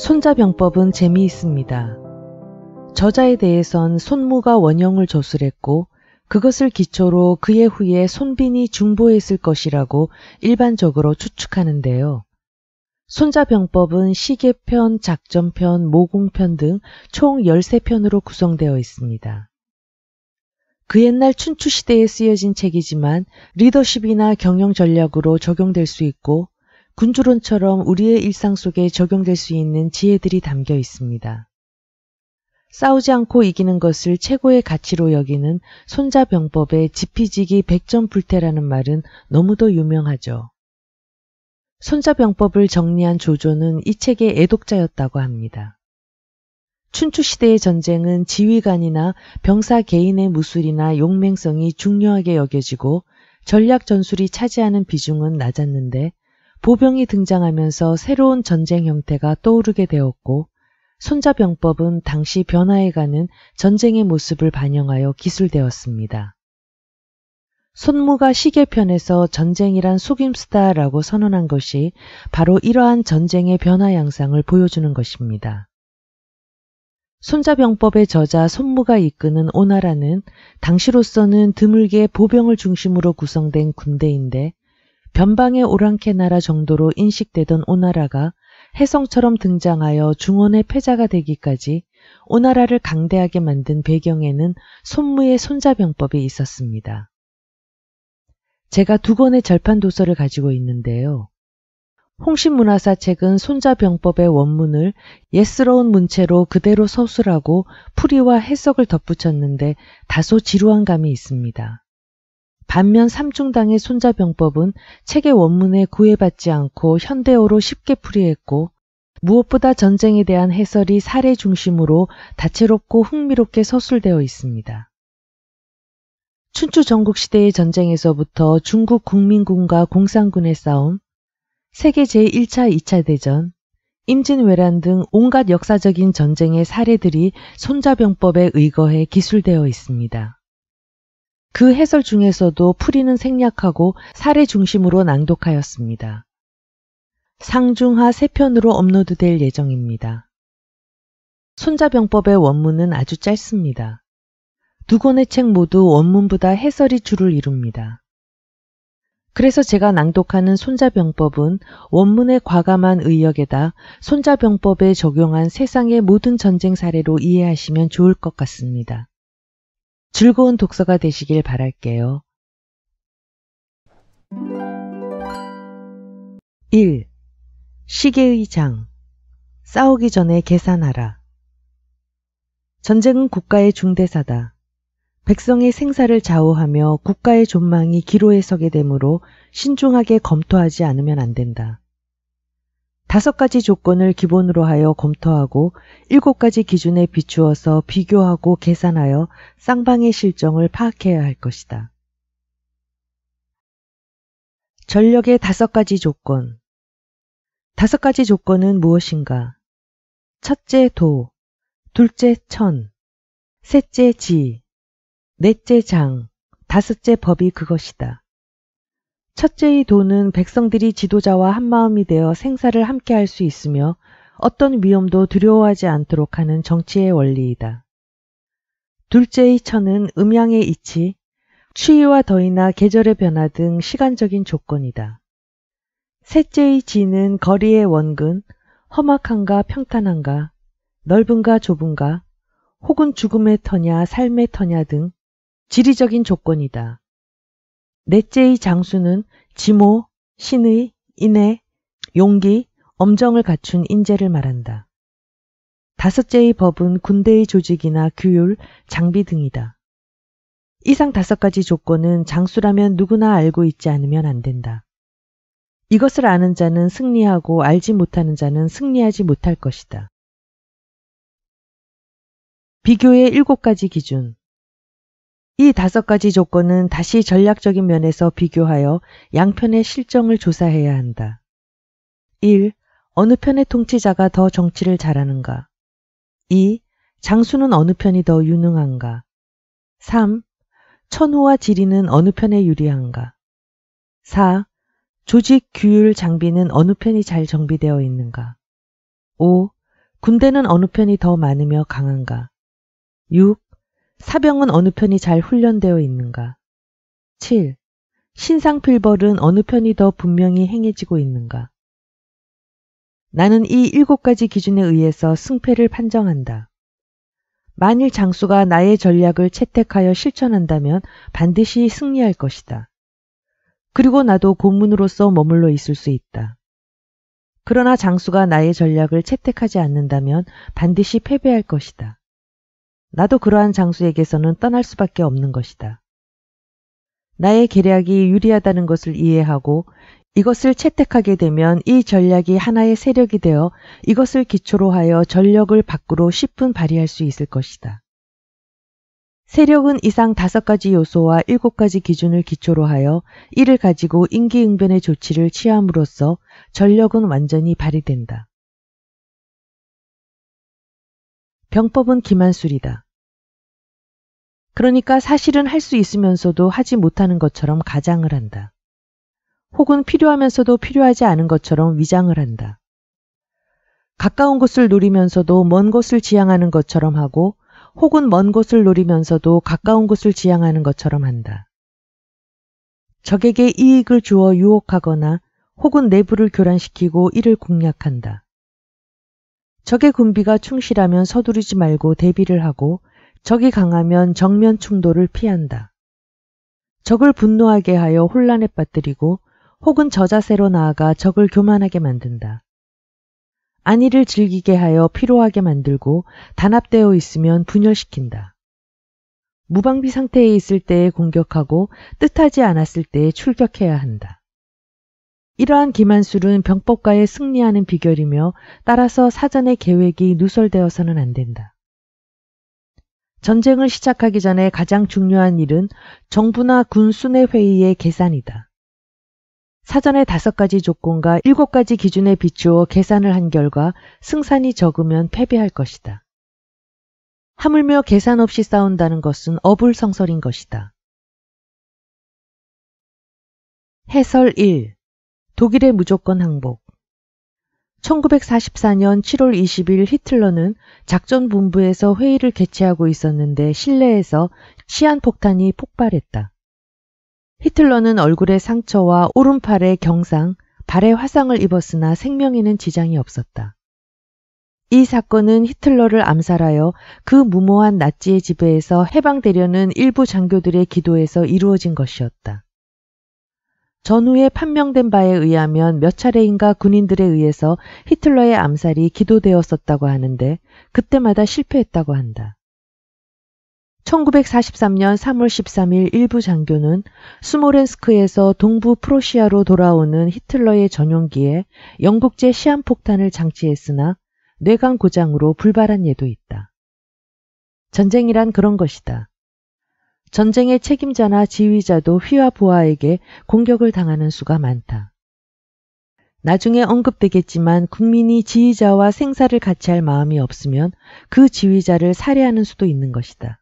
손자병법은 재미있습니다. 저자에 대해선 손무가 원형을 저술했고 그것을 기초로 그의 후에 손빈이 중보했을 것이라고 일반적으로 추측하는데요. 손자병법은 시계편, 작전편, 모공편 등 총 13편으로 구성되어 있습니다. 그 옛날 춘추시대에 쓰여진 책이지만 리더십이나 경영 전략으로 적용될 수 있고 군주론처럼 우리의 일상 속에 적용될 수 있는 지혜들이 담겨 있습니다. 싸우지 않고 이기는 것을 최고의 가치로 여기는 손자병법의 지피지기 백전불태라는 말은 너무도 유명하죠. 손자병법을 정리한 조조는 이 책의 애독자였다고 합니다. 춘추시대의 전쟁은 지휘관이나 병사 개인의 무술이나 용맹성이 중요하게 여겨지고 전략 전술이 차지하는 비중은 낮았는데 보병이 등장하면서 새로운 전쟁 형태가 떠오르게 되었고 손자병법은 당시 변화해가는 전쟁의 모습을 반영하여 기술되었습니다. 손무가 시계편에서 전쟁이란 속임수다라고 선언한 것이 바로 이러한 전쟁의 변화 양상을 보여주는 것입니다. 손자병법의 저자 손무가 이끄는 오나라는 당시로서는 드물게 보병을 중심으로 구성된 군대인데 변방의 오랑캐 나라 정도로 인식되던 오나라가 해성처럼 등장하여 중원의 패자가 되기까지 오나라를 강대하게 만든 배경에는 손무의 손자병법이 있었습니다. 제가 두 권의 절판 도서를 가지고 있는데요. 홍신문화사 책은 손자병법의 원문을 예스러운 문체로 그대로 서술하고 풀이와 해석을 덧붙였는데 다소 지루한 감이 있습니다. 반면 삼중당의 손자병법은 책의 원문에 구애받지 않고 현대어로 쉽게 풀이했고 무엇보다 전쟁에 대한 해설이 사례 중심으로 다채롭고 흥미롭게 서술되어 있습니다. 춘추 전국 시대의 전쟁에서부터 중국 국민군과 공산군의 싸움, 세계 제1차 2차 대전, 임진왜란 등 온갖 역사적인 전쟁의 사례들이 손자병법에 의거해 기술되어 있습니다. 그 해설 중에서도 풀이는 생략하고 사례 중심으로 낭독하였습니다. 상중하 세편으로 업로드될 예정입니다. 손자병법의 원문은 아주 짧습니다. 두 권의 책 모두 원문보다 해설이 주를 이룹니다. 그래서 제가 낭독하는 손자병법은 원문의 과감한 의역에다 손자병법에 적용한 세상의 모든 전쟁 사례로 이해하시면 좋을 것 같습니다. 즐거운 독서가 되시길 바랄게요. 1. 시계의 장. 싸우기 전에 계산하라. 전쟁은 국가의 중대사다. 백성의 생사를 좌우하며 국가의 존망이 기로에 서게 되므로 신중하게 검토하지 않으면 안 된다. 다섯 가지 조건을 기본으로 하여 검토하고 일곱 가지 기준에 비추어서 비교하고 계산하여 쌍방의 실정을 파악해야 할 것이다. 전력의 다섯 가지 조건 다섯 가지 조건은 무엇인가? 첫째 도, 둘째 천, 셋째 지, 넷째 장, 다섯째 법이 그것이다. 첫째의 도는 백성들이 지도자와 한마음이 되어 생사를 함께 할 수 있으며 어떤 위험도 두려워하지 않도록 하는 정치의 원리이다. 둘째의 천은 음양의 이치, 추위와 더위나 계절의 변화 등 시간적인 조건이다. 셋째의 지는 거리의 원근, 험악한가 평탄한가, 넓은가 좁은가, 혹은 죽음의 터냐 삶의 터냐 등 지리적인 조건이다. 넷째의 장수는 지모, 신의, 인애, 용기, 엄정을 갖춘 인재를 말한다. 다섯째의 법은 군대의 조직이나 규율, 장비 등이다. 이상 다섯 가지 조건은 장수라면 누구나 알고 있지 않으면 안 된다. 이것을 아는 자는 승리하고 알지 못하는 자는 승리하지 못할 것이다. 비교의 일곱 가지 기준 이 다섯 가지 조건은 다시 전략적인 면에서 비교하여 양편의 실정을 조사해야 한다. 1. 어느 편의 통치자가 더 정치를 잘하는가? 2. 장수는 어느 편이 더 유능한가? 3. 천호와 지리는 어느 편에 유리한가? 4. 조직, 규율, 장비는 어느 편이 잘 정비되어 있는가? 5. 군대는 어느 편이 더 많으며 강한가? 6. 사병은 어느 편이 잘 훈련되어 있는가? 7. 신상필벌은 어느 편이 더 분명히 행해지고 있는가? 나는 이 일곱 가지 기준에 의해서 승패를 판정한다. 만일 장수가 나의 전략을 채택하여 실천한다면 반드시 승리할 것이다. 그리고 나도 고문으로서 머물러 있을 수 있다. 그러나 장수가 나의 전략을 채택하지 않는다면 반드시 패배할 것이다. 나도 그러한 장수에게서는 떠날 수밖에 없는 것이다. 나의 계략이 유리하다는 것을 이해하고 이것을 채택하게 되면 이 전략이 하나의 세력이 되어 이것을 기초로 하여 전력을 밖으로 1 0분 발휘할 수 있을 것이다. 세력은 이상 다섯 가지 요소와 일곱 가지 기준을 기초로 하여 이를 가지고 인기응변의 조치를 취함으로써 전력은 완전히 발휘된다. 병법은 기만술이다. 그러니까 사실은 할 수 있으면서도 하지 못하는 것처럼 가장을 한다. 혹은 필요하면서도 필요하지 않은 것처럼 위장을 한다. 가까운 곳을 노리면서도 먼 곳을 지향하는 것처럼 하고 혹은 먼 곳을 노리면서도 가까운 곳을 지향하는 것처럼 한다. 적에게 이익을 주어 유혹하거나 혹은 내부를 교란시키고 이를 공략한다. 적의 군비가 충실하면 서두르지 말고 대비를 하고 적이 강하면 정면 충돌을 피한다. 적을 분노하게 하여 혼란에 빠뜨리고 혹은 저자세로 나아가 적을 교만하게 만든다. 안위를 즐기게 하여 피로하게 만들고 단합되어 있으면 분열시킨다. 무방비 상태에 있을 때에 공격하고 뜻하지 않았을 때에 출격해야 한다. 이러한 기만술은 병법과의 승리하는 비결이며 따라서 사전의 계획이 누설되어서는 안 된다. 전쟁을 시작하기 전에 가장 중요한 일은 정부나 군 순회 회의의 계산이다. 사전에 다섯 가지 조건과 일곱 가지 기준에 비추어 계산을 한 결과 승산이 적으면 패배할 것이다. 하물며 계산 없이 싸운다는 것은 어불성설인 것이다. 해설 1 독일의 무조건 항복 1944년 7월 20일 히틀러는 작전본부에서 회의를 개최하고 있었는데 실내에서 시한폭탄이 폭발했다. 히틀러는 얼굴에 상처와 오른팔에 경상, 발에 화상을 입었으나 생명에는 지장이 없었다. 이 사건은 히틀러를 암살하여 그 무모한 나치의 지배에서 해방되려는 일부 장교들의 기도에서 이루어진 것이었다. 전후에 판명된 바에 의하면 몇 차례인가 군인들에 의해서 히틀러의 암살이 기도되었었다고 하는데 그때마다 실패했다고 한다. 1943년 3월 13일 일부 장교는 스모렌스크에서 동부 프로시아로 돌아오는 히틀러의 전용기에 영국제 시한폭탄을 장치했으나 뇌관 고장으로 불발한 예도 있다. 전쟁이란 그런 것이다. 전쟁의 책임자나 지휘자도 휘와 부하에게 공격을 당하는 수가 많다. 나중에 언급되겠지만 국민이 지휘자와 생사를 같이 할 마음이 없으면 그 지휘자를 살해하는 수도 있는 것이다.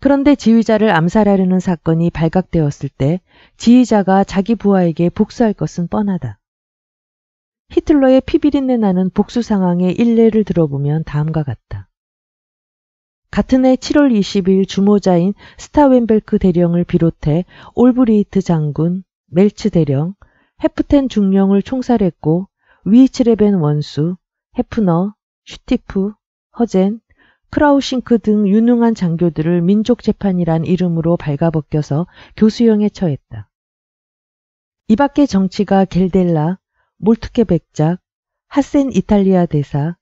그런데 지휘자를 암살하려는 사건이 발각되었을 때 지휘자가 자기 부하에게 복수할 것은 뻔하다. 히틀러의 피비린내 나는 복수 상황의 일례를 들어보면 다음과 같다. 같은 해 7월 20일 주모자인 스타웬벨크 대령을 비롯해 올브리히트 장군, 멜츠 대령, 헤프텐 중령을 총살했고 위치레벤 원수, 헤프너, 슈티프, 허젠, 크라우싱크 등 유능한 장교들을 민족재판이란 이름으로 발가벗겨서 교수형에 처했다. 이밖에 정치가 겔델라, 몰트케 백작, 하센 이탈리아 대사,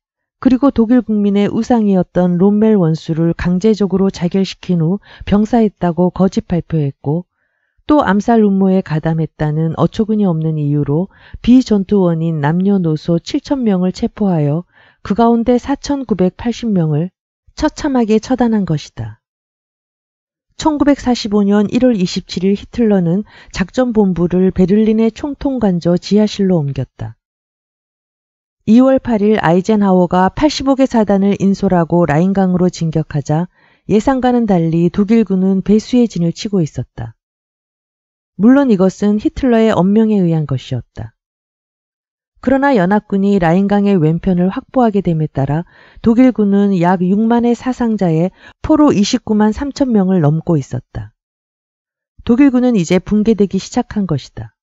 그리고 독일 국민의 우상이었던 롬멜 원수를 강제적으로 자결시킨 후 병사했다고 거짓 발표했고 또 암살 음모에 가담했다는 어처구니 없는 이유로 비전투원인 남녀노소 7,000명을 체포하여 그 가운데 4,980명을 처참하게 처단한 것이다. 1945년 1월 27일 히틀러는 작전본부를 베를린의 총통관저 지하실로 옮겼다. 2월 8일 아이젠하워가 85개 사단을 인솔하고 라인강으로 진격하자 예상과는 달리 독일군은 배수의 진을 치고 있었다. 물론 이것은 히틀러의 엄명에 의한 것이었다. 그러나 연합군이 라인강의 왼편을 확보하게 됨에 따라 독일군은 약 6만의 사상자에 포로 29만 3천 명을 넘고 있었다. 독일군은 이제 붕괴되기 시작한 것이다.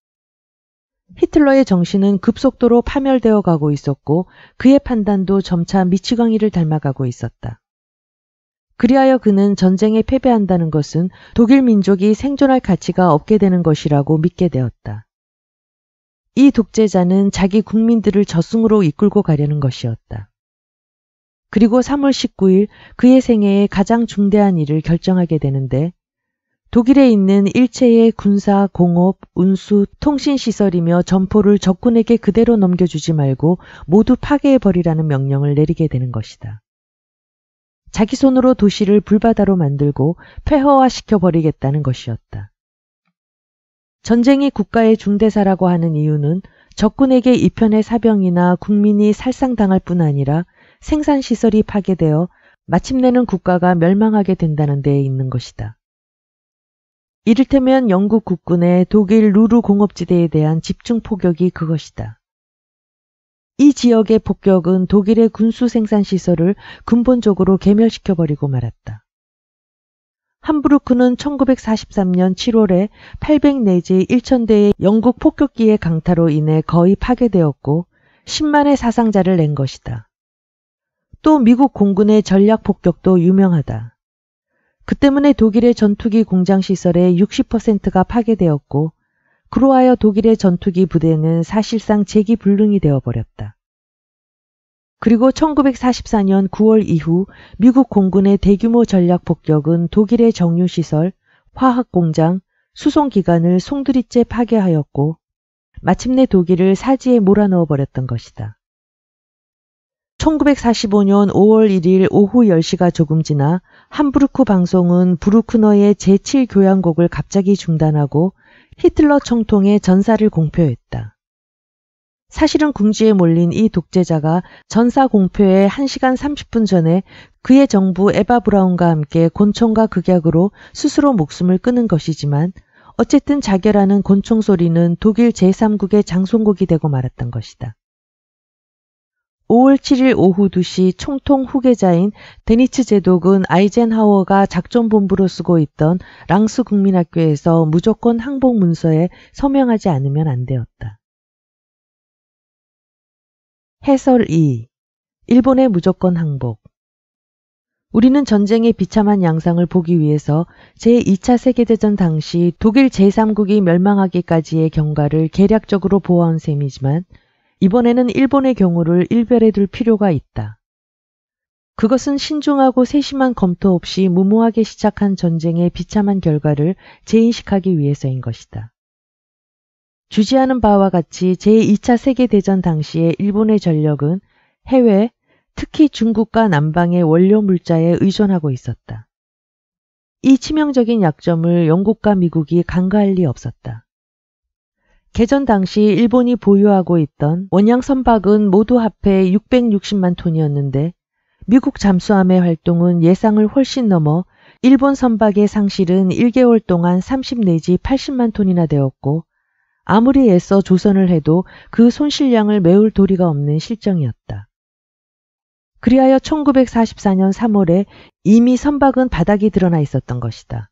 히틀러의 정신은 급속도로 파멸되어 가고 있었고 그의 판단도 점차 미치광이를 닮아가고 있었다. 그리하여 그는 전쟁에 패배한다는 것은 독일 민족이 생존할 가치가 없게 되는 것이라고 믿게 되었다. 이 독재자는 자기 국민들을 저승으로 이끌고 가려는 것이었다. 그리고 3월 19일 그의 생애에 가장 중대한 일을 결정하게 되는데 독일에 있는 일체의 군사, 공업, 운수, 통신시설이며 점포를 적군에게 그대로 넘겨주지 말고 모두 파괴해버리라는 명령을 내리게 되는 것이다. 자기 손으로 도시를 불바다로 만들고 폐허화시켜버리겠다는 것이었다. 전쟁이 국가의 중대사라고 하는 이유는 적군에게 이편의 사병이나 국민이 살상당할 뿐 아니라 생산시설이 파괴되어 마침내는 국가가 멸망하게 된다는 데에 있는 것이다. 이를테면 영국 국군의 독일 루루 공업지대에 대한 집중 폭격이 그것이다. 이 지역의 폭격은 독일의 군수 생산 시설을 근본적으로 개멸시켜버리고 말았다. 함부르크는 1943년 7월에 800 내지 1000대의 영국 폭격기의 강타로 인해 거의 파괴되었고 10만의 사상자를 낸 것이다. 또 미국 공군의 전략 폭격도 유명하다. 그 때문에 독일의 전투기 공장 시설의 60%가 파괴되었고 그로하여 독일의 전투기 부대는 사실상 재기불능이 되어버렸다. 그리고 1944년 9월 이후 미국 공군의 대규모 전략 폭격은 독일의 정유시설, 화학공장, 수송기관을 송두리째 파괴하였고 마침내 독일을 사지에 몰아넣어 버렸던 것이다. 1945년 5월 1일 오후 10시가 조금 지나 함부르크 방송은 브루크너의 제7교향곡을 갑자기 중단하고 히틀러 총통의 전사를 공표했다. 사실은 궁지에 몰린 이 독재자가 전사 공표의 1시간 30분 전에 그의 정부 에바 브라운과 함께 곤총과 극약으로 스스로 목숨을 끊은 것이지만 어쨌든 자결하는 곤총 소리는 독일 제3국의 장송곡이 되고 말았던 것이다. 5월 7일 오후 2시 총통 후계자인 데니츠 제독은 아이젠하워가 작전본부로 쓰고 있던 랑스 국민학교에서 무조건 항복 문서에 서명하지 않으면 안 되었다. 해설 2. 일본의 무조건 항복. 우리는 전쟁의 비참한 양상을 보기 위해서 제2차 세계대전 당시 독일 제3국이 멸망하기까지의 경과를 계략적으로 보아온 셈이지만 이번에는 일본의 경우를 일별해 둘 필요가 있다. 그것은 신중하고 세심한 검토 없이 무모하게 시작한 전쟁의 비참한 결과를 재인식하기 위해서인 것이다. 주지하는 바와 같이 제2차 세계대전 당시의 일본의 전력은 해외, 특히 중국과 남방의 원료 물자에 의존하고 있었다. 이 치명적인 약점을 영국과 미국이 간과할 리 없었다. 개전 당시 일본이 보유하고 있던 원양 선박은 모두 합해 660만 톤이었는데 미국 잠수함의 활동은 예상을 훨씬 넘어 일본 선박의 상실은 1개월 동안 30 내지 80만 톤이나 되었고 아무리 애써 조선을 해도 그 손실량을 메울 도리가 없는 실정이었다. 그리하여 1944년 3월에 이미 선박은 바닥이 드러나 있었던 것이다.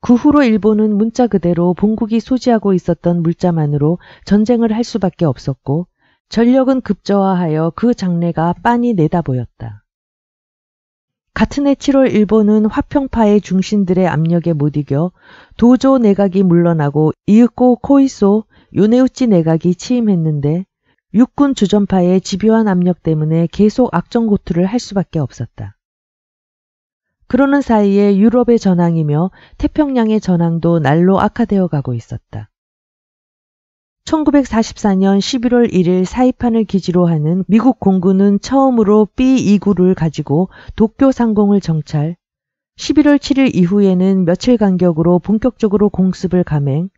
그 후로 일본은 문자 그대로 본국이 소지하고 있었던 물자만으로 전쟁을 할 수밖에 없었고 전력은 급저하하여 그 장래가 빤히 내다보였다. 같은 해 7월 일본은 화평파의 중신들의 압력에 못 이겨 도조 내각이 물러나고 이윽고 코이소 요네우치 내각이 취임했는데 육군 주전파의 집요한 압력 때문에 계속 악정고투를 할 수밖에 없었다. 그러는 사이에 유럽의 전황이며 태평양의 전황도 날로 악화되어 가고 있었다. 1944년 11월 1일 사이판을 기지로 하는 미국 공군은 처음으로 B-29를 가지고 도쿄 상공을 정찰, 11월 7일 이후에는 며칠 간격으로 본격적으로 공습을 감행,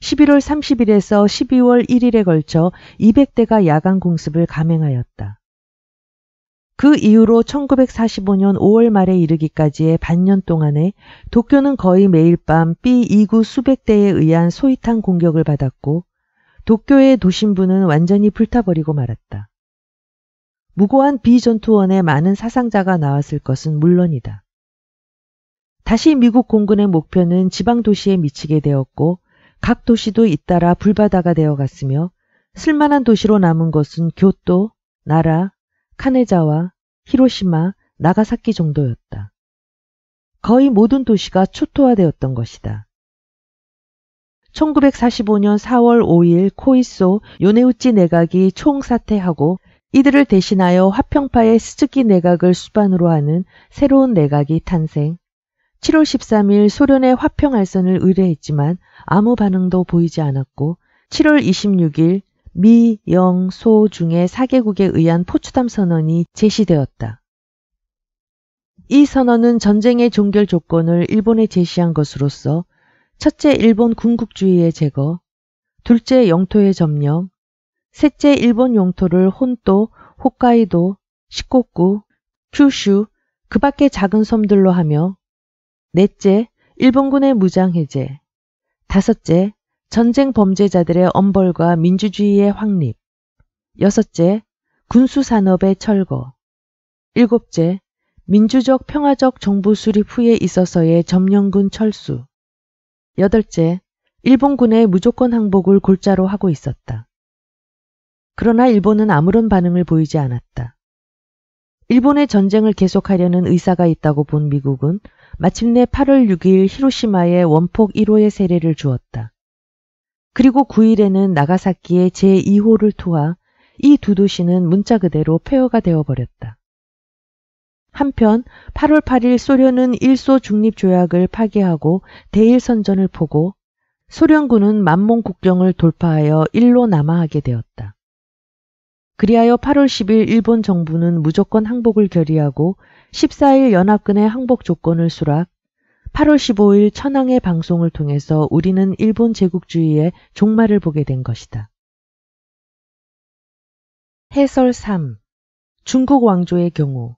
11월 30일에서 12월 1일에 걸쳐 200대가 야간 공습을 감행하였다. 그 이후로 1945년 5월 말에 이르기까지의 반년 동안에 도쿄는 거의 매일 밤 b 2 9 수백 대에 의한 소위탄 공격을 받았고 도쿄의 도심부는 완전히 불타버리고 말았다. 무고한 비전투원의 많은 사상자가 나왔을 것은 물론이다. 다시 미국 공군의 목표는 지방 도시에 미치게 되었고 각 도시도 잇따라 불바다가 되어 갔으며 쓸만한 도시로 남은 것은 교토, 나라, 카네자와 히로시마, 나가사키 정도였다. 거의 모든 도시가 초토화되었던 것이다. 1945년 4월 5일 코이소 요네우찌 내각이 총사퇴하고 이들을 대신하여 화평파의 스즈키 내각을 수반으로 하는 새로운 내각이 탄생. 7월 13일 소련의 화평 알선을 의뢰했지만 아무 반응도 보이지 않았고 7월 26일 미, 영, 소 중의 4개국에 의한 포츠담 선언이 제시되었다. 이 선언은 전쟁의 종결 조건을 일본에 제시한 것으로서 첫째 일본 군국주의의 제거, 둘째 영토의 점령, 셋째 일본 영토를 혼또, 홋카이도, 시코쿠, 큐슈, 그 밖의 작은 섬들로 하며 넷째 일본군의 무장 해제, 다섯째 전쟁 범죄자들의 엄벌과 민주주의의 확립. 여섯째, 군수산업의 철거. 일곱째, 민주적 평화적 정부 수립 후에 있어서의 점령군 철수. 여덟째, 일본군의 무조건 항복을 골자로 하고 있었다. 그러나 일본은 아무런 반응을 보이지 않았다. 일본의 전쟁을 계속하려는 의사가 있다고 본 미국은 마침내 8월 6일 히로시마에 원폭 1호의 세례를 주었다. 그리고 9일에는 나가사키의 제2호를 투하이 두 도시는 문자 그대로 폐허가 되어버렸다. 한편 8월 8일 소련은 일소 중립조약을 파기하고 대일선전을 포고 소련군은 만몽 국경을 돌파하여 일로 남하하게 되었다. 그리하여 8월 10일 일본 정부는 무조건 항복을 결의하고 14일 연합군의 항복 조건을 수락, 8월 15일 천황의 방송을 통해서 우리는 일본 제국주의의 종말을 보게 된 것이다. 해설 3. 중국 왕조의 경우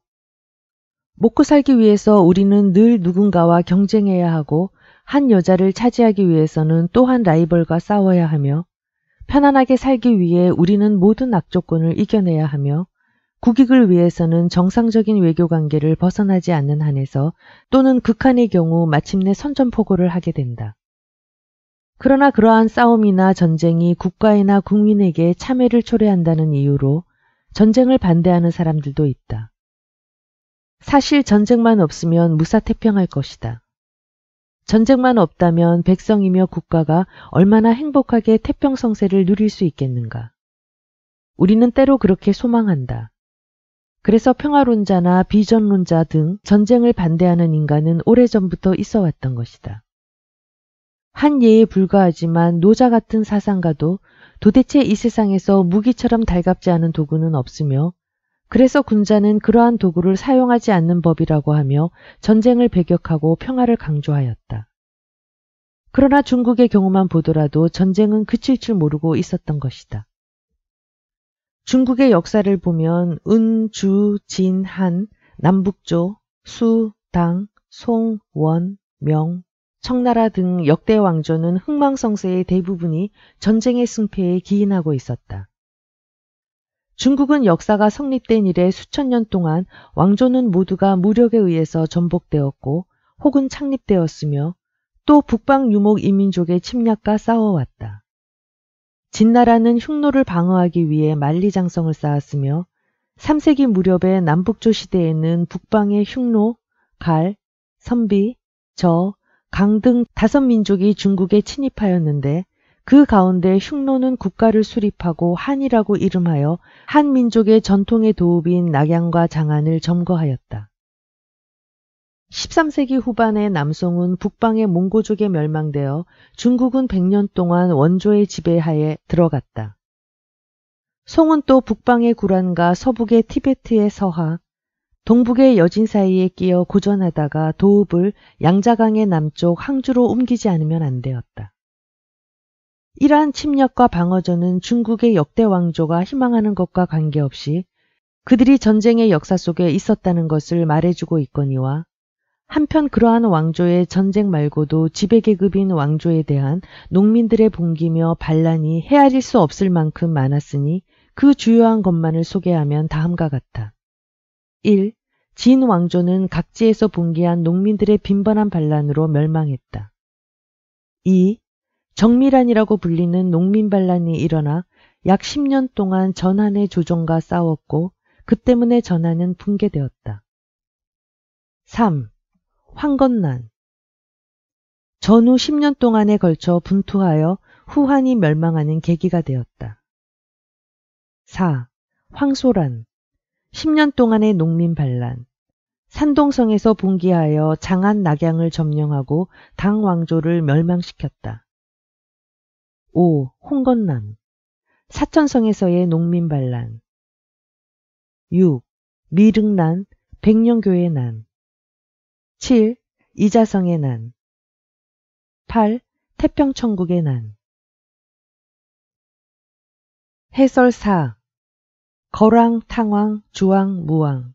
먹고 살기 위해서 우리는 늘 누군가와 경쟁해야 하고 한 여자를 차지하기 위해서는 또한 라이벌과 싸워야 하며 편안하게 살기 위해 우리는 모든 악조건을 이겨내야 하며 국익을 위해서는 정상적인 외교 관계를 벗어나지 않는 한에서 또는 극한의 경우 마침내 선전포고를 하게 된다. 그러나 그러한 싸움이나 전쟁이 국가이나 국민에게 참회를 초래한다는 이유로 전쟁을 반대하는 사람들도 있다. 사실 전쟁만 없으면 무사태평할 것이다. 전쟁만 없다면 백성이며 국가가 얼마나 행복하게 태평성세를 누릴 수 있겠는가. 우리는 때로 그렇게 소망한다. 그래서 평화론자나 비전론자 등 전쟁을 반대하는 인간은 오래전부터 있어 왔던 것이다. 한 예에 불과하지만 노자 같은 사상가도 도대체 이 세상에서 무기처럼 달갑지 않은 도구는 없으며 그래서 군자는 그러한 도구를 사용하지 않는 법이라고 하며 전쟁을 배격하고 평화를 강조하였다. 그러나 중국의 경우만 보더라도 전쟁은 그칠 줄 모르고 있었던 것이다. 중국의 역사를 보면 은, 주, 진, 한, 남북조, 수, 당, 송, 원, 명, 청나라 등 역대 왕조는 흥망성세의 대부분이 전쟁의 승패에 기인하고 있었다. 중국은 역사가 성립된 이래 수천 년 동안 왕조는 모두가 무력에 의해서 전복되었고 혹은 창립되었으며 또 북방 유목 이민족의 침략과 싸워왔다. 진나라는 흉노를 방어하기 위해 만리장성을 쌓았으며 3세기 무렵의 남북조 시대에는 북방의 흉노, 갈, 선비, 저, 강 등 다섯 민족이 중국에 침입하였는데 그 가운데 흉노는 국가를 수립하고 한이라고 이름하여 한 민족의 전통의 도읍인 낙양과 장안을 점거하였다. 13세기 후반에 남송은 북방의 몽고족에 멸망되어 중국은 100년 동안 원조의 지배하에 들어갔다. 송은 또 북방의 구란과 서북의 티베트의 서하, 동북의 여진 사이에 끼어 고전하다가 도읍을 양자강의 남쪽 항주로 옮기지 않으면 안 되었다. 이러한 침략과 방어전은 중국의 역대 왕조가 희망하는 것과 관계없이 그들이 전쟁의 역사 속에 있었다는 것을 말해주고 있거니와 한편 그러한 왕조의 전쟁 말고도 지배계급인 왕조에 대한 농민들의 봉기며 반란이 헤아릴 수 없을 만큼 많았으니 그 주요한 것만을 소개하면 다음과 같다. 1. 진 왕조는 각지에서 봉기한 농민들의 빈번한 반란으로 멸망했다. 2. 정밀란이라고 불리는 농민 반란이 일어나 약 10년 동안 전한의 조정과 싸웠고 그 때문에 전한은 붕괴되었다. 3. 황건난. 전후 10년 동안에 걸쳐 분투하여 후한이 멸망하는 계기가 되었다. 4. 황소란. 10년 동안의 농민 반란. 산동성에서 분기하여 장안 낙양을 점령하고 당 왕조를 멸망시켰다. 5. 홍건남. 사천성에서의 농민 반란. 6. 미릉난, 백년교회 난. 7. 이자성의 난 8. 태평천국의 난 해설 4. 거랑, 탕왕, 주왕, 무왕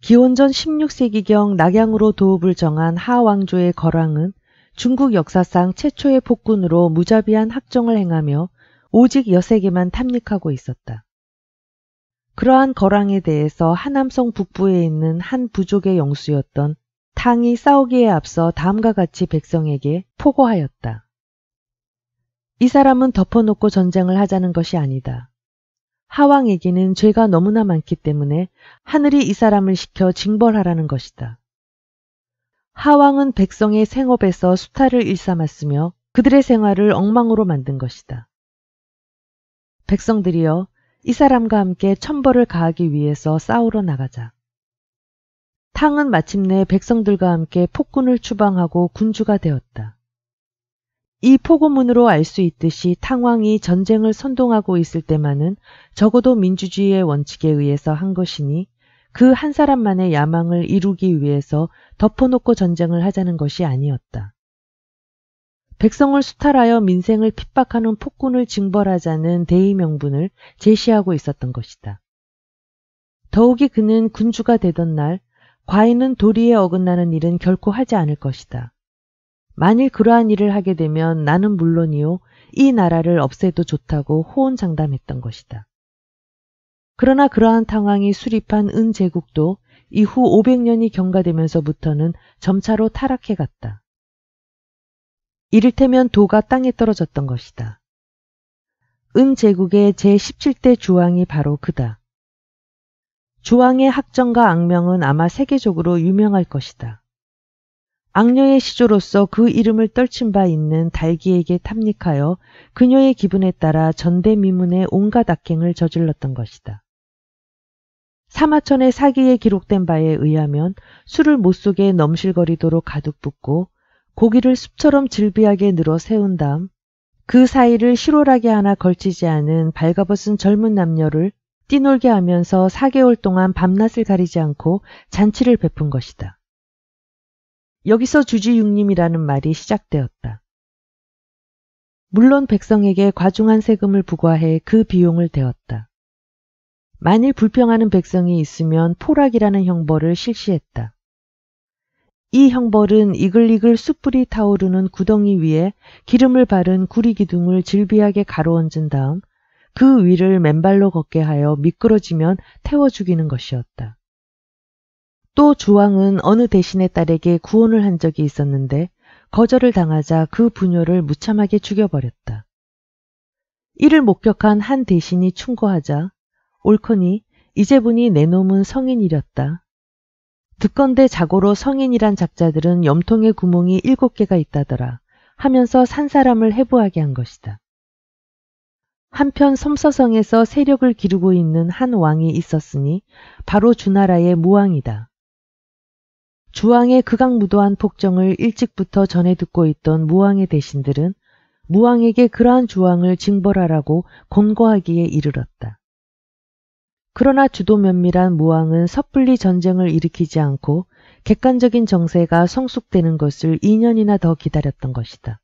기원전 16세기경 낙양으로 도읍을 정한 하왕조의 거랑은 중국 역사상 최초의 폭군으로 무자비한 학정을 행하며 오직 여세계만 탐닉하고 있었다. 그러한 거랑에 대해서 하남성 북부에 있는 한 부족의 영수였던 탕이 싸우기에 앞서 다음과 같이 백성에게 포고하였다. 이 사람은 덮어놓고 전쟁을 하자는 것이 아니다. 하왕에게는 죄가 너무나 많기 때문에 하늘이 이 사람을 시켜 징벌하라는 것이다. 하왕은 백성의 생업에서 수탈을 일삼았으며 그들의 생활을 엉망으로 만든 것이다. 백성들이여 이 사람과 함께 천벌을 가하기 위해서 싸우러 나가자. 탕은 마침내 백성들과 함께 폭군을 추방하고 군주가 되었다. 이 포고문으로 알 수 있듯이 탕왕이 전쟁을 선동하고 있을 때만은 적어도 민주주의의 원칙에 의해서 한 것이니 그 한 사람만의 야망을 이루기 위해서 덮어놓고 전쟁을 하자는 것이 아니었다. 백성을 수탈하여 민생을 핍박하는 폭군을 징벌하자는 대의 명분을 제시하고 있었던 것이다. 더욱이 그는 군주가 되던 날 과인은 도리에 어긋나는 일은 결코 하지 않을 것이다. 만일 그러한 일을 하게 되면 나는 물론이요, 이 나라를 없애도 좋다고 호언장담했던 것이다. 그러나 그러한 상황이 수립한 은제국도 이후 500년이 경과되면서부터는 점차로 타락해 갔다. 이를테면 도가 땅에 떨어졌던 것이다. 은제국의 제17대 주왕이 바로 그다. 주왕의 학정과 악명은 아마 세계적으로 유명할 것이다. 악녀의 시조로서 그 이름을 떨친 바 있는 달기에게 탐닉하여 그녀의 기분에 따라 전대미문의 온갖 악행을 저질렀던 것이다. 사마천의 사기에 기록된 바에 의하면 술을 못 속에 넘실거리도록 가득 붓고 고기를 숲처럼 질비하게 늘어 세운 다음 그 사이를 실오라게 하나 걸치지 않은 발가벗은 젊은 남녀를 뛰놀게 하면서 4개월 동안 밤낮을 가리지 않고 잔치를 베푼 것이다. 여기서 주지육림이라는 말이 시작되었다. 물론 백성에게 과중한 세금을 부과해 그 비용을 대었다. 만일 불평하는 백성이 있으면 포락이라는 형벌을 실시했다. 이 형벌은 이글이글 숯불이 타오르는 구덩이 위에 기름을 바른 구리 기둥을 질비하게 가로얹은 다음 그 위를 맨발로 걷게 하여 미끄러지면 태워 죽이는 것이었다. 또 주왕은 어느 대신의 딸에게 구혼을 한 적이 있었는데 거절을 당하자 그 부녀를 무참하게 죽여버렸다. 이를 목격한 한 대신이 충고하자 옳거니 이제 보니 내 놈은 성인이렸다. 듣건대 자고로 성인이란 작자들은 염통의 구멍이 일곱 개가 있다더라 하면서 산 사람을 해부하게 한 것이다. 한편 섬서성에서 세력을 기르고 있는 한 왕이 있었으니 바로 주나라의 무왕이다. 주왕의 극악무도한 폭정을 일찍부터 전해 듣고 있던 무왕의 대신들은 무왕에게 그러한 주왕을 징벌하라고 권고하기에 이르렀다. 그러나 주도 면밀한 무왕은 섣불리 전쟁을 일으키지 않고 객관적인 정세가 성숙되는 것을 2년이나 더 기다렸던 것이다.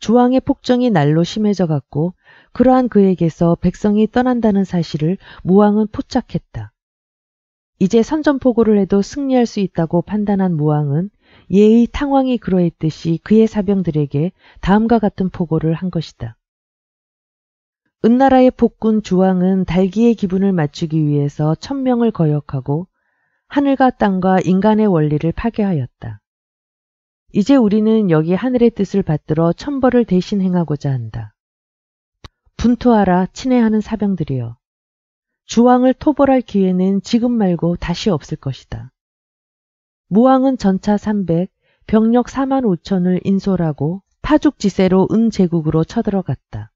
주왕의 폭정이 날로 심해져 갔고 그러한 그에게서 백성이 떠난다는 사실을 무왕은 포착했다. 이제 선전포고를 해도 승리할 수 있다고 판단한 무왕은 예의 탕왕이 그러했듯이 그의 사병들에게 다음과 같은 포고를 한 것이다. 은나라의 복군 주왕은 달기의 기분을 맞추기 위해서 천명을 거역하고 하늘과 땅과 인간의 원리를 파괴하였다. 이제 우리는 여기 하늘의 뜻을 받들어 천벌을 대신 행하고자 한다. 분투하라 친애하는 사병들이여. 주왕을 토벌할 기회는 지금 말고 다시 없을 것이다. 무왕은 전차 300, 병력 4만 5천을 인솔하고 파죽지세로 은제국으로 쳐들어갔다.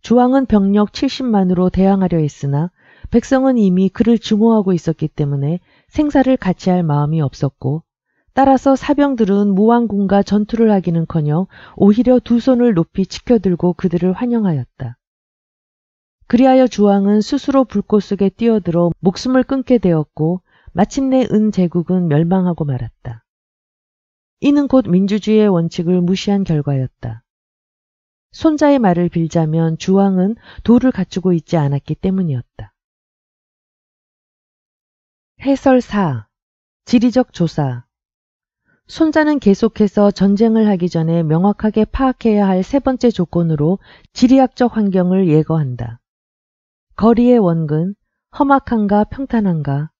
주왕은 병력 70만으로 대항하려 했으나 백성은 이미 그를 증오하고 있었기 때문에 생사를 같이 할 마음이 없었고 따라서 사병들은 무왕군과 전투를 하기는커녕 오히려 두 손을 높이 치켜들고 그들을 환영하였다. 그리하여 주왕은 스스로 불꽃 속에 뛰어들어 목숨을 끊게 되었고 마침내 은 제국은 멸망하고 말았다. 이는 곧 민주주의의 원칙을 무시한 결과였다. 손자의 말을 빌자면 주왕은 도를 갖추고 있지 않았기 때문이었다. 해설 4. 지리적 조사 손자는 계속해서 전쟁을 하기 전에 명확하게 파악해야 할 세 번째 조건으로 지리학적 환경을 예거한다. 거리의 원근, 험악한가 평탄한가,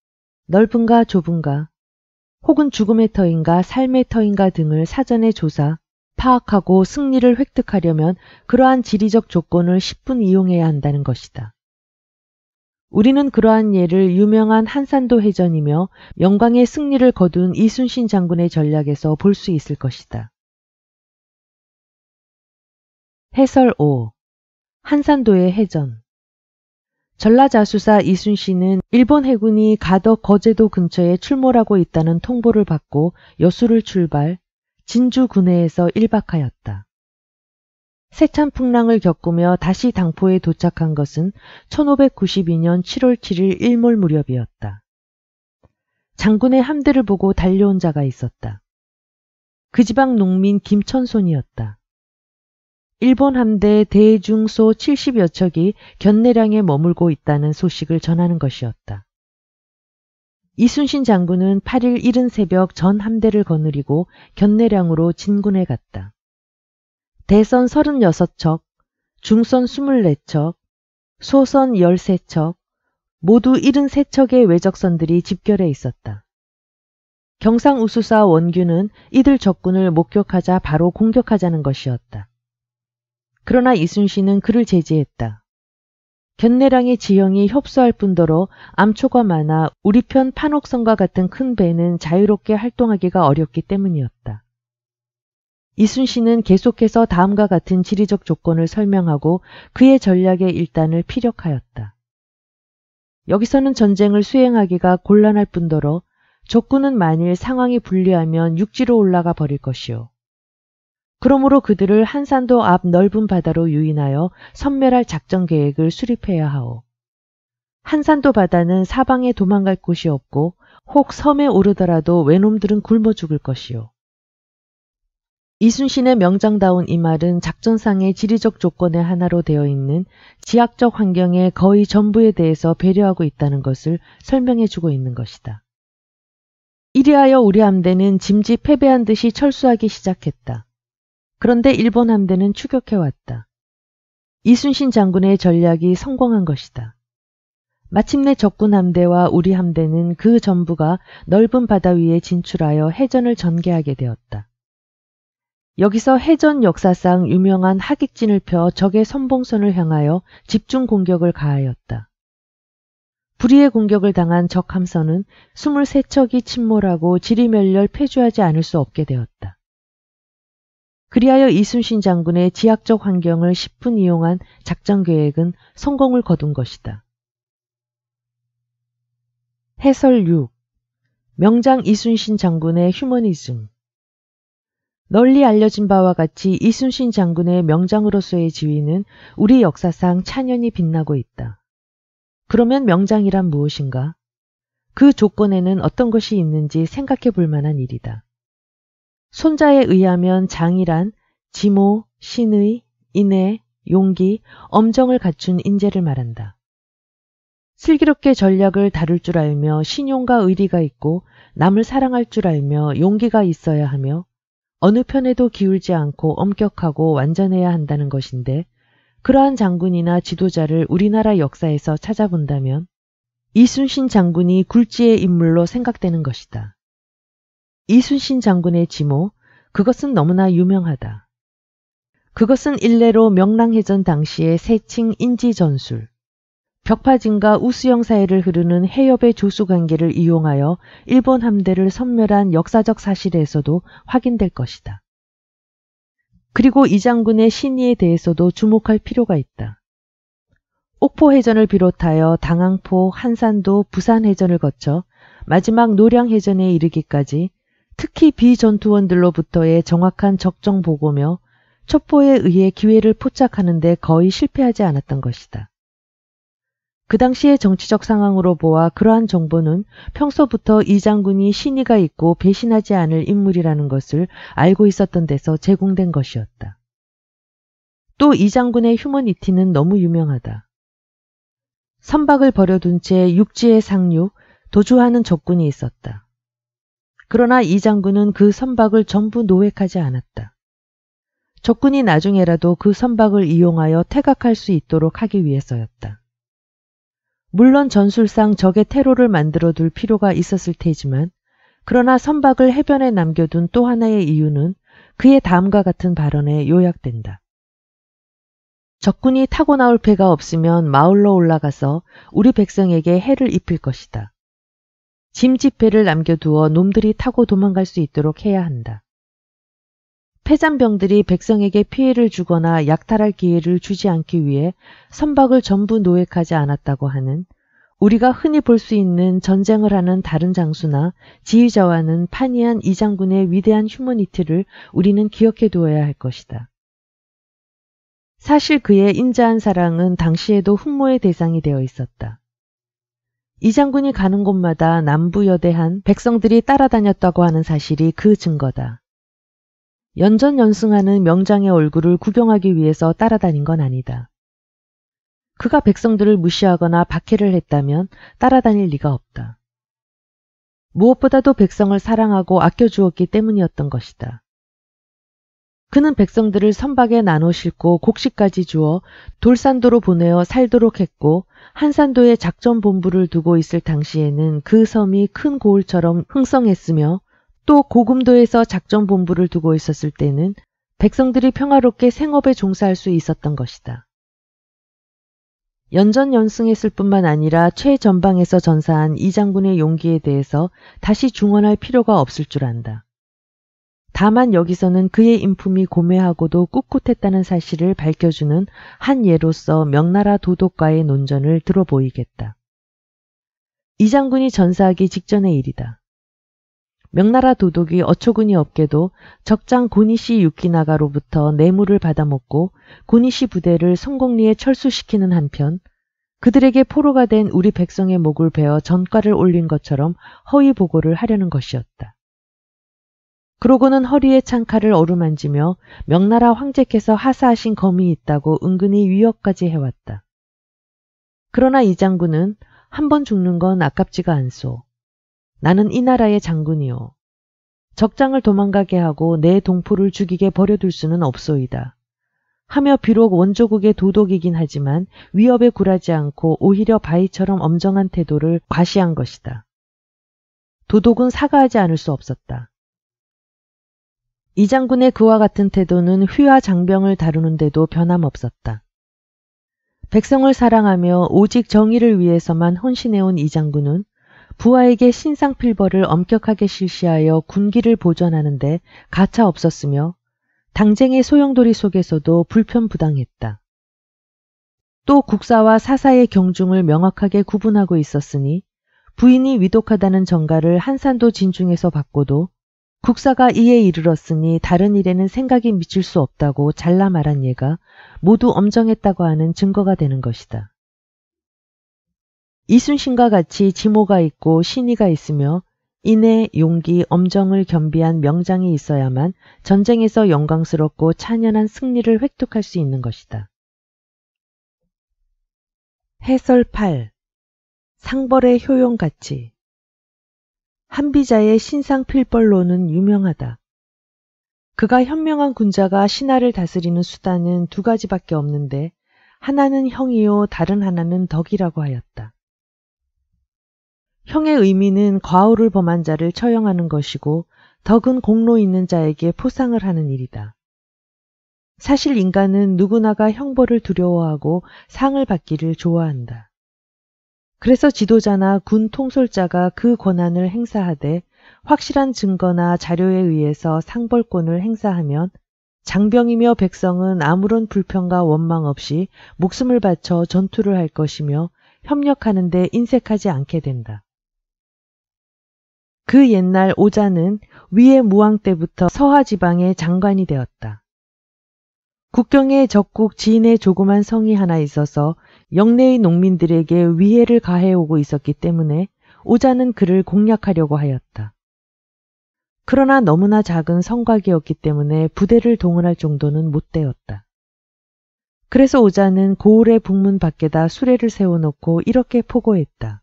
넓은가 좁은가, 혹은 죽음의 터인가 삶의 터인가 등을 사전에 조사, 파악하고 승리를 획득하려면 그러한 지리적 조건을 10분 이용해야 한다는 것이다. 우리는 그러한 예를 유명한 한산도 해전이며 영광의 승리를 거둔 이순신 장군의 전략에서 볼 수 있을 것이다. 해설 5. 한산도의 해전 전라자수사 이순신은 일본 해군이 가덕 거제도 근처에 출몰하고 있다는 통보를 받고 여수를 출발, 진주 군해에서 일박하였다. 세찬 풍랑을 겪으며 다시 당포에 도착한 것은 1592년 7월 7일 일몰 무렵이었다. 장군의 함대를 보고 달려온 자가 있었다. 그 지방 농민 김천손이었다. 일본 함대 대중소 70여 척이 견내량에 머물고 있다는 소식을 전하는 것이었다. 이순신 장군은 8일 이른 새벽 전 함대를 거느리고 견내량으로 진군해 갔다. 대선 36척, 중선 24척, 소선 13척, 모두 73척의 외적선들이 집결해 있었다. 경상우수사 원규는 이들 적군을 목격하자 바로 공격하자는 것이었다. 그러나 이순신은 그를 제지했다. 견내랑의 지형이 협소할 뿐더러 암초가 많아 우리 편 판옥선과 같은 큰 배는 자유롭게 활동하기가 어렵기 때문이었다. 이순신은 계속해서 다음과 같은 지리적 조건을 설명하고 그의 전략의 일단을 피력하였다. 여기서는 전쟁을 수행하기가 곤란할 뿐더러 적군은 만일 상황이 불리하면 육지로 올라가 버릴 것이요. 그러므로 그들을 한산도 앞 넓은 바다로 유인하여 선멸할 작전 계획을 수립해야 하오. 한산도 바다는 사방에 도망갈 곳이 없고 혹 섬에 오르더라도 외놈들은 굶어 죽을 것이요. 이순신의 명장다운 이 말은 작전상의 지리적 조건의 하나로 되어 있는 지학적 환경의 거의 전부에 대해서 배려하고 있다는 것을 설명해 주고 있는 것이다. 이리하여 우리 함대는 짐지 패배한 듯이 철수하기 시작했다. 그런데 일본 함대는 추격해왔다. 이순신 장군의 전략이 성공한 것이다. 마침내 적군 함대와 우리 함대는 그 전부가 넓은 바다 위에 진출하여 해전을 전개하게 되었다. 여기서 해전 역사상 유명한 하객진을 펴 적의 선봉선을 향하여 집중 공격을 가하였다. 불의의 공격을 당한 적 함선은 23척이 침몰하고 지리멸렬 폐주하지 않을 수 없게 되었다. 그리하여 이순신 장군의 지학적 환경을 10분 이용한 작전 계획은 성공을 거둔 것이다. 해설 6. 명장 이순신 장군의 휴머니즘 널리 알려진 바와 같이 이순신 장군의 명장으로서의 지위는 우리 역사상 찬연히 빛나고 있다. 그러면 명장이란 무엇인가? 그 조건에는 어떤 것이 있는지 생각해 볼 만한 일이다. 손자에 의하면 장이란 지모, 신의, 인애, 용기, 엄정을 갖춘 인재를 말한다. 슬기롭게 전략을 다룰 줄 알며 신용과 의리가 있고 남을 사랑할 줄 알며 용기가 있어야 하며 어느 편에도 기울지 않고 엄격하고 완전해야 한다는 것인데 그러한 장군이나 지도자를 우리나라 역사에서 찾아본다면 이순신 장군이 굴지의 인물로 생각되는 것이다. 이순신 장군의 지모, 그것은 너무나 유명하다. 그것은 일례로 명랑해전 당시의 세칭 인지 전술, 벽파진과 우수영 사이를 흐르는 해협의 조수 관계를 이용하여 일본 함대를 섬멸한 역사적 사실에서도 확인될 것이다. 그리고 이 장군의 신의에 대해서도 주목할 필요가 있다. 옥포해전을 비롯하여 당항포, 한산도, 부산해전을 거쳐 마지막 노량해전에 이르기까지 특히 비전투원들로부터의 정확한 적정 보고며 촛보에 의해 기회를 포착하는 데 거의 실패하지 않았던 것이다. 그 당시의 정치적 상황으로 보아 그러한 정보는 평소부터 이 장군이 신의가 있고 배신하지 않을 인물이라는 것을 알고 있었던 데서 제공된 것이었다. 또 이 장군의 휴머니티는 너무 유명하다. 선박을 버려둔 채육지에상륙 도주하는 적군이 있었다. 그러나 이 장군은 그 선박을 전부 노획하지 않았다. 적군이 나중에라도 그 선박을 이용하여 태각할 수 있도록 하기 위해서였다. 물론 전술상 적의 테러를 만들어 둘 필요가 있었을 테지만 그러나 선박을 해변에 남겨둔 또 하나의 이유는 그의 다음과 같은 발언에 요약된다. 적군이 타고 나올 배가 없으면 마을로 올라가서 우리 백성에게 해를 입힐 것이다. 짐지배를 남겨두어 놈들이 타고 도망갈 수 있도록 해야 한다. 폐잔병들이 백성에게 피해를 주거나 약탈할 기회를 주지 않기 위해 선박을 전부 노획하지 않았다고 하는 우리가 흔히 볼 수 있는 전쟁을 하는 다른 장수나 지휘자와는 판이한 이 장군의 위대한 휴머니티를 우리는 기억해 두어야 할 것이다. 사실 그의 인자한 사랑은 당시에도 흠모의 대상이 되어 있었다. 이 장군이 가는 곳마다 남부여대한 백성들이 따라다녔다고 하는 사실이 그 증거다. 연전 연승하는 명장의 얼굴을 구경하기 위해서 따라다닌 건 아니다. 그가 백성들을 무시하거나 박해를 했다면 따라다닐 리가 없다. 무엇보다도 백성을 사랑하고 아껴주었기 때문이었던 것이다. 그는 백성들을 선박에 나눠 싣고 곡식까지 주어 돌산도로 보내어 살도록 했고 한산도에 작전본부를 두고 있을 당시에는 그 섬이 큰 고을처럼 흥성했으며 또 고금도에서 작전본부를 두고 있었을 때는 백성들이 평화롭게 생업에 종사할 수 있었던 것이다. 연전연승했을 뿐만 아니라 최전방에서 전사한 이 장군의 용기에 대해서 다시 중언할 필요가 없을 줄 안다. 다만 여기서는 그의 인품이 고매하고도 꿋꿋했다는 사실을 밝혀주는 한 예로서 명나라 도독과의 논전을 들어보이겠다. 이 장군이 전사하기 직전의 일이다. 명나라 도독이 어처구니 없게도 적장 고니시 유키나가로부터 뇌물을 받아먹고 고니시 부대를 성공리에 철수시키는 한편 그들에게 포로가 된 우리 백성의 목을 베어 전과를 올린 것처럼 허위 보고를 하려는 것이었다. 그러고는 허리에 찬 칼을 어루만지며 명나라 황제께서 하사하신 검이 있다고 은근히 위협까지 해왔다. 그러나 이 장군은 한번 죽는 건 아깝지가 않소. 나는 이 나라의 장군이요. 적장을 도망가게 하고 내 동포를 죽이게 버려둘 수는 없소이다. 하며 비록 원조국의 도독이긴 하지만 위협에 굴하지 않고 오히려 바위처럼 엄정한 태도를 과시한 것이다. 도독은 사과하지 않을 수 없었다. 이 장군의 그와 같은 태도는 휘와 장병을 다루는데도 변함없었다. 백성을 사랑하며 오직 정의를 위해서만 헌신해온 이 장군은 부하에게 신상필벌을 엄격하게 실시하여 군기를 보전하는데 가차 없었으며 당쟁의 소용돌이 속에서도 불편부당했다. 또 국사와 사사의 경중을 명확하게 구분하고 있었으니 부인이 위독하다는 정가를 한산도 진중에서 받고도 국사가 이에 이르렀으니 다른 일에는 생각이 미칠 수 없다고 잘라 말한 예가 모두 엄정했다고 하는 증거가 되는 것이다. 이순신과 같이 지모가 있고 신의가 있으며 인내, 용기, 엄정을 겸비한 명장이 있어야만 전쟁에서 영광스럽고 찬연한 승리를 획득할 수 있는 것이다. 해설 8. 상벌의 효용가치 한비자의 신상필벌로는 유명하다. 그가 현명한 군자가 신하를 다스리는 수단은 두 가지밖에 없는데 하나는 형이요 다른 하나는 덕이라고 하였다. 형의 의미는 과오를 범한 자를 처형하는 것이고 덕은 공로 있는 자에게 포상을 하는 일이다. 사실 인간은 누구나가 형벌을 두려워하고 상을 받기를 좋아한다. 그래서 지도자나 군 통솔자가 그 권한을 행사하되 확실한 증거나 자료에 의해서 상벌권을 행사하면 장병이며 백성은 아무런 불평과 원망 없이 목숨을 바쳐 전투를 할 것이며 협력하는데 인색하지 않게 된다. 그 옛날 오자는 위의 무왕 때부터 서하 지방의 장관이 되었다. 국경의 적국 지인의 조그만 성이 하나 있어서 영내의 농민들에게 위해를 가해오고 있었기 때문에 오자는 그를 공략하려고 하였다. 그러나 너무나 작은 성곽이었기 때문에 부대를 동원할 정도는 못 되었다. 그래서 오자는 고을의 북문 밖에다 수레를 세워놓고 이렇게 포고했다.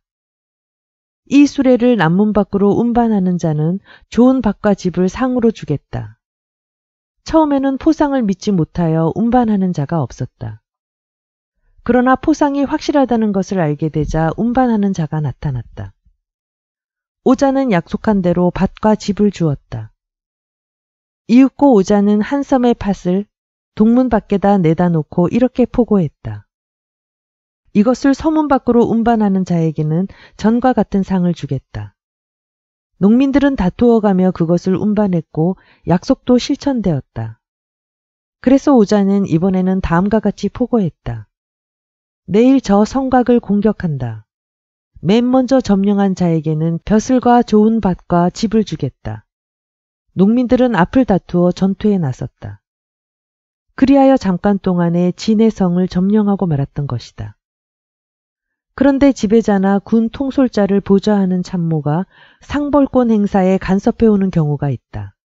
이 수레를 남문 밖으로 운반하는 자는 좋은 밭과 집을 상으로 주겠다. 처음에는 포상을 믿지 못하여 운반하는 자가 없었다. 그러나 포상이 확실하다는 것을 알게 되자 운반하는 자가 나타났다. 오자는 약속한 대로 밭과 집을 주었다. 이윽고 오자는 한 썸의 팥을 동문 밖에다 내다 놓고 이렇게 포고했다. 이것을 서문 밖으로 운반하는 자에게는 전과 같은 상을 주겠다. 농민들은 다투어가며 그것을 운반했고 약속도 실천되었다. 그래서 오자는 이번에는 다음과 같이 포고했다. 내일 저 성곽을 공격한다. 맨 먼저 점령한 자에게는 벼슬과 좋은 밭과 집을 주겠다. 농민들은 앞을 다투어 전투에 나섰다. 그리하여 잠깐 동안에 진해 성을 점령하고 말았던 것이다. 그런데 지배자나 군 통솔자를 보좌하는 참모가 상벌권 행사에 간섭해오는 경우가 있다.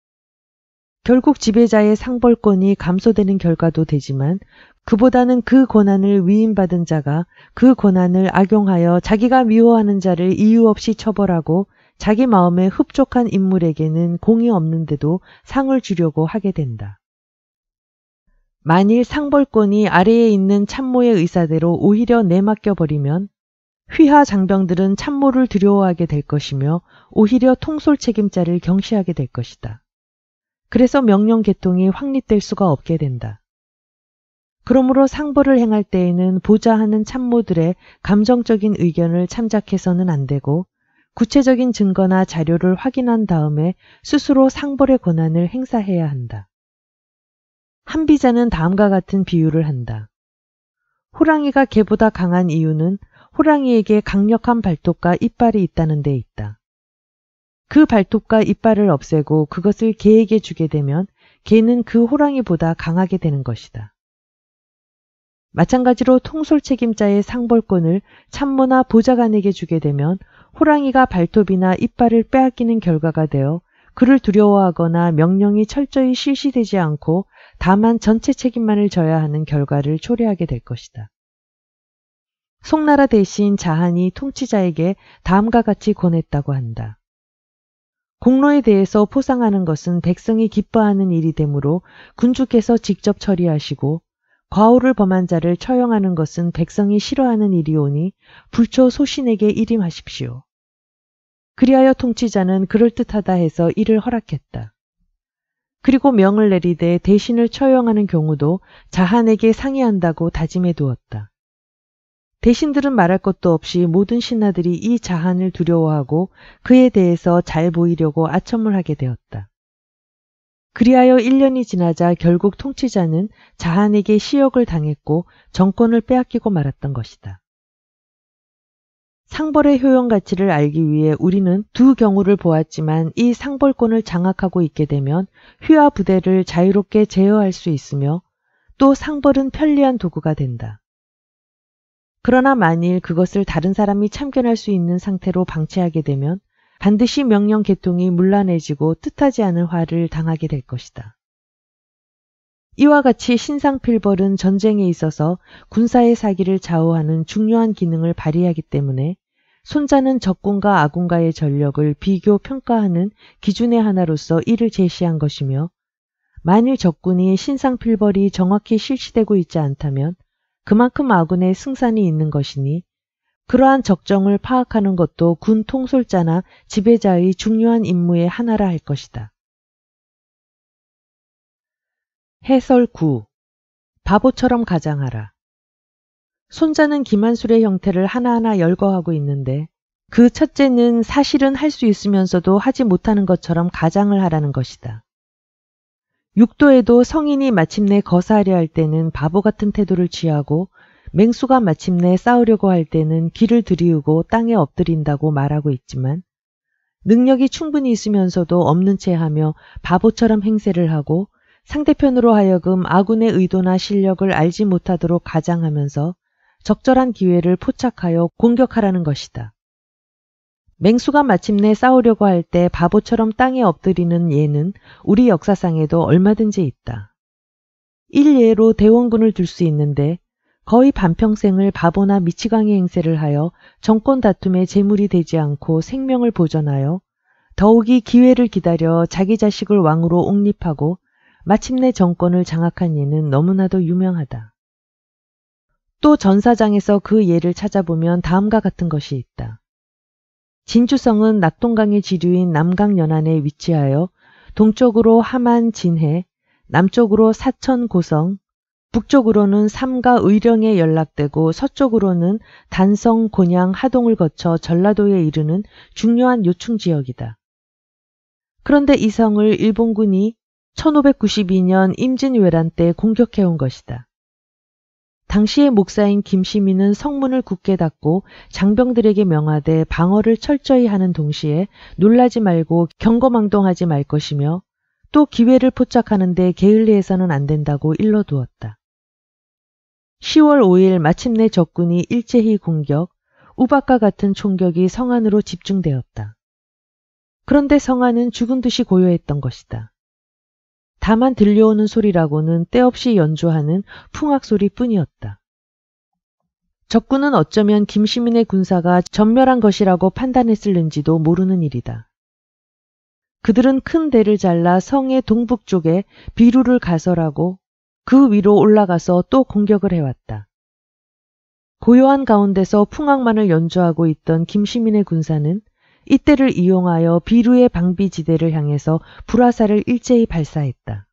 결국 지배자의 상벌권이 감소되는 결과도 되지만 그보다는 그 권한을 위임받은 자가 그 권한을 악용하여 자기가 미워하는 자를 이유 없이 처벌하고 자기 마음에 흡족한 인물에게는 공이 없는데도 상을 주려고 하게 된다. 만일 상벌권이 아래에 있는 참모의 의사대로 오히려 내맡겨 버리면 휘하 장병들은 참모를 두려워하게 될 것이며 오히려 통솔 책임자를 경시하게 될 것이다. 그래서 명령 개통이 확립될 수가 없게 된다. 그러므로 상벌을 행할 때에는 보좌하는 참모들의 감정적인 의견을 참작해서는 안 되고 구체적인 증거나 자료를 확인한 다음에 스스로 상벌의 권한을 행사해야 한다. 한비자는 다음과 같은 비유를 한다. 호랑이가 개보다 강한 이유는 호랑이에게 강력한 발톱과 이빨이 있다는 데 있다. 그 발톱과 이빨을 없애고 그것을 개에게 주게 되면 개는 그 호랑이보다 강하게 되는 것이다. 마찬가지로 통솔 책임자의 상벌권을 참모나 보좌관에게 주게 되면 호랑이가 발톱이나 이빨을 빼앗기는 결과가 되어 그를 두려워하거나 명령이 철저히 실시되지 않고 다만 전체 책임만을 져야 하는 결과를 초래하게 될 것이다. 송나라 대신 자한이 통치자에게 다음과 같이 권했다고 한다. 공로에 대해서 포상하는 것은 백성이 기뻐하는 일이 되므로 군주께서 직접 처리하시고 과오를 범한 자를 처형하는 것은 백성이 싫어하는 일이오니 불초 소신에게 일임하십시오. 그리하여 통치자는 그럴듯하다 해서 이를 허락했다. 그리고 명을 내리되 대신을 처형하는 경우도 자한에게 상의한다고 다짐해 두었다. 대신들은 말할 것도 없이 모든 신하들이 이 자한을 두려워하고 그에 대해서 잘 보이려고 아첨을 하게 되었다. 그리하여 1년이 지나자 결국 통치자는 자한에게 시역을 당했고 정권을 빼앗기고 말았던 것이다. 상벌의 효용 가치를 알기 위해 우리는 두 경우를 보았지만 이 상벌권을 장악하고 있게 되면 휘하 부대를 자유롭게 제어할 수 있으며 또 상벌은 편리한 도구가 된다. 그러나 만일 그것을 다른 사람이 참견할 수 있는 상태로 방치하게 되면 반드시 명령 계통이물란해지고 뜻하지 않은 화를 당하게 될 것이다. 이와 같이 신상필벌은 전쟁에 있어서 군사의 사기를 좌우하는 중요한 기능을 발휘하기 때문에 손자는 적군과 아군과의 전력을 비교 평가하는 기준의 하나로서 이를 제시한 것이며 만일 적군이 신상필벌이 정확히 실시되고 있지 않다면 그만큼 아군의 승산이 있는 것이니 그러한 적정을 파악하는 것도 군 통솔자나 지배자의 중요한 임무의 하나라 할 것이다. 해설 9. 바보처럼 가장하라. 손자는 기만술의 형태를 하나하나 열거하고 있는데 그 첫째는 사실은 할 수 있으면서도 하지 못하는 것처럼 가장을 하라는 것이다. 육도에도 성인이 마침내 거사하려 할 때는 바보 같은 태도를 취하고 맹수가 마침내 싸우려고 할 때는 길을 들이우고 땅에 엎드린다고 말하고 있지만 능력이 충분히 있으면서도 없는 채 하며 바보처럼 행세를 하고 상대편으로 하여금 아군의 의도나 실력을 알지 못하도록 가장하면서 적절한 기회를 포착하여 공격하라는 것이다. 맹수가 마침내 싸우려고 할 때 바보처럼 땅에 엎드리는 예는 우리 역사상에도 얼마든지 있다. 일예로 대원군을 둘 수 있는데 거의 반평생을 바보나 미치광이 행세를 하여 정권 다툼에 재물이 되지 않고 생명을 보전하여 더욱이 기회를 기다려 자기 자식을 왕으로 옹립하고 마침내 정권을 장악한 예는 너무나도 유명하다. 또 전사장에서 그 예를 찾아보면 다음과 같은 것이 있다. 진주성은 낙동강의 지류인 남강 연안에 위치하여 동쪽으로 함안 진해, 남쪽으로 사천 고성, 북쪽으로는 삼가 의령에 연락되고 서쪽으로는 단성, 곤양, 하동을 거쳐 전라도에 이르는 중요한 요충 지역이다. 그런데 이 성을 일본군이 1592년 임진왜란 때 공격해온 것이다. 당시의 목사인 김시민은 성문을 굳게 닫고 장병들에게 명하되 방어를 철저히 하는 동시에 놀라지 말고 경거망동하지 말 것이며 또 기회를 포착하는데 게을리해서는 안 된다고 일러두었다. 10월 5일 마침내 적군이 일제히 공격, 우박과 같은 총격이 성안으로 집중되었다. 그런데 성안은 죽은 듯이 고요했던 것이다. 다만 들려오는 소리라고는 때없이 연주하는 풍악 소리뿐이었다. 적군은 어쩌면 김시민의 군사가 전멸한 것이라고 판단했을는지도 모르는 일이다. 그들은 큰 대를 잘라 성의 동북쪽에 비루를 가설하고 그 위로 올라가서 또 공격을 해왔다. 고요한 가운데서 풍악만을 연주하고 있던 김시민의 군사는 이때를 이용하여 비루의 방비지대를 향해서 불화살을 일제히 발사했다.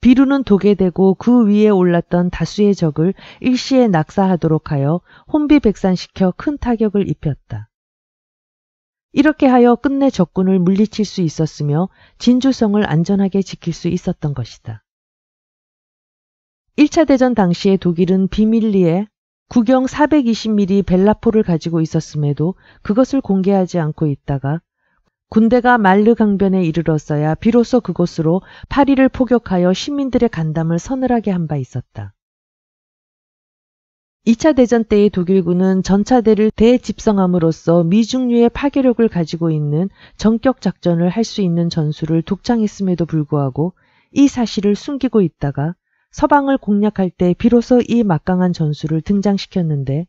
비루는 독에 대고 그 위에 올랐던 다수의 적을 일시에 낙사하도록 하여 혼비백산시켜 큰 타격을 입혔다. 이렇게 하여 끝내 적군을 물리칠 수 있었으며 진주성을 안전하게 지킬 수 있었던 것이다. 1차 대전 당시의 독일은 비밀리에 구경 420mm 벨라포를 가지고 있었음에도 그것을 공개하지 않고 있다가 군대가 말르 강변에 이르렀어야 비로소 그곳으로 파리를 포격하여 시민들의 간담을 서늘하게 한 바 있었다. 2차 대전 때의 독일군은 전차대를 대집성함으로써 미중류의 파괴력을 가지고 있는 전격 작전을 할 수 있는 전술을 독창했음에도 불구하고 이 사실을 숨기고 있다가 서방을 공략할 때 비로소 이 막강한 전술을 등장시켰는데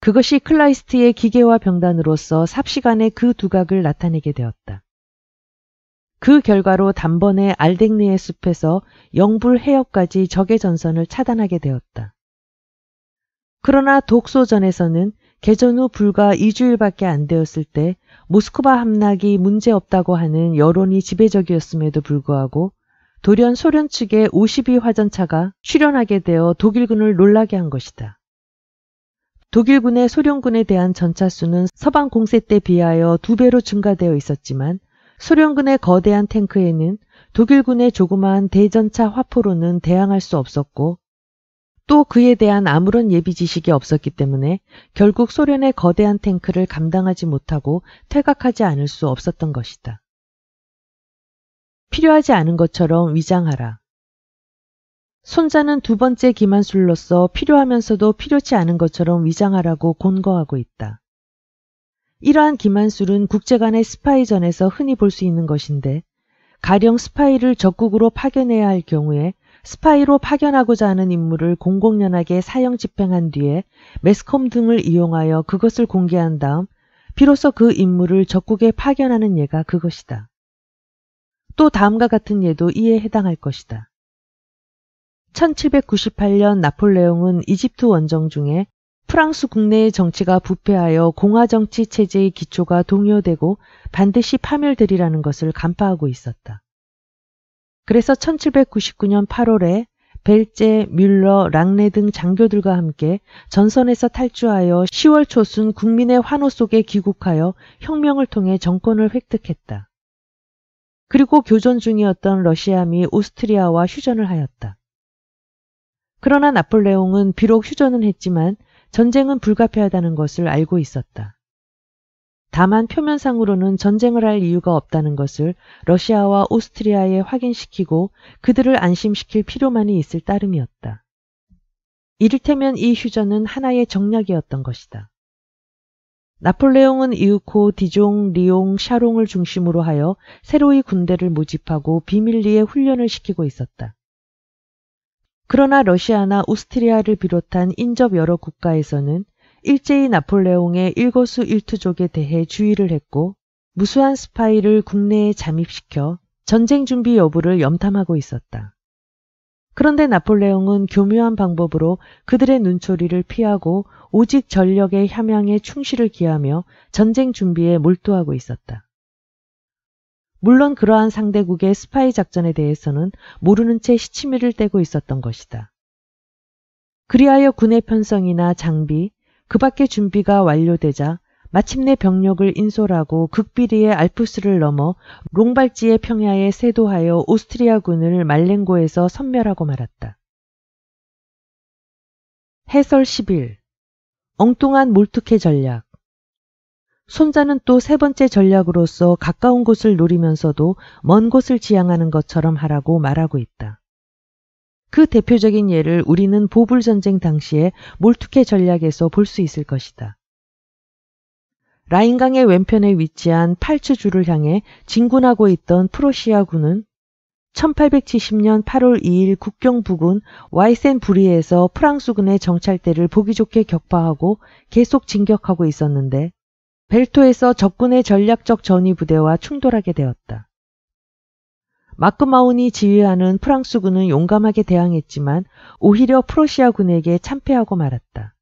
그것이 클라이스트의 기계화 병단으로서 삽시간에 그 두각을 나타내게 되었다. 그 결과로 단번에 알덱리의 숲에서 영불 해역까지 적의 전선을 차단하게 되었다. 그러나 독소전에서는 개전 후 불과 2주일밖에 안 되었을 때 모스크바 함락이 문제없다고 하는 여론이 지배적이었음에도 불구하고 돌연 소련 측의 52 화전차가 출현하게 되어 독일군을 놀라게 한 것이다. 독일군의 소련군에 대한 전차수는 서방 공세 때 비하여 두 배로 증가되어 있었지만 소련군의 거대한 탱크에는 독일군의 조그마한 대전차 화포로는 대항할 수 없었고 또 그에 대한 아무런 예비 지식이 없었기 때문에 결국 소련의 거대한 탱크를 감당하지 못하고 퇴각하지 않을 수 없었던 것이다. 필요하지 않은 것처럼 위장하라. 손자는 두 번째 기만술로서 필요하면서도 필요치 않은 것처럼 위장하라고 권고하고 있다. 이러한 기만술은 국제 간의 스파이전에서 흔히 볼 수 있는 것인데 가령 스파이를 적국으로 파견해야 할 경우에 스파이로 파견하고자 하는 인물을 공공연하게 사형 집행한 뒤에 매스컴 등을 이용하여 그것을 공개한 다음 비로소 그 인물을 적국에 파견하는 예가 그것이다. 또 다음과 같은 예도 이에 해당할 것이다. 1798년 나폴레옹은 이집트 원정 중에 프랑스 국내의 정치가 부패하여 공화정치 체제의 기초가 동요되고 반드시 파멸되리라는 것을 간파하고 있었다. 그래서 1799년 8월에 벨제, 뮬러, 랑네등 장교들과 함께 전선에서 탈주하여 10월 초순 국민의 환호 속에 귀국하여 혁명을 통해 정권을 획득했다. 그리고 교전 중이었던 러시아미 오스트리아와 휴전을 하였다. 그러나 나폴레옹은 비록 휴전은 했지만 전쟁은 불가피하다는 것을 알고 있었다. 다만 표면상으로는 전쟁을 할 이유가 없다는 것을 러시아와 오스트리아에 확인시키고 그들을 안심시킬 필요만이 있을 따름이었다. 이를테면 이 휴전은 하나의 정략이었던 것이다. 나폴레옹은 이우코, 디종, 리옹, 샤롱을 중심으로 하여 새로이 군대를 모집하고 비밀리에 훈련을 시키고 있었다. 그러나 러시아나 오스트리아를 비롯한 인접 여러 국가에서는 일제히 나폴레옹의 일거수일투족에 대해 주의를 했고 무수한 스파이를 국내에 잠입시켜 전쟁 준비 여부를 염탐하고 있었다. 그런데 나폴레옹은 교묘한 방법으로 그들의 눈초리를 피하고 오직 전력의 향양에 충실을 기하며 전쟁 준비에 몰두하고 있었다. 물론 그러한 상대국의 스파이 작전에 대해서는 모르는 채 시치미를 떼고 있었던 것이다. 그리하여 군의 편성이나 장비, 그 밖의 준비가 완료되자 마침내 병력을 인솔하고 극비리의 알프스를 넘어 롱발지의 평야에 세도하여 오스트리아군을 말랭고에서 섬멸하고 말았다. 해설 11. 엉뚱한 몰투케 전략. 손자는 또 세 번째 전략으로서 가까운 곳을 노리면서도 먼 곳을 지향하는 것처럼 하라고 말하고 있다. 그 대표적인 예를 우리는 보불전쟁 당시의 몰투케 전략에서 볼 수 있을 것이다. 라인강의 왼편에 위치한 팔츠주를 향해 진군하고 있던 프로시아군은 1870년 8월 2일 국경 부근 와이센 부리에서 프랑스군의 정찰대를 보기 좋게 격파하고 계속 진격하고 있었는데 벨토에서 적군의 전략적 전위 부대와 충돌하게 되었다. 마크마운이 지휘하는 프랑스군은 용감하게 대항했지만 오히려 프로시아군에게 참패하고 말았다.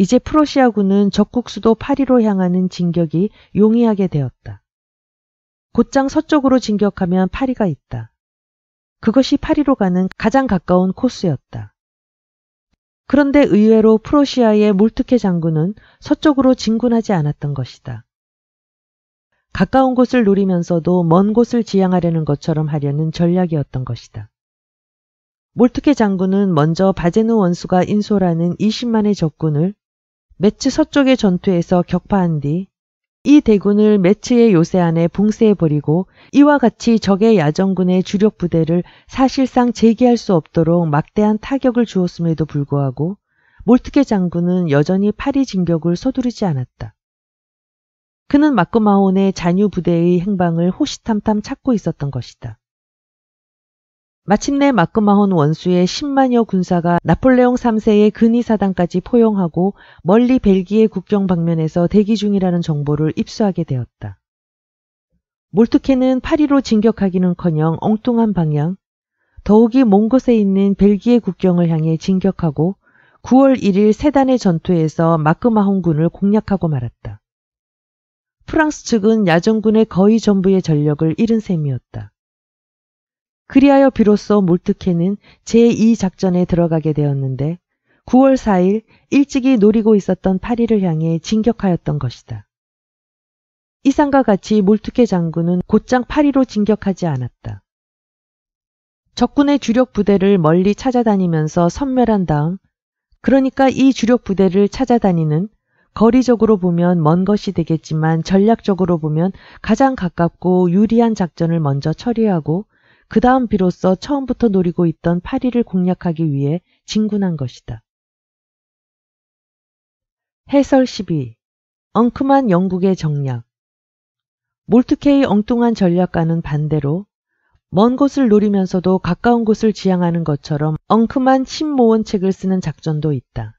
이제 프로시아군은 적국 수도 파리로 향하는 진격이 용이하게 되었다. 곧장 서쪽으로 진격하면 파리가 있다. 그것이 파리로 가는 가장 가까운 코스였다. 그런데 의외로 프로시아의 몰트케 장군은 서쪽으로 진군하지 않았던 것이다. 가까운 곳을 노리면서도 먼 곳을 지향하려는 것처럼 하려는 전략이었던 것이다. 몰트케 장군은 먼저 바제누 원수가 인솔하는 20만의 적군을 매츠 서쪽의 전투에서 격파한 뒤 이 대군을 매츠의 요새 안에 봉쇄해버리고 이와 같이 적의 야전군의 주력 부대를 사실상 재기할수 없도록 막대한 타격을 주었음에도 불구하고 몰트케 장군은 여전히 파리 진격을 서두르지 않았다. 그는 마크마온의 잔유 부대의 행방을 호시탐탐 찾고 있었던 것이다. 마침내 마크마혼 원수의 10만여 군사가 나폴레옹 3세의 근위사단까지 포용하고 멀리 벨기에 국경 방면에서 대기 중이라는 정보를 입수하게 되었다. 몰트케는 파리로 진격하기는커녕 엉뚱한 방향, 더욱이 먼곳에 있는 벨기에 국경을 향해 진격하고 9월 1일 세단의 전투에서 마크마홍군을 공략하고 말았다. 프랑스 측은 야전군의 거의 전부의 전력을 잃은 셈이었다. 그리하여 비로소 몰트케는 제2작전에 들어가게 되었는데 9월 4일 일찍이 노리고 있었던 파리를 향해 진격하였던 것이다. 이상과 같이 몰트케 장군은 곧장 파리로 진격하지 않았다. 적군의 주력 부대를 멀리 찾아다니면서 선멸한 다음 그러니까 이 주력 부대를 찾아다니는 거리적으로 보면 먼 것이 되겠지만 전략적으로 보면 가장 가깝고 유리한 작전을 먼저 처리하고 그 다음 비로소 처음부터 노리고 있던 파리를 공략하기 위해 진군한 것이다. 해설 12. 엉큼한 영국의 정략 몰트케이 엉뚱한 전략과는 반대로 먼 곳을 노리면서도 가까운 곳을 지향하는 것처럼 엉큼한 침모원 책을 쓰는 작전도 있다.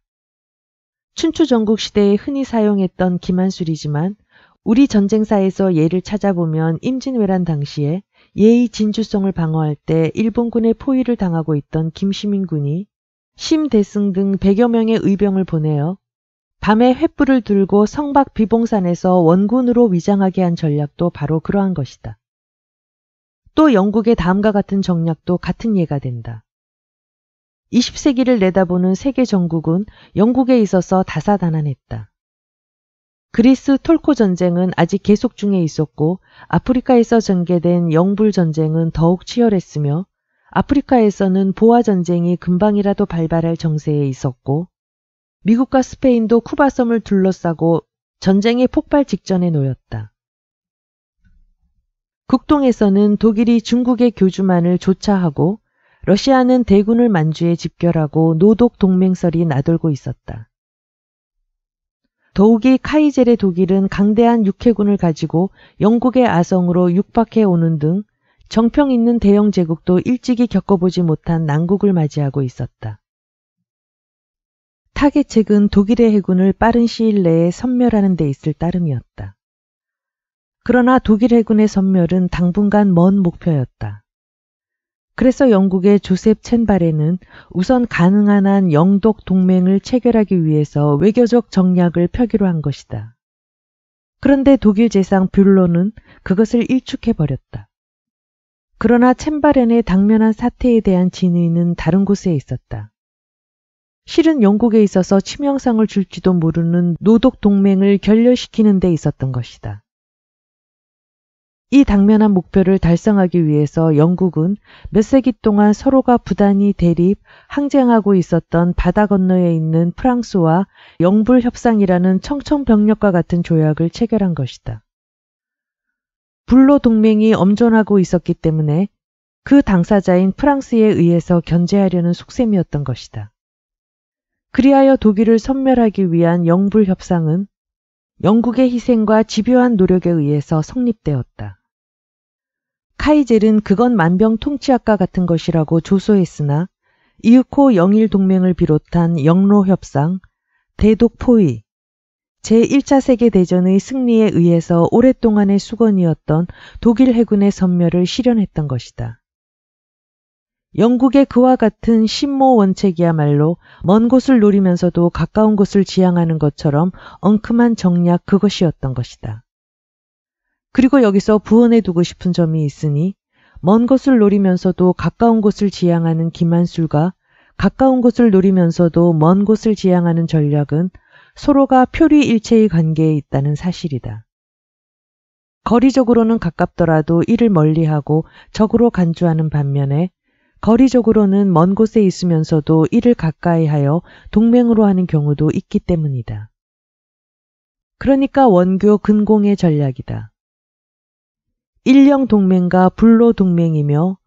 춘추 전국 시대에 흔히 사용했던 기만술이지만 우리 전쟁사에서 예를 찾아보면 임진왜란 당시에 예의 진주성을 방어할 때 일본군의 포위를 당하고 있던 김시민 군이 심대승 등 100여 명의 의병을 보내어 밤에 횃불을 들고 성박 비봉산에서 원군으로 위장하게 한 전략도 바로 그러한 것이다. 또 영국의 다음과 같은 정략도 같은 예가 된다. 20세기를 내다보는 세계 정국은 영국에 있어서 다사다난했다. 그리스 톨코 전쟁은 아직 계속 중에 있었고 아프리카에서 전개된 영불 전쟁은 더욱 치열했으며 아프리카에서는 보아 전쟁이 금방이라도 발발할 정세에 있었고 미국과 스페인도 쿠바 섬을 둘러싸고 전쟁의 폭발 직전에 놓였다. 국동에서는 독일이 중국의 교주만을 조차하고 러시아는 대군을 만주에 집결하고 노독 동맹설이 나돌고 있었다. 더욱이 카이젤의 독일은 강대한 육해군을 가지고 영국의 아성으로 육박해 오는 등 정평 있는 대영 제국도 일찍이 겪어보지 못한 난국을 맞이하고 있었다. 타계책은 독일의 해군을 빠른 시일 내에 섬멸하는 데 있을 따름이었다. 그러나 독일 해군의 섬멸은 당분간 먼 목표였다. 그래서 영국의 조셉 첸바레는 우선 가능한 한 영독 동맹을 체결하기 위해서 외교적 정략을 펴기로 한 것이다. 그런데 독일 재상 뷰러는 그것을 일축해버렸다. 그러나 챔바렌의 당면한 사태에 대한 진의는 다른 곳에 있었다. 실은 영국에 있어서 치명상을 줄지도 모르는 노독 동맹을 결렬시키는 데 있었던 것이다. 이 당면한 목표를 달성하기 위해서 영국은 몇 세기 동안 서로가 부단히 대립, 항쟁하고 있었던 바다 건너에 있는 프랑스와 영불 협상이라는 청청병력과 같은 조약을 체결한 것이다. 불로 동맹이 엄존하고 있었기 때문에 그 당사자인 프랑스에 의해서 견제하려는 속셈이었던 것이다. 그리하여 독일을 섬멸하기 위한 영불 협상은 영국의 희생과 집요한 노력에 의해서 성립되었다. 카이젤은 그건 만병통치약과 같은 것이라고 조소했으나 이윽호 영일 동맹을 비롯한 영로 협상, 대독 포위, 제1차 세계대전의 승리에 의해서 오랫동안의 수건이었던 독일 해군의 선멸을 실현했던 것이다. 영국의 그와 같은 신모 원책이야말로 먼 곳을 노리면서도 가까운 곳을 지향하는 것처럼 엉큼한 정략 그것이었던 것이다. 그리고 여기서 부언해 두고 싶은 점이 있으니 먼 곳을 노리면서도 가까운 곳을 지향하는 김한술과 가까운 곳을 노리면서도 먼 곳을 지향하는 전략은 서로가 표리일체의 관계에 있다는 사실이다. 거리적으로는 가깝더라도 이를 멀리하고 적으로 간주하는 반면에 거리적으로는 먼 곳에 있으면서도 이를 가까이하여 동맹으로 하는 경우도 있기 때문이다. 그러니까 원교 근공의 전략이다. 일령 동맹과 불로 동맹이며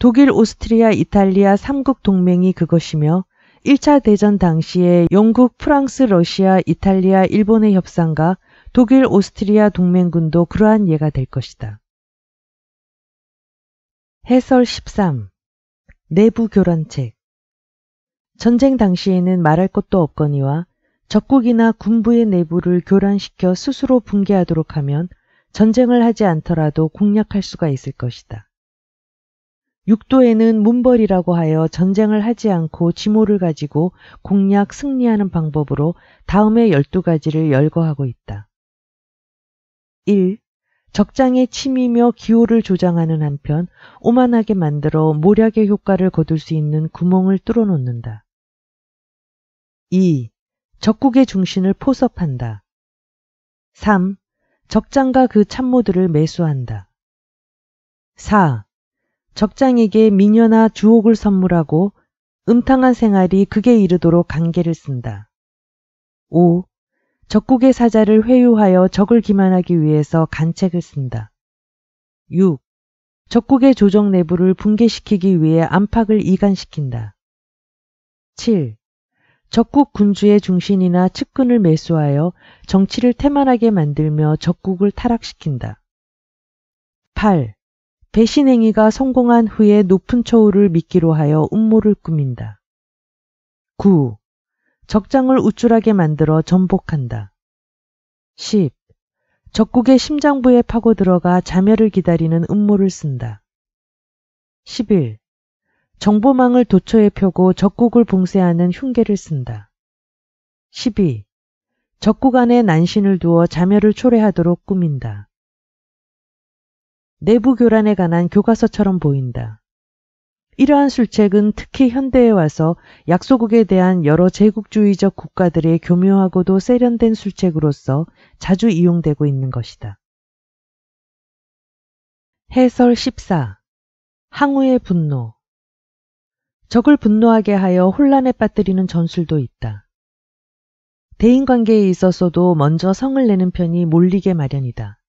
독일, 오스트리아, 이탈리아 3국 동맹이 그것이며 1차 대전 당시에 영국, 프랑스, 러시아, 이탈리아, 일본의 협상과 독일, 오스트리아 동맹군도 그러한 예가 될 것이다. 해설 13. 내부 교란책 전쟁 당시에는 말할 것도 없거니와 적국이나 군부의 내부를 교란시켜 스스로 붕괴하도록 하면 전쟁을 하지 않더라도 공략할 수가 있을 것이다. 육도에는 문벌이라고 하여 전쟁을 하지 않고 지모를 가지고 공략 승리하는 방법으로 다음의 12가지를 열거하고 있다. 1. 적장의 침이며 기호를 조장하는 한편 오만하게 만들어 모략의 효과를 거둘 수 있는 구멍을 뚫어놓는다. 2. 적국의 중심을 포섭한다. 3. 적장과 그 참모들을 매수한다. 4. 적장에게 미녀나 주옥을 선물하고 음탕한 생활이 극에 이르도록 관계를 쓴다. 5. 적국의 사자를 회유하여 적을 기만하기 위해서 간책을 쓴다. 6. 적국의 조정 내부를 붕괴시키기 위해 안팎을 이간시킨다. 7. 적국 군주의 중신이나 측근을 매수하여 정치를 태만하게 만들며 적국을 타락시킨다. 8. 배신 행위가 성공한 후에 높은 처우를 미끼로 하여 음모를 꾸민다. 9. 적장을 우쭐하게 만들어 전복한다. 10. 적국의 심장부에 파고들어가 자멸을 기다리는 음모를 쓴다. 11. 정보망을 도처에 펴고 적국을 봉쇄하는 흉계를 쓴다. 12. 적국 안에 난신을 두어 자멸을 초래하도록 꾸민다. 내부 교란에 관한 교과서처럼 보인다. 이러한 술책은 특히 현대에 와서 약소국에 대한 여러 제국주의적 국가들의 교묘하고도 세련된 술책으로서 자주 이용되고 있는 것이다. 해설 14. 항우의 분노 적을 분노하게 하여 혼란에 빠뜨리는 전술도 있다. 대인관계에 있어서도 먼저 성을 내는 편이 몰리게 마련이다.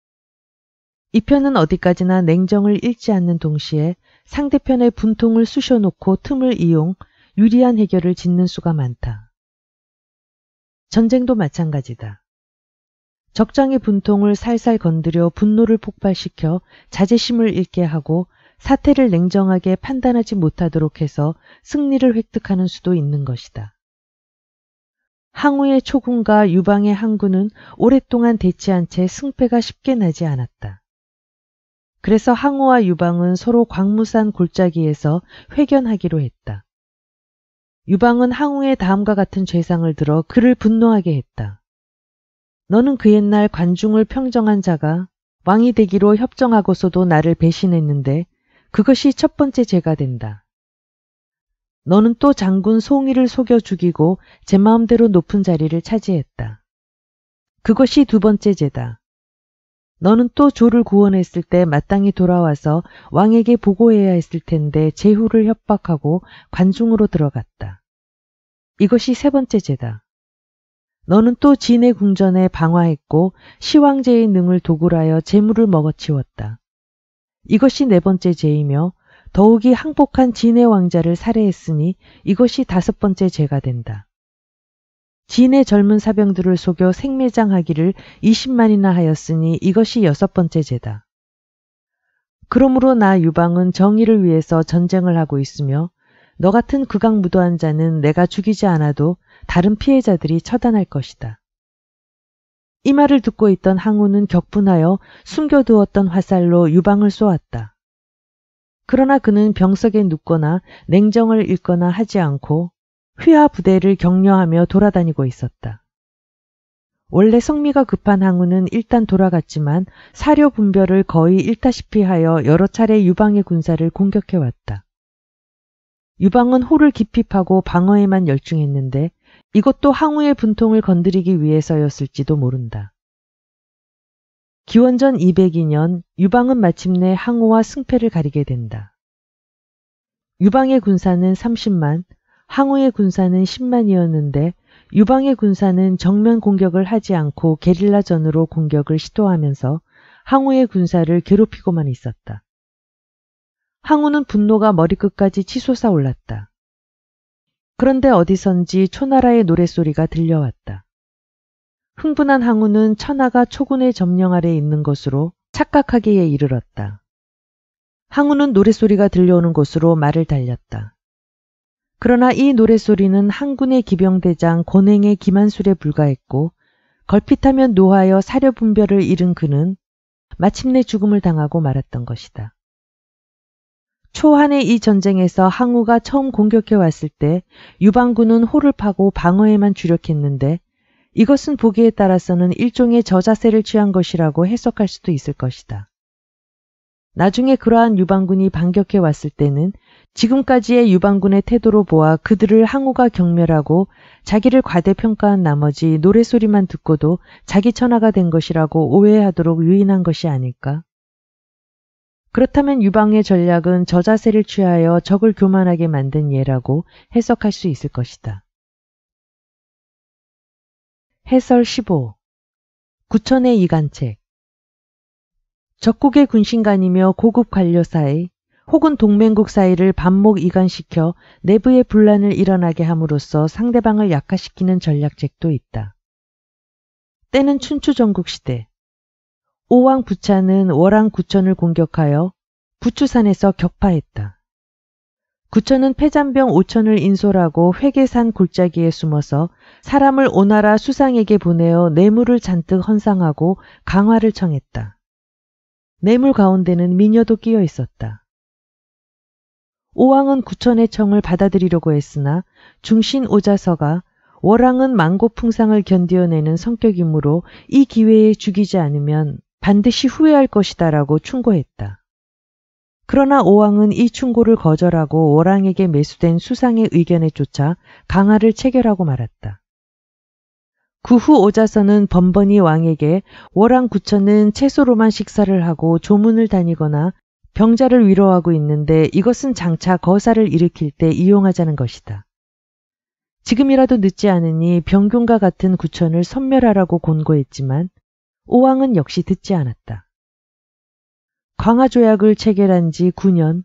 이 편은 어디까지나 냉정을 잃지 않는 동시에 상대편의 분통을 쑤셔놓고 틈을 이용 유리한 해결을 짓는 수가 많다. 전쟁도 마찬가지다. 적장의 분통을 살살 건드려 분노를 폭발시켜 자제심을 잃게 하고 사태를 냉정하게 판단하지 못하도록 해서 승리를 획득하는 수도 있는 것이다. 항우의 초군과 유방의 항군은 오랫동안 대치한 채 승패가 쉽게 나지 않았다. 그래서 항우와 유방은 서로 광무산 골짜기에서 회견하기로 했다. 유방은 항우의 다음과 같은 죄상을 들어 그를 분노하게 했다. 너는 그 옛날 관중을 평정한 자가 왕이 되기로 협정하고서도 나를 배신했는데 그것이 첫 번째 죄가 된다. 너는 또 장군 송이를 속여 죽이고 제 마음대로 높은 자리를 차지했다. 그것이 두 번째 죄다. 너는 또 조를 구원했을 때 마땅히 돌아와서 왕에게 보고해야 했을 텐데 제후를 협박하고 관중으로 들어갔다. 이것이 세 번째 죄다. 너는 또 진의 궁전에 방화했고 시황제의 능을 도굴하여 재물을 먹어치웠다. 이것이 네 번째 죄이며 더욱이 항복한 진의 왕자를 살해했으니 이것이 다섯 번째 죄가 된다. 진의 젊은 사병들을 속여 생매장하기를 20만이나 하였으니 이것이 여섯 번째 죄다. 그러므로 나 유방은 정의를 위해서 전쟁을 하고 있으며 너 같은 극악무도한 자는 내가 죽이지 않아도 다른 피해자들이 처단할 것이다. 이 말을 듣고 있던 항우는 격분하여 숨겨두었던 화살로 유방을 쏘았다. 그러나 그는 병석에 눕거나 냉정을 읽거나 하지 않고 휘하 부대를 격려하며 돌아다니고 있었다. 원래 성미가 급한 항우는 일단 돌아갔지만 사료 분별을 거의 잃다시피 하여 여러 차례 유방의 군사를 공격해왔다. 유방은 호를 깊이 파고 방어에만 열중했는데 이것도 항우의 분통을 건드리기 위해서였을지도 모른다. 기원전 202년 유방은 마침내 항우와 승패를 가리게 된다. 유방의 군사는 30만, 항우의 군사는 10만이었는데 유방의 군사는 정면 공격을 하지 않고 게릴라전으로 공격을 시도하면서 항우의 군사를 괴롭히고만 있었다. 항우는 분노가 머리끝까지 치솟아 올랐다. 그런데 어디선지 초나라의 노랫소리가 들려왔다. 흥분한 항우는 천하가 초군의 점령 아래 있는 것으로 착각하기에 이르렀다. 항우는 노랫소리가 들려오는 곳으로 말을 달렸다. 그러나 이 노랫소리는 항군의 기병대장 권행의 기만술에 불과했고 걸핏하면 노하여 사려 분별을 잃은 그는 마침내 죽음을 당하고 말았던 것이다. 초한의 이 전쟁에서 항우가 처음 공격해 왔을 때 유방군은 호를 파고 방어에만 주력했는데 이것은 보기에 따라서는 일종의 저자세를 취한 것이라고 해석할 수도 있을 것이다. 나중에 그러한 유방군이 반격해 왔을 때는 지금까지의 유방군의 태도로 보아 그들을 항우가 경멸하고 자기를 과대평가한 나머지 노래소리만 듣고도 자기 천하가 된 것이라고 오해하도록 유인한 것이 아닐까? 그렇다면 유방의 전략은 저자세를 취하여 적을 교만하게 만든 예라고 해석할 수 있을 것이다. 해설 15 구천의 이간책 적국의 군신관이며 고급 관료사이 혹은 동맹국 사이를 반목 이간시켜 내부의 분란을 일어나게 함으로써 상대방을 약화시키는 전략책도 있다. 때는 춘추 전국 시대, 오왕 부차는 월왕 구천을 공격하여 부추산에서 격파했다. 구천은 폐잔병 오천을 인솔하고 회계산 골짜기에 숨어서 사람을 오나라 수상에게 보내어 뇌물을 잔뜩 헌상하고 강화를 청했다. 뇌물 가운데는 미녀도 끼어 있었다. 오왕은 구천의 청을 받아들이려고 했으나 중신 오자서가 월왕은 망고풍상을 견디어내는 성격이므로 이 기회에 죽이지 않으면 반드시 후회할 것이다 라고 충고했다. 그러나 오왕은 이 충고를 거절하고 오랑에게 매수된 수상의 의견에 쫓아 강화를 체결하고 말았다. 그 후 오자서는 번번이 왕에게 오랑 구천은 채소로만 식사를 하고 조문을 다니거나 병자를 위로하고 있는데 이것은 장차 거사를 일으킬 때 이용하자는 것이다. 지금이라도 늦지 않으니 병균과 같은 구천을 섬멸하라고 권고했지만 오왕은 역시 듣지 않았다. 광화조약을 체결한 지 9년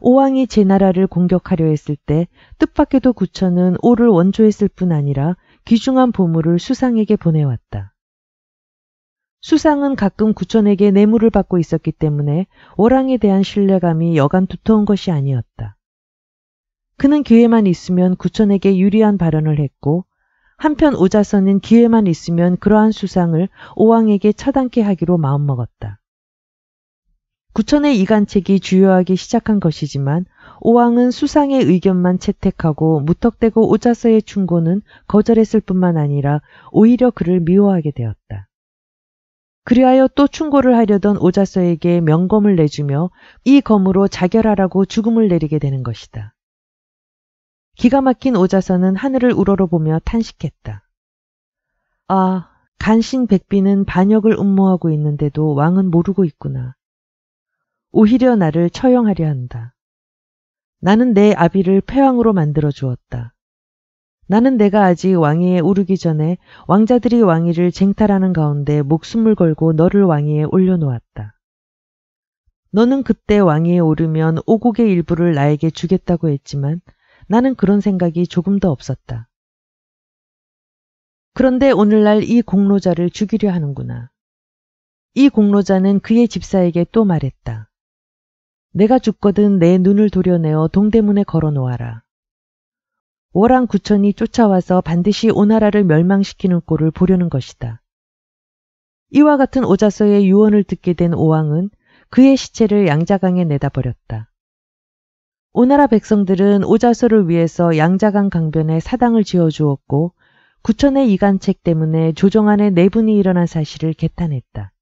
오왕이 제 나라를 공격하려 했을 때 뜻밖에도 구천은 오를 원조했을 뿐 아니라 귀중한 보물을 수상에게 보내왔다. 수상은 가끔 구천에게 뇌물을 받고 있었기 때문에 오랑에 대한 신뢰감이 여간 두터운 것이 아니었다. 그는 기회만 있으면 구천에게 유리한 발언을 했고 한편 오자선은 기회만 있으면 그러한 수상을 오왕에게 처단케 하기로 마음먹었다. 구천의 이간책이 주요하기 시작한 것이지만 오왕은 수상의 의견만 채택하고 무턱대고 오자서의 충고는 거절했을 뿐만 아니라 오히려 그를 미워하게 되었다. 그리하여 또 충고를 하려던 오자서에게 명검을 내주며 이 검으로 자결하라고 죽음을 내리게 되는 것이다. 기가 막힌 오자선은 하늘을 우러러보며 탄식했다. 아, 간신 백비는 반역을 음모하고 있는데도 왕은 모르고 있구나. 오히려 나를 처형하려 한다. 나는 내 아비를 패왕으로 만들어 주었다. 나는 내가 아직 왕위에 오르기 전에 왕자들이 왕위를 쟁탈하는 가운데 목숨을 걸고 너를 왕위에 올려놓았다. 너는 그때 왕위에 오르면 오곡의 일부를 나에게 주겠다고 했지만 나는 그런 생각이 조금도 없었다. 그런데 오늘날 이 공로자를 죽이려 하는구나. 이 공로자는 그의 집사에게 또 말했다. 내가 죽거든 내 눈을 도려내어 동대문에 걸어놓아라. 월왕 구천이 쫓아와서 반드시 오나라를 멸망시키는 꼴을 보려는 것이다. 이와 같은 오자서의 유언을 듣게 된 오왕은 그의 시체를 양자강에 내다버렸다. 오나라 백성들은 오자수를 위해서 양자강 강변에 사당을 지어주었고 구천의 이간책 때문에 조정안에 내분이 일어난 사실을 개탄했다.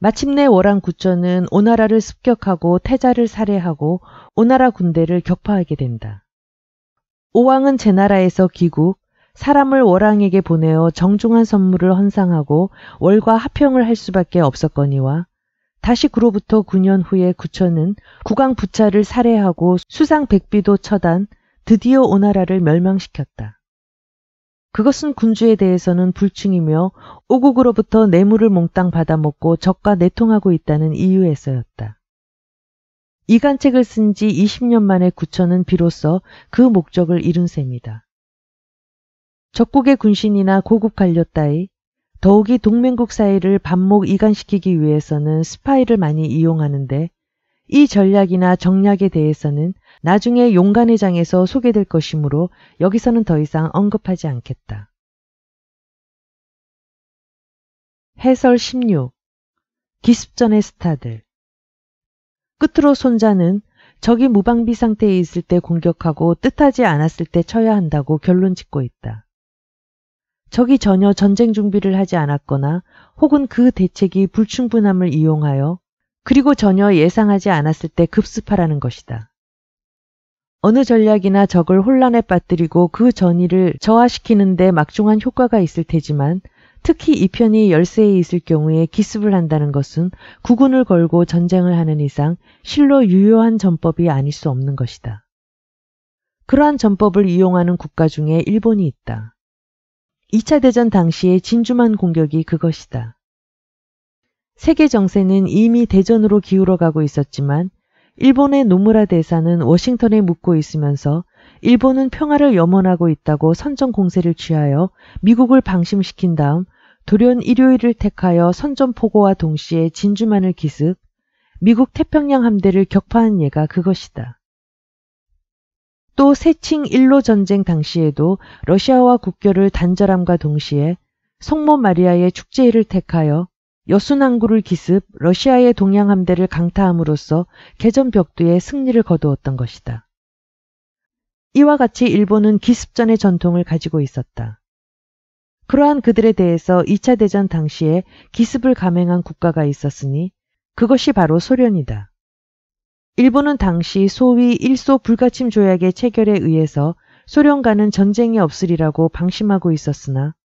마침내 월한 구천은 오나라를 습격하고 태자를 살해하고 오나라 군대를 격파하게 된다. 오왕은 제 나라에서 귀국, 사람을 월왕에게 보내어 정중한 선물을 헌상하고 월과 합평을 할 수밖에 없었거니와 다시 그로부터 9년 후에 구천은 국왕 부차를 살해하고 수상 백비도 처단, 드디어 오나라를 멸망시켰다. 그것은 군주에 대해서는 불충이며 오국으로부터 뇌물을 몽땅 받아먹고 적과 내통하고 있다는 이유에서였다. 이간책을 쓴 지 20년 만에 구천은 비로소 그 목적을 이룬 셈이다. 적국의 군신이나 고국 관료 따위 더욱이 동맹국 사이를 반목 이간시키기 위해서는 스파이를 많이 이용하는데 이 전략이나 정략에 대해서는 나중에 용간회장에서 소개될 것이므로 여기서는 더 이상 언급하지 않겠다. 해설 16 기습전의 스타들 끝으로 손자는 적이 무방비 상태에 있을 때 공격하고 뜻하지 않았을 때 쳐야 한다고 결론 짓고 있다. 적이 전혀 전쟁 준비를 하지 않았거나 혹은 그 대책이 불충분함을 이용하여 그리고 전혀 예상하지 않았을 때 급습하라는 것이다. 어느 전략이나 적을 혼란에 빠뜨리고 그 전의를 저하시키는데 막중한 효과가 있을 테지만 특히 이 편이 열세에 있을 경우에 기습을 한다는 것은 국군을 걸고 전쟁을 하는 이상 실로 유효한 전법이 아닐 수 없는 것이다. 그러한 전법을 이용하는 국가 중에 일본이 있다. 2차 대전 당시의 진주만 공격이 그것이다. 세계 정세는 이미 대전으로 기울어가고 있었지만 일본의 노무라 대사는 워싱턴에 묵고 있으면서 일본은 평화를 염원하고 있다고 선전 공세를 취하여 미국을 방심시킨 다음 돌연 일요일을 택하여 선전 포고와 동시에 진주만을 기습, 미국 태평양 함대를 격파한 예가 그것이다. 또 세칭 일로 전쟁 당시에도 러시아와 국교를 단절함과 동시에 성모 마리아의 축제일을 택하여 여순항구를 기습 러시아의 동양 함대를 강타함으로써 개전 벽두의 승리를 거두었던 것이다. 이와 같이 일본은 기습전의 전통을 가지고 있었다. 그러한 그들에 대해서 2차 대전 당시에 기습을 감행한 국가가 있었으니 그것이 바로 소련이다. 일본은 당시 소위 일소 불가침 조약의 체결에 의해서 소련과는 전쟁이 없으리라고 방심하고 있었으나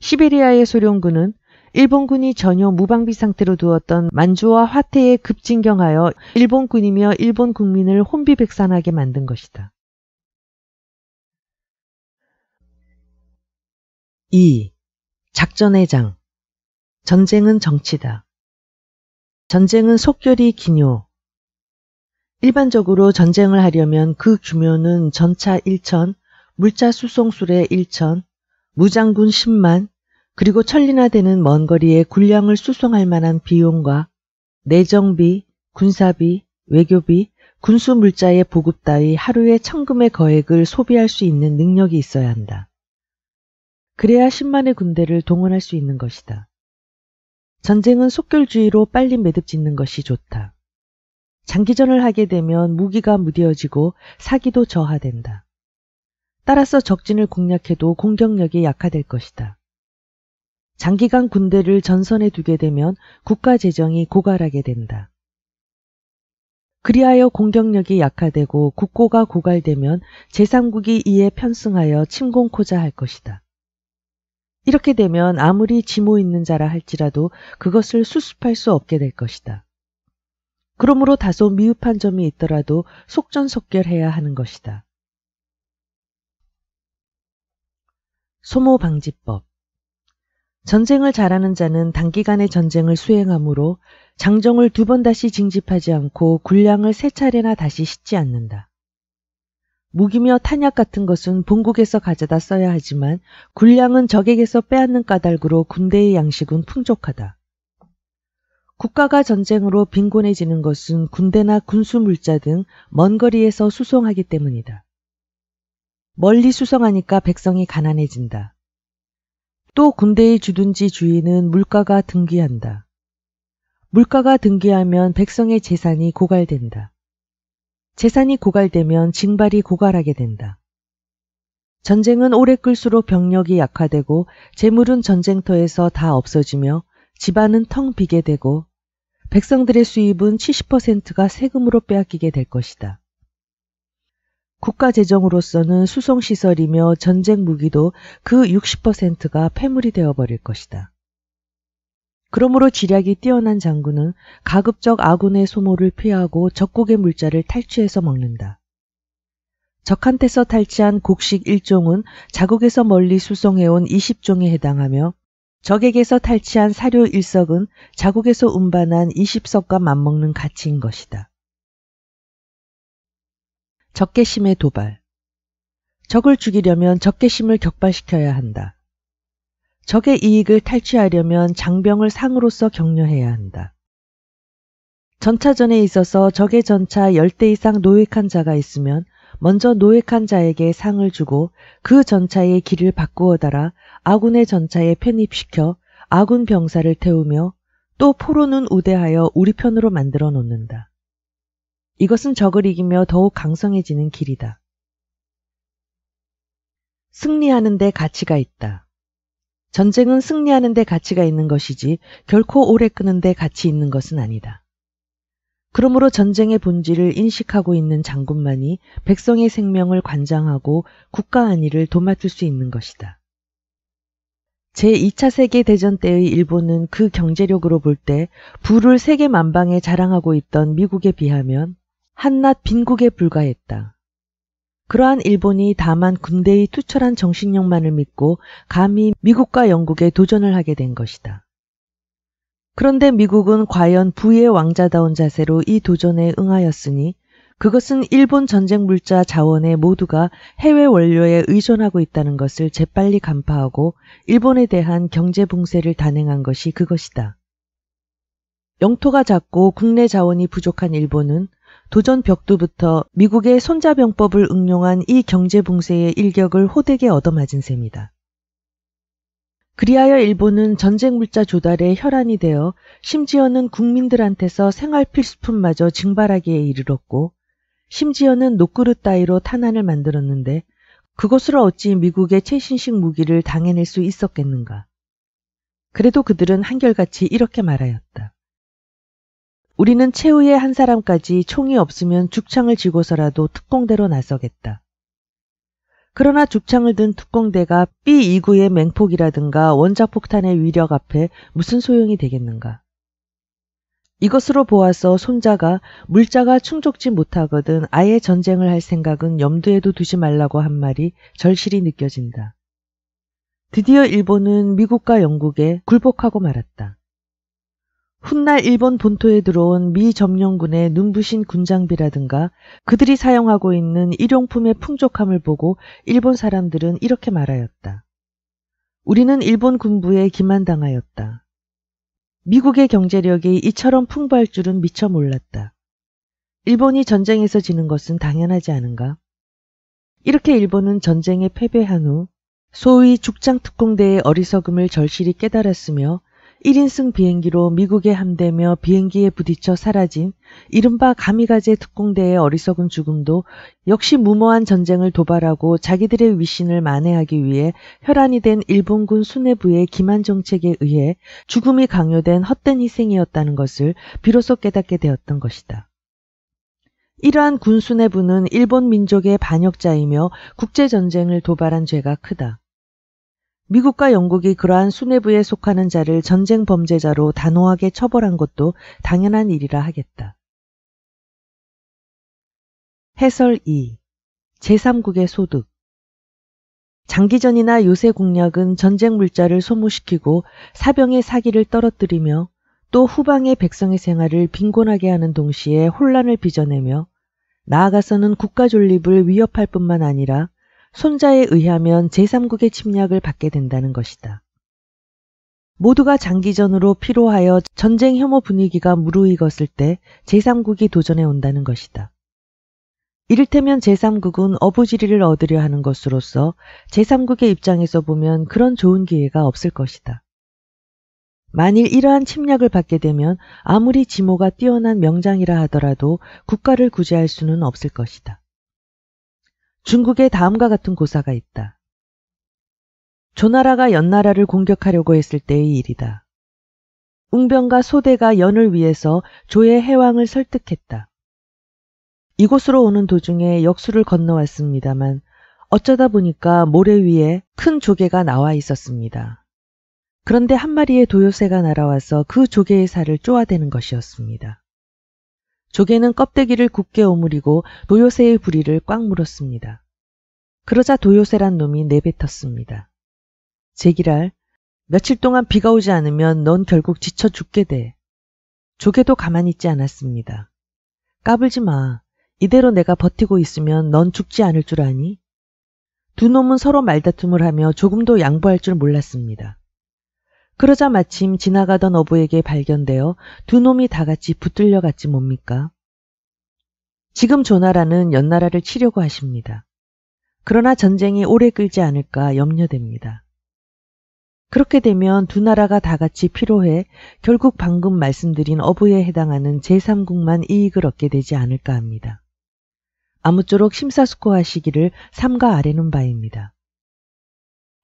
시베리아의 소련군은 일본군이 전혀 무방비 상태로 두었던 만주와 화태에 급진경하여 일본군이며 일본 국민을 혼비백산하게 만든 것이다. 2. 작전의 장 전쟁은 정치다. 전쟁은 속결이 기뇨 일반적으로 전쟁을 하려면 그 규모는 전차 1천, 물자 수송술에 1천, 무장군 10만, 그리고 천리나 되는 먼 거리에 군량을 수송할 만한 비용과 내정비, 군사비, 외교비, 군수 물자의 보급 따위 하루에 천금의 거액을 소비할 수 있는 능력이 있어야 한다. 그래야 10만의 군대를 동원할 수 있는 것이다. 전쟁은 속결주의로 빨리 매듭짓는 것이 좋다. 장기전을 하게 되면 무기가 무뎌지고 사기도 저하된다. 따라서 적진을 공략해도 공격력이 약화될 것이다. 장기간 군대를 전선에 두게 되면 국가 재정이 고갈하게 된다. 그리하여 공격력이 약화되고 국고가 고갈되면 제3국이 이에 편승하여 침공코자 할 것이다. 이렇게 되면 아무리 지모 있는 자라 할지라도 그것을 수습할 수 없게 될 것이다. 그러므로 다소 미흡한 점이 있더라도 속전속결해야 하는 것이다. 소모 방지법 전쟁을 잘하는 자는 단기간의 전쟁을 수행하므로 장정을 두 번 다시 징집하지 않고 군량을 세 차례나 다시 싣지 않는다. 무기며 탄약 같은 것은 본국에서 가져다 써야 하지만 군량은 적에게서 빼앗는 까닭으로 군대의 양식은 풍족하다. 국가가 전쟁으로 빈곤해지는 것은 군대나 군수물자 등 먼 거리에서 수송하기 때문이다. 멀리 수송하니까 백성이 가난해진다. 또 군대의 주둔지 주인은 물가가 등기한다. 물가가 등기하면 백성의 재산이 고갈된다. 재산이 고갈되면 징발이 고갈하게 된다. 전쟁은 오래 끌수록 병력이 약화되고 재물은 전쟁터에서 다 없어지며 집안은 텅 비게 되고 백성들의 수입은 70%가 세금으로 빼앗기게 될 것이다. 국가 재정으로서는 수송시설이며 전쟁 무기도 그 60%가 폐물이 되어버릴 것이다. 그러므로 지략이 뛰어난 장군은 가급적 아군의 소모를 피하고 적국의 물자를 탈취해서 먹는다. 적한테서 탈취한 곡식 1종은 자국에서 멀리 수송해온 20종에 해당하며 적에게서 탈취한 사료 일석은 자국에서 운반한 20석과 맞먹는 가치인 것이다. 적개심의 도발. 적을 죽이려면 적개심을 격발시켜야 한다. 적의 이익을 탈취하려면 장병을 상으로서 격려해야 한다. 전차전에 있어서 적의 전차 10대 이상 노획한 자가 있으면 먼저 노획한 자에게 상을 주고 그 전차의 길을 바꾸어 달아 아군의 전차에 편입시켜 아군 병사를 태우며 또 포로는 우대하여 우리 편으로 만들어 놓는다. 이것은 적을 이기며 더욱 강성해지는 길이다. 승리하는 데 가치가 있다. 전쟁은 승리하는 데 가치가 있는 것이지 결코 오래 끄는 데 가치 있는 것은 아니다. 그러므로 전쟁의 본질을 인식하고 있는 장군만이 백성의 생명을 관장하고 국가 안위를 도맡을 수 있는 것이다. 제2차 세계대전 때의 일본은 그 경제력으로 볼 때 부를 세계 만방에 자랑하고 있던 미국에 비하면 한낱 빈국에 불과했다. 그러한 일본이 다만 군대의 투철한 정신력만을 믿고 감히 미국과 영국에 도전을 하게 된 것이다. 그런데 미국은 과연 부의 왕자다운 자세로 이 도전에 응하였으니 그것은 일본 전쟁 물자 자원의 모두가 해외 원료에 의존하고 있다는 것을 재빨리 간파하고 일본에 대한 경제 봉쇄를 단행한 것이 그것이다. 영토가 작고 국내 자원이 부족한 일본은 도전 벽두부터 미국의 손자병법을 응용한 이 경제 봉쇄의 일격을 호되게 얻어맞은 셈이다. 그리하여 일본은 전쟁 물자 조달에 혈안이 되어 심지어는 국민들한테서 생활 필수품마저 증발하기에 이르렀고 심지어는 노그릇 따위로 탄환을 만들었는데 그것로 어찌 미국의 최신식 무기를 당해낼 수 있었겠는가. 그래도 그들은 한결같이 이렇게 말하였다. 우리는 최후의 한 사람까지 총이 없으면 죽창을 쥐고서라도 특공대로 나서겠다. 그러나 죽창을 든 특공대가 b 2 9의 맹폭이라든가 원자폭탄의 위력 앞에 무슨 소용이 되겠는가. 이것으로 보아서 손자가 물자가 충족지 못하거든 아예 전쟁을 할 생각은 염두에도 두지 말라고 한 말이 절실히 느껴진다. 드디어 일본은 미국과 영국에 굴복하고 말았다. 훗날 일본 본토에 들어온 미 점령군의 눈부신 군장비라든가 그들이 사용하고 있는 일용품의 풍족함을 보고 일본 사람들은 이렇게 말하였다. 우리는 일본 군부에 기만당하였다. 미국의 경제력이 이처럼 풍부할 줄은 미처 몰랐다. 일본이 전쟁에서 지는 것은 당연하지 않은가? 이렇게 일본은 전쟁에 패배한 후 소위 죽장특공대의 어리석음을 절실히 깨달았으며 1인승 비행기로 미국에 함대며 비행기에 부딪혀 사라진 이른바 가미가제 특공대의 어리석은 죽음도 역시 무모한 전쟁을 도발하고 자기들의 위신을 만회하기 위해 혈안이 된 일본군 수뇌부의 기만 정책에 의해 죽음이 강요된 헛된 희생이었다는 것을 비로소 깨닫게 되었던 것이다. 이러한 군수뇌부는 일본 민족의 반역자이며 국제전쟁을 도발한 죄가 크다. 미국과 영국이 그러한 수뇌부에 속하는 자를 전쟁 범죄자로 단호하게 처벌한 것도 당연한 일이라 하겠다. 해설 2. 제3국의 소득. 장기전이나 요새 공략은 전쟁 물자를 소모시키고 사병의 사기를 떨어뜨리며 또 후방의 백성의 생활을 빈곤하게 하는 동시에 혼란을 빚어내며 나아가서는 국가 존립을 위협할 뿐만 아니라 손자에 의하면 제3국의 침략을 받게 된다는 것이다. 모두가 장기전으로 피로하여 전쟁 혐오 분위기가 무르익었을 때 제3국이 도전해 온다는 것이다. 이를테면 제3국은 어부지리를 얻으려 하는 것으로서 제3국의 입장에서 보면 그런 좋은 기회가 없을 것이다. 만일 이러한 침략을 받게 되면 아무리 지모가 뛰어난 명장이라 하더라도 국가를 구제할 수는 없을 것이다. 중국의 다음과 같은 고사가 있다. 조나라가 연나라를 공격하려고 했을 때의 일이다. 웅병과 소대가 연을 위해서 조의 해왕을 설득했다. 이곳으로 오는 도중에 역수를 건너왔습니다만 어쩌다 보니까 모래 위에 큰 조개가 나와 있었습니다. 그런데 한 마리의 도요새가 날아와서 그 조개의 살을 쪼아대는 것이었습니다. 조개는 껍데기를 굳게 오므리고 도요새의 부리를 꽉 물었습니다. 그러자 도요새란 놈이 내뱉었습니다. 제기랄, 며칠 동안 비가 오지 않으면 넌 결국 지쳐 죽게 돼. 조개도 가만히 있지 않았습니다. 까불지 마. 이대로 내가 버티고 있으면 넌 죽지 않을 줄 아니? 두 놈은 서로 말다툼을 하며 조금도 양보할 줄 몰랐습니다. 그러자 마침 지나가던 어부에게 발견되어 두 놈이 다 같이 붙들려 갔지 뭡니까? 지금 조나라는 연나라를 치려고 하십니다. 그러나 전쟁이 오래 끌지 않을까 염려됩니다. 그렇게 되면 두 나라가 다 같이 피로해 결국 방금 말씀드린 어부에 해당하는 제3국만 이익을 얻게 되지 않을까 합니다. 아무쪼록 심사숙고하시기를 삼가 아래는 바입니다.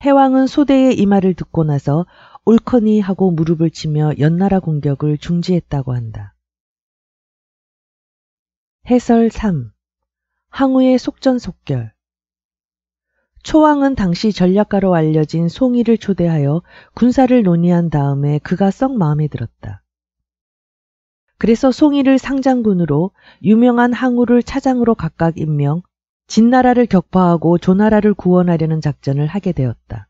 해왕은 소대의 이 말을 듣고 나서 옳커니 하고 무릎을 치며 연나라 공격을 중지했다고 한다. 해설 3. 항우의 속전속결 초왕은 당시 전략가로 알려진 송이를 초대하여 군사를 논의한 다음에 그가 썩 마음에 들었다. 그래서 송이를 상장군으로 유명한 항우를 차장으로 각각 임명, 진나라를 격파하고 조나라를 구원하려는 작전을 하게 되었다.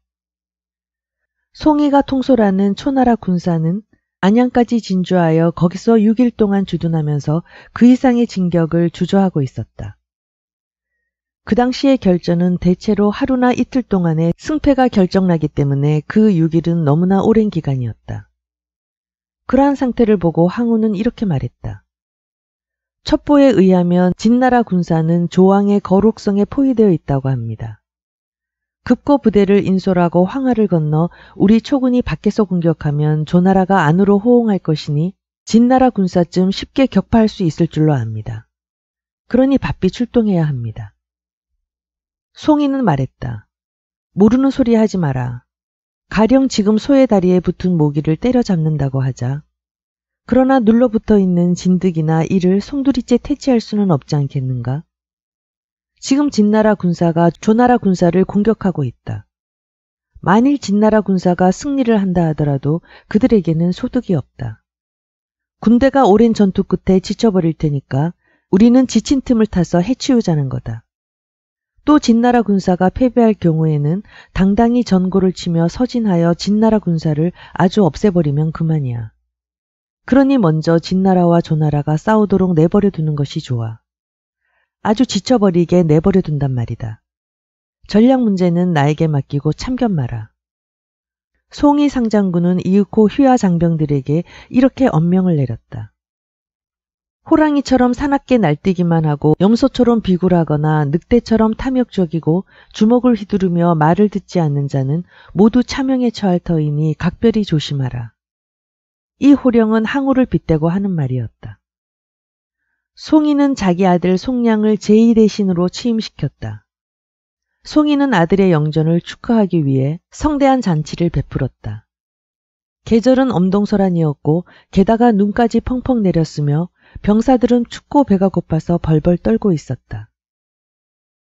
송이가 통솔하는 초나라 군사는 안양까지 진주하여 거기서 6일 동안 주둔하면서 그 이상의 진격을 주저하고 있었다. 그 당시의 결전은 대체로 하루나 이틀 동안의 승패가 결정나기 때문에 그 6일은 너무나 오랜 기간이었다. 그러한 상태를 보고 항우는 이렇게 말했다. 첩보에 의하면 진나라 군사는 조왕의 거룩성에 포위되어 있다고 합니다. 급거 부대를 인솔하고 황하를 건너 우리 초군이 밖에서 공격하면 조나라가 안으로 호응할 것이니 진나라 군사쯤 쉽게 격파할 수 있을 줄로 압니다. 그러니 바삐 출동해야 합니다. 송이는 말했다. 모르는 소리 하지 마라. 가령 지금 소의 다리에 붙은 모기를 때려잡는다고 하자. 그러나 눌러붙어 있는 진득이나 이를 송두리째 퇴치할 수는 없지 않겠는가? 지금 진나라 군사가 조나라 군사를 공격하고 있다. 만일 진나라 군사가 승리를 한다 하더라도 그들에게는 소득이 없다. 군대가 오랜 전투 끝에 지쳐버릴 테니까 우리는 지친 틈을 타서 해치우자는 거다. 또 진나라 군사가 패배할 경우에는 당당히 전고를 치며 서진하여 진나라 군사를 아주 없애버리면 그만이야. 그러니 먼저 진나라와 조나라가 싸우도록 내버려 두는 것이 좋아. 아주 지쳐버리게 내버려 둔단 말이다. 전략 문제는 나에게 맡기고 참견 마라. 송이 상장군은 이윽고 휘하 장병들에게 이렇게 엄명을 내렸다. 호랑이처럼 사납게 날뛰기만 하고 염소처럼 비굴하거나 늑대처럼 탐욕적이고 주먹을 휘두르며 말을 듣지 않는 자는 모두 차명에 처할 터이니 각별히 조심하라. 이 호령은 항우를 빗대고 하는 말이었다. 송이는 자기 아들 송량을 제이 대신으로 취임시켰다. 송이는 아들의 영전을 축하하기 위해 성대한 잔치를 베풀었다. 계절은 엄동설한이었고 게다가 눈까지 펑펑 내렸으며 병사들은 춥고 배가 고파서 벌벌 떨고 있었다.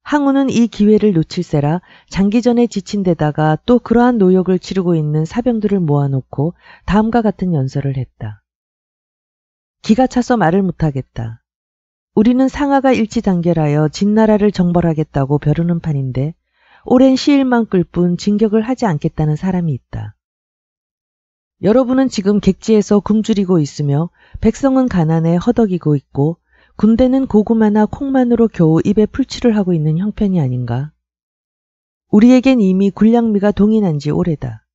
항우는 이 기회를 놓칠세라 장기 전에 지친 데다가 또 그러한 노역을 치르고 있는 사병들을 모아놓고 다음과 같은 연설을 했다. 기가 차서 말을 못하겠다. 우리는 상하가 일치단결하여 진나라를 정벌하겠다고 벼르는 판인데 오랜 시일만 끌 뿐 진격을 하지 않겠다는 사람이 있다. 여러분은 지금 객지에서 굶주리고 있으며 백성은 가난에 허덕이고 있고 군대는 고구마나 콩만으로 겨우 입에 풀칠을 하고 있는 형편이 아닌가. 우리에겐 이미 군량미가 동인한 지 오래다.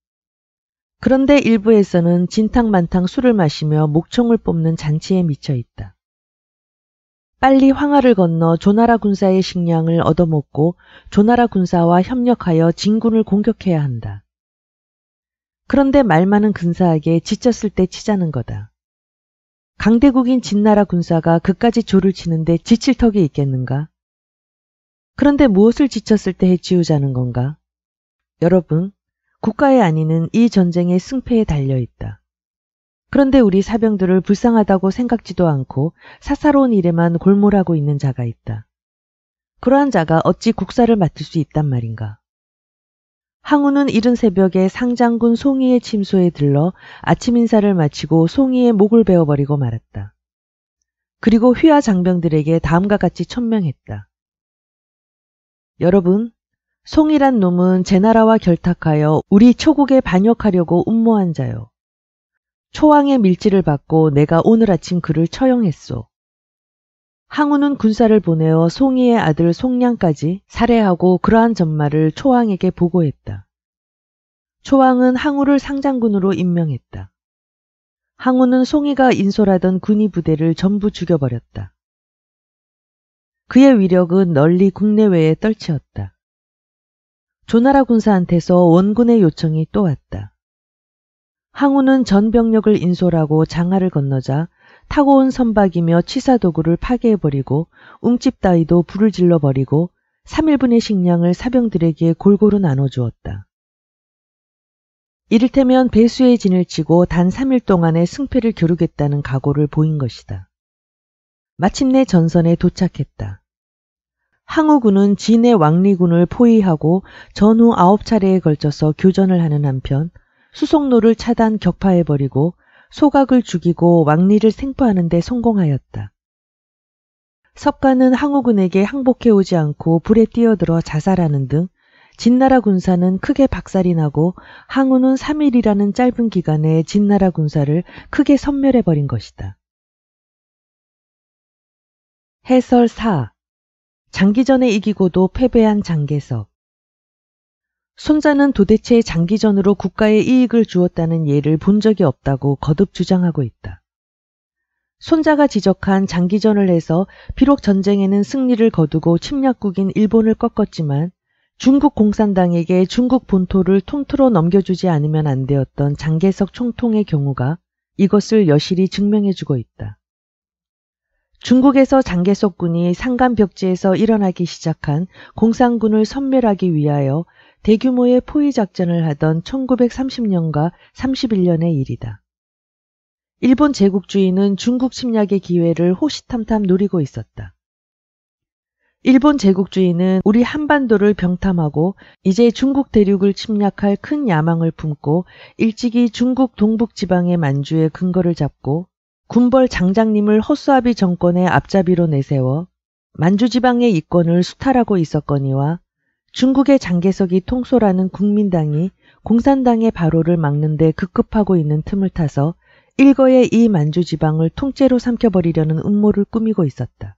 그런데 일부에서는 진탕만탕 술을 마시며 목청을 뽑는 잔치에 미쳐 있다. 빨리 황하를 건너 조나라 군사의 식량을 얻어먹고 조나라 군사와 협력하여 진군을 공격해야 한다. 그런데 말 많은 근사하게 지쳤을 때 치자는 거다. 강대국인 진나라 군사가 그까지 조를 치는데 지칠 턱이 있겠는가? 그런데 무엇을 지쳤을 때 해치우자는 건가? 여러분, 국가의 안위는 이 전쟁의 승패에 달려 있다. 그런데 우리 사병들을 불쌍하다고 생각지도 않고 사사로운 일에만 골몰하고 있는 자가 있다. 그러한 자가 어찌 국사를 맡을 수 있단 말인가. 항우는 이른 새벽에 상장군 송이의 침소에 들러 아침 인사를 마치고 송이의 목을 베어버리고 말았다. 그리고 휘하 장병들에게 다음과 같이 천명했다. 여러분, 송이란 놈은 제 나라와 결탁하여 우리 초국에 반역하려고 음모한 자요. 초왕의 밀지를 받고 내가 오늘 아침 그를 처형했소. 항우는 군사를 보내어 송이의 아들 송량까지 살해하고 그러한 전말을 초왕에게 보고했다. 초왕은 항우를 상장군으로 임명했다. 항우는 송이가 인솔하던 군이 부대를 전부 죽여버렸다. 그의 위력은 널리 국내외에 떨치었다. 조나라 군사한테서 원군의 요청이 또 왔다. 항우는 전병력을 인솔하고 장하를 건너자 타고 온 선박이며 치사도구를 파괴해버리고 웅집 따위도 불을 질러버리고 3일분의 식량을 사병들에게 골고루 나눠주었다. 이를테면 배수의 진을 치고 단 3일 동안의 승패를 겨루겠다는 각오를 보인 것이다. 마침내 전선에 도착했다. 항우군은 진의 왕리군을 포위하고 전후 9차례에 걸쳐서 교전을 하는 한편 수송로를 차단 격파해버리고 소각을 죽이고 왕리를 생포하는 데 성공하였다. 석가는 항우군에게 항복해오지 않고 불에 뛰어들어 자살하는 등 진나라 군사는 크게 박살이 나고 항우는 3일이라는 짧은 기간에 진나라 군사를 크게 섬멸해버린 것이다. 해설 4. 장기전에 이기고도 패배한 장계석 손자는 도대체 장기전으로 국가에 이익을 주었다는 예를 본 적이 없다고 거듭 주장하고 있다. 손자가 지적한 장기전을 해서 비록 전쟁에는 승리를 거두고 침략국인 일본을 꺾었지만 중국 공산당에게 중국 본토를 통틀어 넘겨주지 않으면 안 되었던 장개석 총통의 경우가 이것을 여실히 증명해주고 있다. 중국에서 장개석군이 상간 벽지에서 일어나기 시작한 공산군을 섬멸하기 위하여 대규모의 포위 작전을 하던 1930년과 31년의 일이다. 일본 제국주의는 중국 침략의 기회를 호시탐탐 노리고 있었다. 일본 제국주의는 우리 한반도를 병탐하고 이제 중국 대륙을 침략할 큰 야망을 품고 일찍이 중국 동북 지방의 만주에 근거를 잡고 군벌 장장님을 허수아비 정권의 앞잡이로 내세워 만주 지방의 이권을 수탈하고 있었거니와 중국의 장개석이 통솔하는 국민당이 공산당의 발호를 막는데 급급하고 있는 틈을 타서 일거에 이 만주 지방을 통째로 삼켜버리려는 음모를 꾸미고 있었다.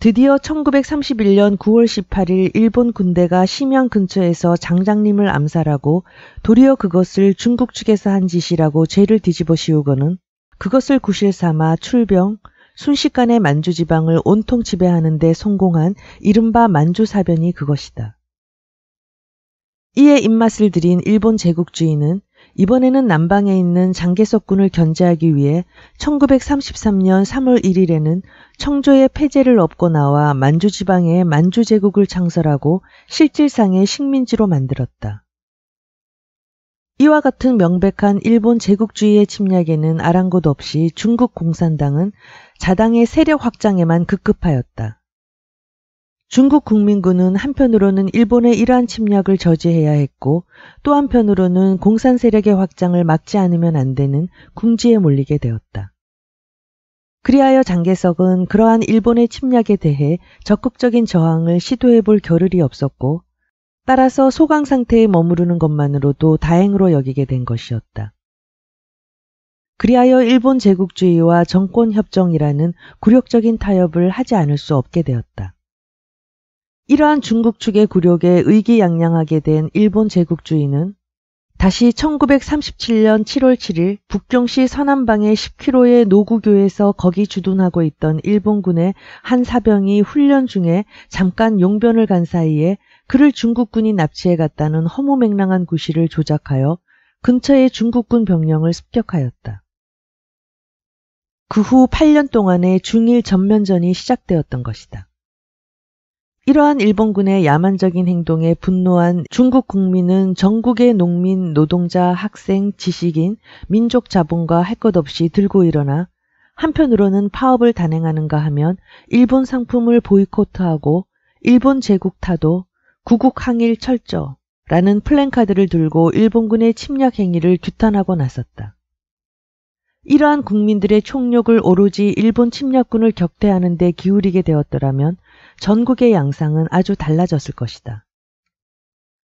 드디어 1931년 9월 18일 일본 군대가 심양 근처에서 장장님을 암살하고 도리어 그것을 중국 측에서 한 짓이라고 죄를 뒤집어 씌우고는 그것을 구실 삼아 출병, 순식간에 만주 지방을 온통 지배하는 데 성공한 이른바 만주 사변이 그것이다. 이에 입맛을 들인 일본 제국주의는 이번에는 남방에 있는 장개석군을 견제하기 위해 1933년 3월 1일에는 청조의 폐제를 업고 나와 만주 지방에 만주 제국을 창설하고 실질상의 식민지로 만들었다. 이와 같은 명백한 일본 제국주의의 침략에는 아랑곳 없이 중국 공산당은 자당의 세력 확장에만 급급하였다. 중국 국민군은 한편으로는 일본의 이러한 침략을 저지해야 했고 또 한편으로는 공산 세력의 확장을 막지 않으면 안 되는 궁지에 몰리게 되었다. 그리하여 장개석은 그러한 일본의 침략에 대해 적극적인 저항을 시도해 볼 겨를이 없었고 따라서 소강 상태에 머무르는 것만으로도 다행으로 여기게 된 것이었다. 그리하여 일본 제국주의와 정권 협정이라는 굴욕적인 타협을 하지 않을 수 없게 되었다. 이러한 중국 측의 굴욕에 의기양양하게 된 일본 제국주의는 다시 1937년 7월 7일 북경시 서남방의 10km의 노구교에서 거기 주둔하고 있던 일본군의 한 사병이 훈련 중에 잠깐 용변을 간 사이에 그를 중국군이 납치해 갔다는 허무맹랑한 구실을 조작하여 근처의 중국군 병령을 습격하였다. 그 후 8년 동안의 중일 전면전이 시작되었던 것이다. 이러한 일본군의 야만적인 행동에 분노한 중국 국민은 전국의 농민, 노동자, 학생, 지식인, 민족 자본과 할 것 없이 들고 일어나 한편으로는 파업을 단행하는가 하면 일본 상품을 보이콧하고 일본 제국 타도 구국항일 철저라는 플랜카드를 들고 일본군의 침략 행위를 규탄하고 나섰다. 이러한 국민들의 총력을 오로지 일본 침략군을 격퇴하는 데 기울이게 되었더라면 전국의 양상은 아주 달라졌을 것이다.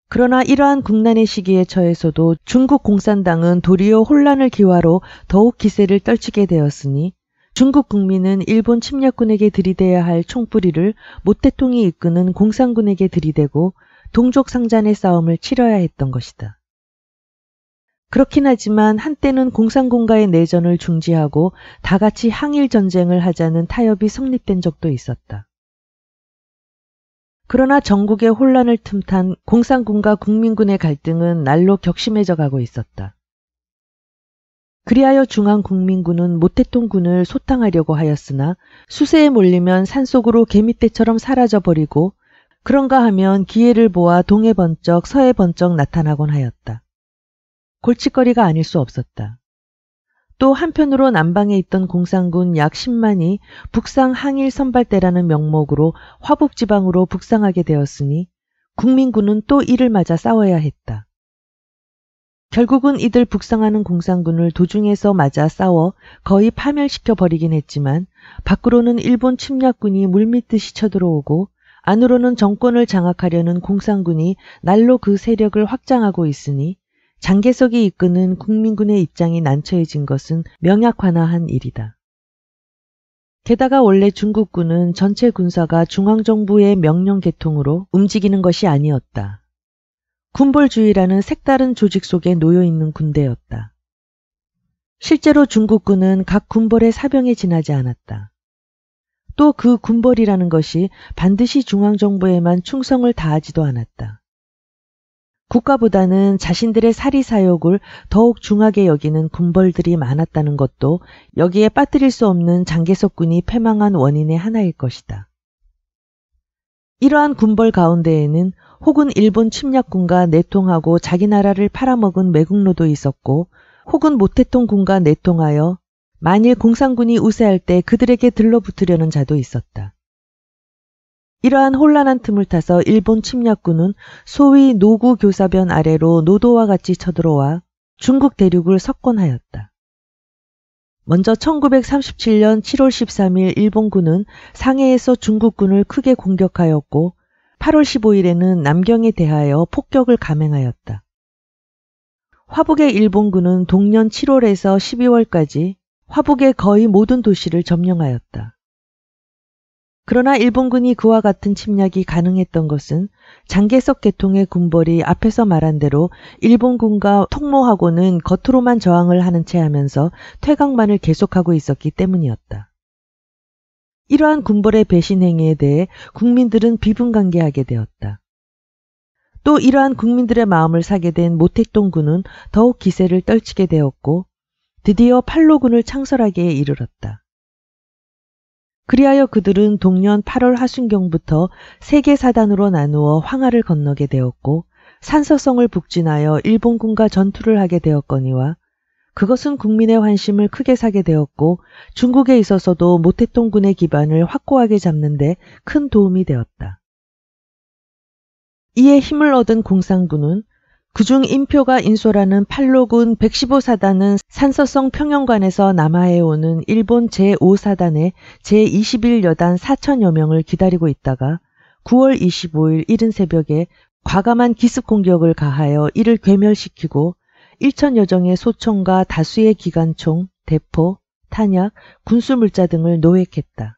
그러나 이러한 국난의 시기에 처해서도 중국 공산당은 도리어 혼란을 기화로 더욱 기세를 떨치게 되었으니 중국 국민은 일본 침략군에게 들이대야 할 총뿌리를 모태통이 이끄는 공산군에게 들이대고 동족 상잔의 싸움을 치러야 했던 것이다. 그렇긴 하지만 한때는 공산군과의 내전을 중지하고 다 같이 항일 전쟁을 하자는 타협이 성립된 적도 있었다. 그러나 전국의 혼란을 틈탄 공산군과 국민군의 갈등은 날로 격심해져 가고 있었다. 그리하여 중앙국민군은 모태통군을 소탕하려고 하였으나 수세에 몰리면 산속으로 개미떼처럼 사라져버리고 그런가 하면 기회를 보아 동해 번쩍 서해 번쩍 나타나곤 하였다. 골칫거리가 아닐 수 없었다. 또 한편으로 남방에 있던 공산군 약 10만이 북상 항일 선발대라는 명목으로 화북지방으로 북상하게 되었으니 국민군은 또 이를 맞아 싸워야 했다. 결국은 이들 북상하는 공산군을 도중에서 맞아 싸워 거의 파멸시켜 버리긴 했지만 밖으로는 일본 침략군이 물밑듯이 쳐들어오고 안으로는 정권을 장악하려는 공산군이 날로 그 세력을 확장하고 있으니 장개석이 이끄는 국민군의 입장이 난처해진 것은 명약화나한 일이다. 게다가 원래 중국군은 전체 군사가 중앙정부의 명령 개통으로 움직이는 것이 아니었다. 군벌주의라는 색다른 조직 속에 놓여 있는 군대였다. 실제로 중국군은 각 군벌의 사병에 지나지 않았다. 또 그 군벌이라는 것이 반드시 중앙정부에만 충성을 다하지도 않았다. 국가보다는 자신들의 사리사욕을 더욱 중하게 여기는 군벌들이 많았다는 것도 여기에 빠뜨릴 수 없는 장개석 군이 패망한 원인의 하나일 것이다. 이러한 군벌 가운데에는 혹은 일본 침략군과 내통하고 자기 나라를 팔아먹은 매국노도 있었고 혹은 모태통군과 내통하여 만일 공산군이 우세할 때 그들에게 들러붙으려는 자도 있었다. 이러한 혼란한 틈을 타서 일본 침략군은 소위 노구 교사변 아래로 노도와 같이 쳐들어와 중국 대륙을 석권하였다. 먼저 1937년 7월 13일 일본군은 상해에서 중국군을 크게 공격하였고 8월 15일에는 남경에 대하여 폭격을 감행하였다. 화북의 일본군은 동년 7월에서 12월까지 화북의 거의 모든 도시를 점령하였다. 그러나 일본군이 그와 같은 침략이 가능했던 것은 장계석 계통의 군벌이 앞에서 말한 대로 일본군과 통모하고는 겉으로만 저항을 하는 채 하면서 퇴각만을 계속하고 있었기 때문이었다. 이러한 군벌의 배신 행위에 대해 국민들은 비분간개하게 되었다. 또 이러한 국민들의 마음을 사게 된 모택동군은 더욱 기세를 떨치게 되었고 드디어 팔로군을 창설하게 이르렀다. 그리하여 그들은 동년 8월 하순경부터 세계 사단으로 나누어 황하를 건너게 되었고 산서성을 북진하여 일본군과 전투를 하게 되었거니와 그것은 국민의 관심을 크게 사게 되었고 중국에 있어서도 모태통군의 기반을 확고하게 잡는데 큰 도움이 되었다. 이에 힘을 얻은 공산군은 그중 인표가 인솔하는 팔로군 115사단은 산서성 평형관에서 남하해오는 일본 제5사단의 제21여단 4천여 명을 기다리고 있다가 9월 25일 이른 새벽에 과감한 기습 공격을 가하여 이를 괴멸시키고 1천 여정의 소총과 다수의 기관총, 대포, 탄약, 군수물자 등을 노획했다.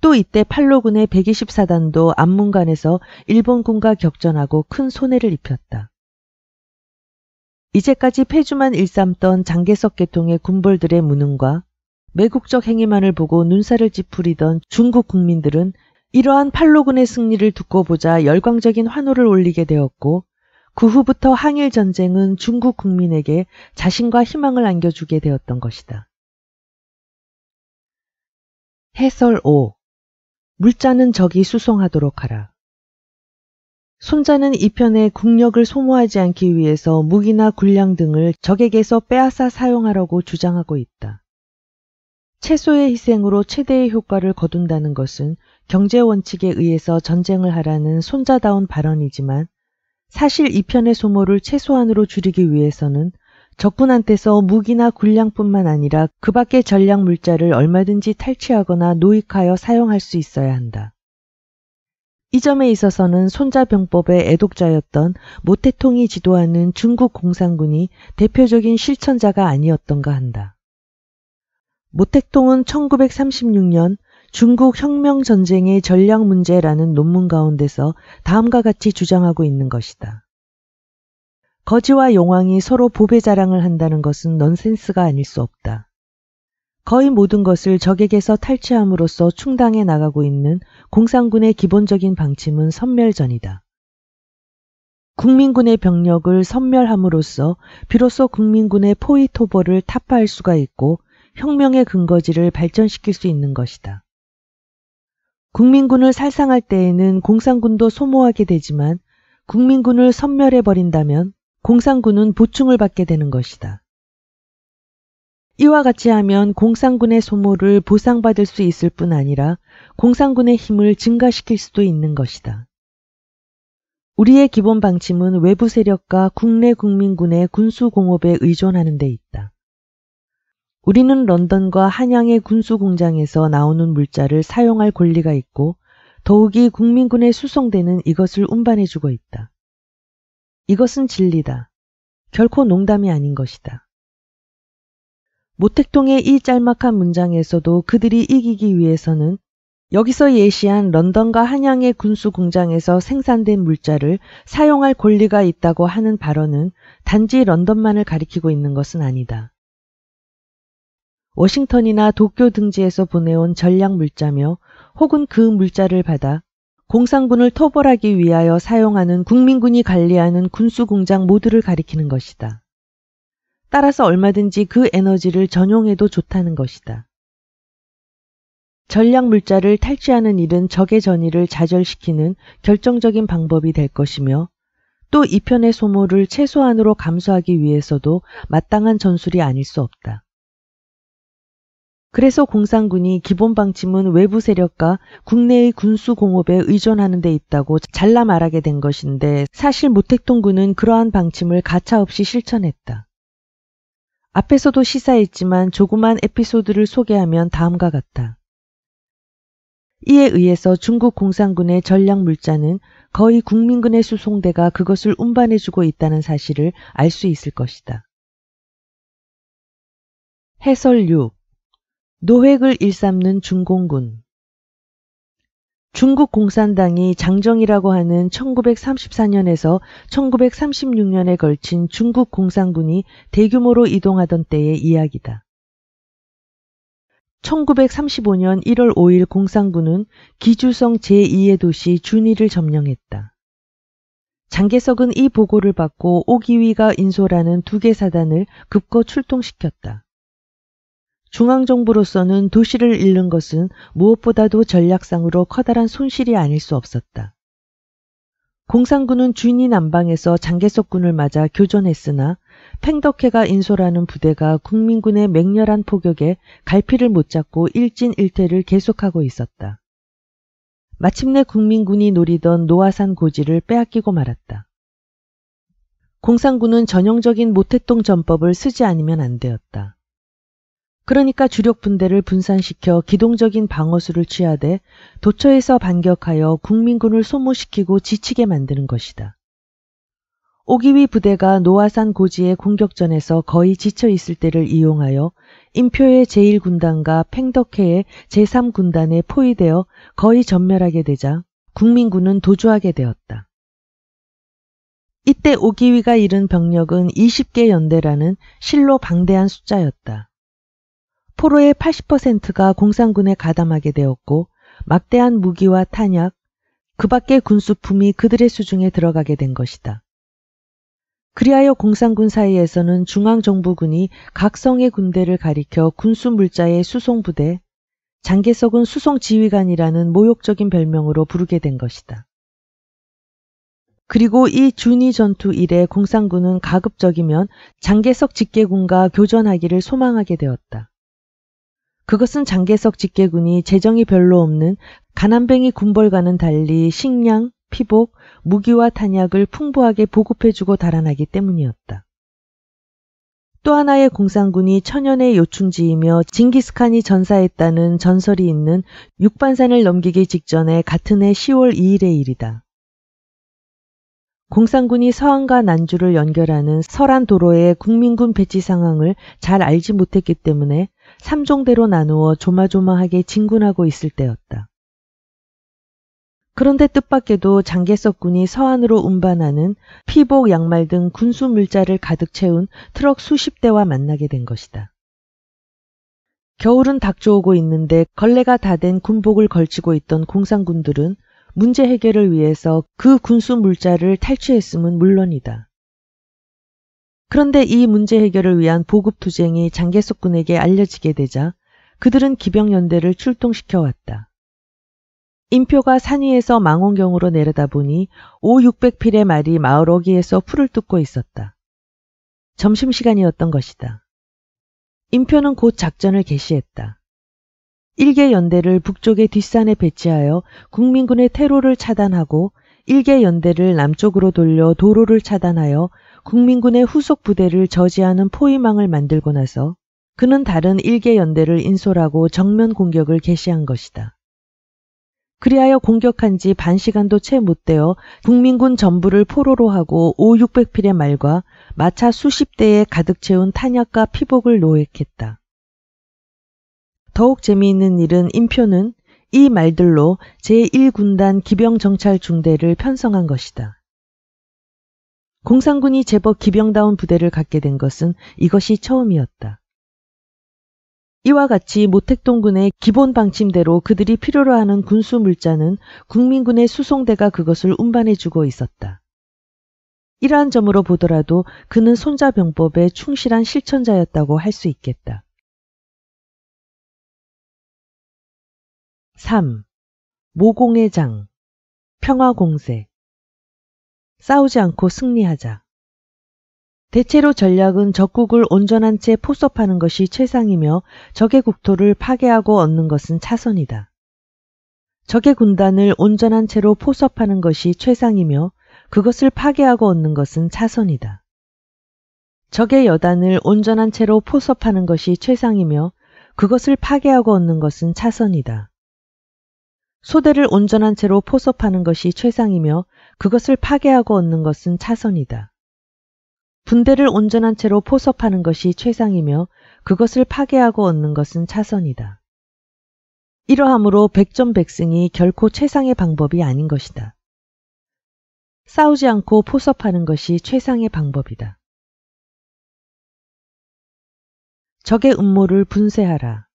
또 이때 팔로군의 124단도 안문관에서 일본군과 격전하고 큰 손해를 입혔다. 이제까지 폐주만 일삼던 장계석 계통의 군벌들의 무능과 매국적 행위만을 보고 눈살을 찌푸리던 중국 국민들은 이러한 팔로군의 승리를 듣고 보자 열광적인 환호를 올리게 되었고 그 후부터 항일 전쟁은 중국 국민에게 자신과 희망을 안겨주게 되었던 것이다. 해설 5. 물자는 적이 수송하도록 하라. 손자는 이편에 국력을 소모하지 않기 위해서 무기나 군량 등을 적에게서 빼앗아 사용하라고 주장하고 있다. 최소의 희생으로 최대의 효과를 거둔다는 것은 경제 원칙에 의해서 전쟁을 하라는 손자다운 발언이지만 사실 이 편의 소모를 최소한으로 줄이기 위해서는 적군한테서 무기나 군량뿐만 아니라 그 밖의 전략 물자를 얼마든지 탈취하거나 노익하여 사용할 수 있어야 한다. 이 점에 있어서는 손자병법의 애독자였던 모태통이 지도하는 중국 공산군이 대표적인 실천자가 아니었던가 한다. 모택통은 1936년 중국 혁명 전쟁의 전략 문제라는 논문 가운데서 다음과 같이 주장하고 있는 것이다. 거지와 용왕이 서로 보배 자랑을 한다는 것은 넌센스가 아닐 수 없다. 거의 모든 것을 적에게서 탈취함으로써 충당해 나가고 있는 공산군의 기본적인 방침은 선멸전이다. 국민군의 병력을 선멸함으로써 비로소 국민군의 포위토벌을 타파할 수가 있고 혁명의 근거지를 발전시킬 수 있는 것이다. 국민군을 살상할 때에는 공산군도 소모하게 되지만 국민군을 섬멸해 버린다면 공산군은 보충을 받게 되는 것이다. 이와 같이 하면 공산군의 소모를 보상받을 수 있을 뿐 아니라 공산군의 힘을 증가시킬 수도 있는 것이다. 우리의 기본 방침은 외부 세력과 국내 국민군의 군수 공업에 의존하는 데 있다. 우리는 런던과 한양의 군수 공장에서 나오는 물자를 사용할 권리가 있고 더욱이 국민군에 수송되는 이것을 운반해주고 있다. 이것은 진리다. 결코 농담이 아닌 것이다. 모택동의 이 짤막한 문장에서도 그들이 이기기 위해서는 여기서 예시한 런던과 한양의 군수 공장에서 생산된 물자를 사용할 권리가 있다고 하는 발언은 단지 런던만을 가리키고 있는 것은 아니다. 워싱턴이나 도쿄 등지에서 보내온 전략 물자며 혹은 그 물자를 받아 공산군을 토벌하기 위하여 사용하는 국민군이 관리하는 군수공장 모두를 가리키는 것이다. 따라서 얼마든지 그 에너지를 전용해도 좋다는 것이다. 전략 물자를 탈취하는 일은 적의 전의를 좌절시키는 결정적인 방법이 될 것이며 또 이편의 소모를 최소한으로 감수하기 위해서도 마땅한 전술이 아닐 수 없다. 그래서 공산군이 기본 방침은 외부 세력과 국내의 군수 공업에 의존하는 데 있다고 잘라 말하게 된 것인데 사실 모택동군은 그러한 방침을 가차없이 실천했다. 앞에서도 시사했지만 조그만 에피소드를 소개하면 다음과 같다. 이에 의해서 중국 공산군의 전략 물자는 거의 국민군의 수송대가 그것을 운반해주고 있다는 사실을 알 수 있을 것이다. 해설 6 노획을 일삼는 중공군 중국 공산당이 장정이라고 하는 1934년에서 1936년에 걸친 중국 공산군이 대규모로 이동하던 때의 이야기다. 1935년 1월 5일 공산군은 기주성 제2의 도시 준이를 점령했다. 장개석은이 보고를 받고 오기위가 인솔하는 두 개 사단을 급거 출동시켰다. 중앙정부로서는 도시를 잃는 것은 무엇보다도 전략상으로 커다란 손실이 아닐 수 없었다. 공산군은 주인이 안방에서 장개석군을 맞아 교전했으나 팽덕회가 인솔하는 부대가 국민군의 맹렬한 포격에 갈피를 못 잡고 일진일퇴를 계속하고 있었다. 마침내 국민군이 노리던 노화산 고지를 빼앗기고 말았다. 공산군은 전형적인 모태똥 전법을 쓰지 않으면 안 되었다. 그러니까 주력 분대를 분산시켜 기동적인 방어수를 취하되 도처에서 반격하여 국민군을 소모시키고 지치게 만드는 것이다. 오기위 부대가 노아산 고지의 공격전에서 거의 지쳐 있을 때를 이용하여 임표의 제1군단과 팽덕해의 제3군단에 포위되어 거의 전멸하게 되자 국민군은 도주하게 되었다. 이때 오기위가 잃은 병력은 20개 연대라는 실로 방대한 숫자였다. 포로의 80%가 공산군에 가담하게 되었고 막대한 무기와 탄약, 그 밖의 군수품이 그들의 수중에 들어가게 된 것이다. 그리하여 공산군 사이에서는 중앙정부군이 각성의 군대를 가리켜 군수 물자의 수송부대, 장계석은 수송지휘관이라는 모욕적인 별명으로 부르게 된 것이다. 그리고 이 준이 전투 이래 공산군은 가급적이면 장계석 직계군과 교전하기를 소망하게 되었다. 그것은 장계석 직계군이 재정이 별로 없는 가난뱅이 군벌과는 달리 식량, 피복, 무기와 탄약을 풍부하게 보급해주고 달아나기 때문이었다. 또 하나의 공산군이 천연의 요충지이며 징기스칸이 전사했다는 전설이 있는 육반산을 넘기기 직전에 같은 해 10월 2일의 일이다. 공산군이 서안과 난주를 연결하는 서란 도로의 국민군 배치 상황을 잘 알지 못했기 때문에 삼종대로 나누어 조마조마하게 진군하고 있을 때였다. 그런데 뜻밖에도 장개석군이 서안으로 운반하는 피복, 양말 등 군수 물자를 가득 채운 트럭 수십 대와 만나게 된 것이다. 겨울은 닥쳐오고 있는데 걸레가 다 된 군복을 걸치고 있던 공산군들은 문제 해결을 위해서 그 군수 물자를 탈취했음은 물론이다. 그런데 이 문제 해결을 위한 보급 투쟁이 장계석 군에게 알려지게 되자 그들은 기병연대를 출동시켜 왔다. 인표가 산 위에서 망원경으로 내려다보니 5,600필의 말이 마을 어귀에서 풀을 뜯고 있었다. 점심시간이었던 것이다. 인표는 곧 작전을 개시했다. 일개 연대를 북쪽의 뒷산에 배치하여 국민군의 테러를 차단하고 일개 연대를 남쪽으로 돌려 도로를 차단하여 국민군의 후속 부대를 저지하는 포위망을 만들고 나서 그는 다른 일개 연대를 인솔하고 정면 공격을 개시한 것이다. 그리하여 공격한 지 반 시간도 채 못 되어 국민군 전부를 포로로 하고 5,600필의 말과 마차 수십 대에 가득 채운 탄약과 피복을 노획했다. 더욱 재미있는 일은 인표는이 말들로 제1군단 기병정찰 중대를 편성한 것이다. 공산군이 제법 기병다운 부대를 갖게 된 것은 이것이 처음이었다. 이와 같이 모택동군의 기본 방침대로 그들이 필요로 하는 군수 물자는 국민군의 수송대가 그것을 운반해주고 있었다. 이러한 점으로 보더라도 그는 손자병법의 충실한 실천자였다고 할 수 있겠다. 3. 모공의 장 평화공세 싸우지 않고 승리하자. 대체로 전략은 적국을 온전한 채 포섭하는 것이 최상이며 적의 국토를 파괴하고 얻는 것은 차선이다. 적의 군단을 온전한 채로 포섭하는 것이 최상이며 그것을 파괴하고 얻는 것은 차선이다. 적의 여단을 온전한 채로 포섭하는 것이 최상이며 그것을 파괴하고 얻는 것은 차선이다. 소대를 온전한 채로 포섭하는 것이 최상이며 그것을 파괴하고 얻는 것은 차선이다. 분대를 온전한 채로 포섭하는 것이 최상이며 그것을 파괴하고 얻는 것은 차선이다. 이러함으로 백전백승이 결코 최상의 방법이 아닌 것이다. 싸우지 않고 포섭하는 것이 최상의 방법이다. 적의 음모를 분쇄하라.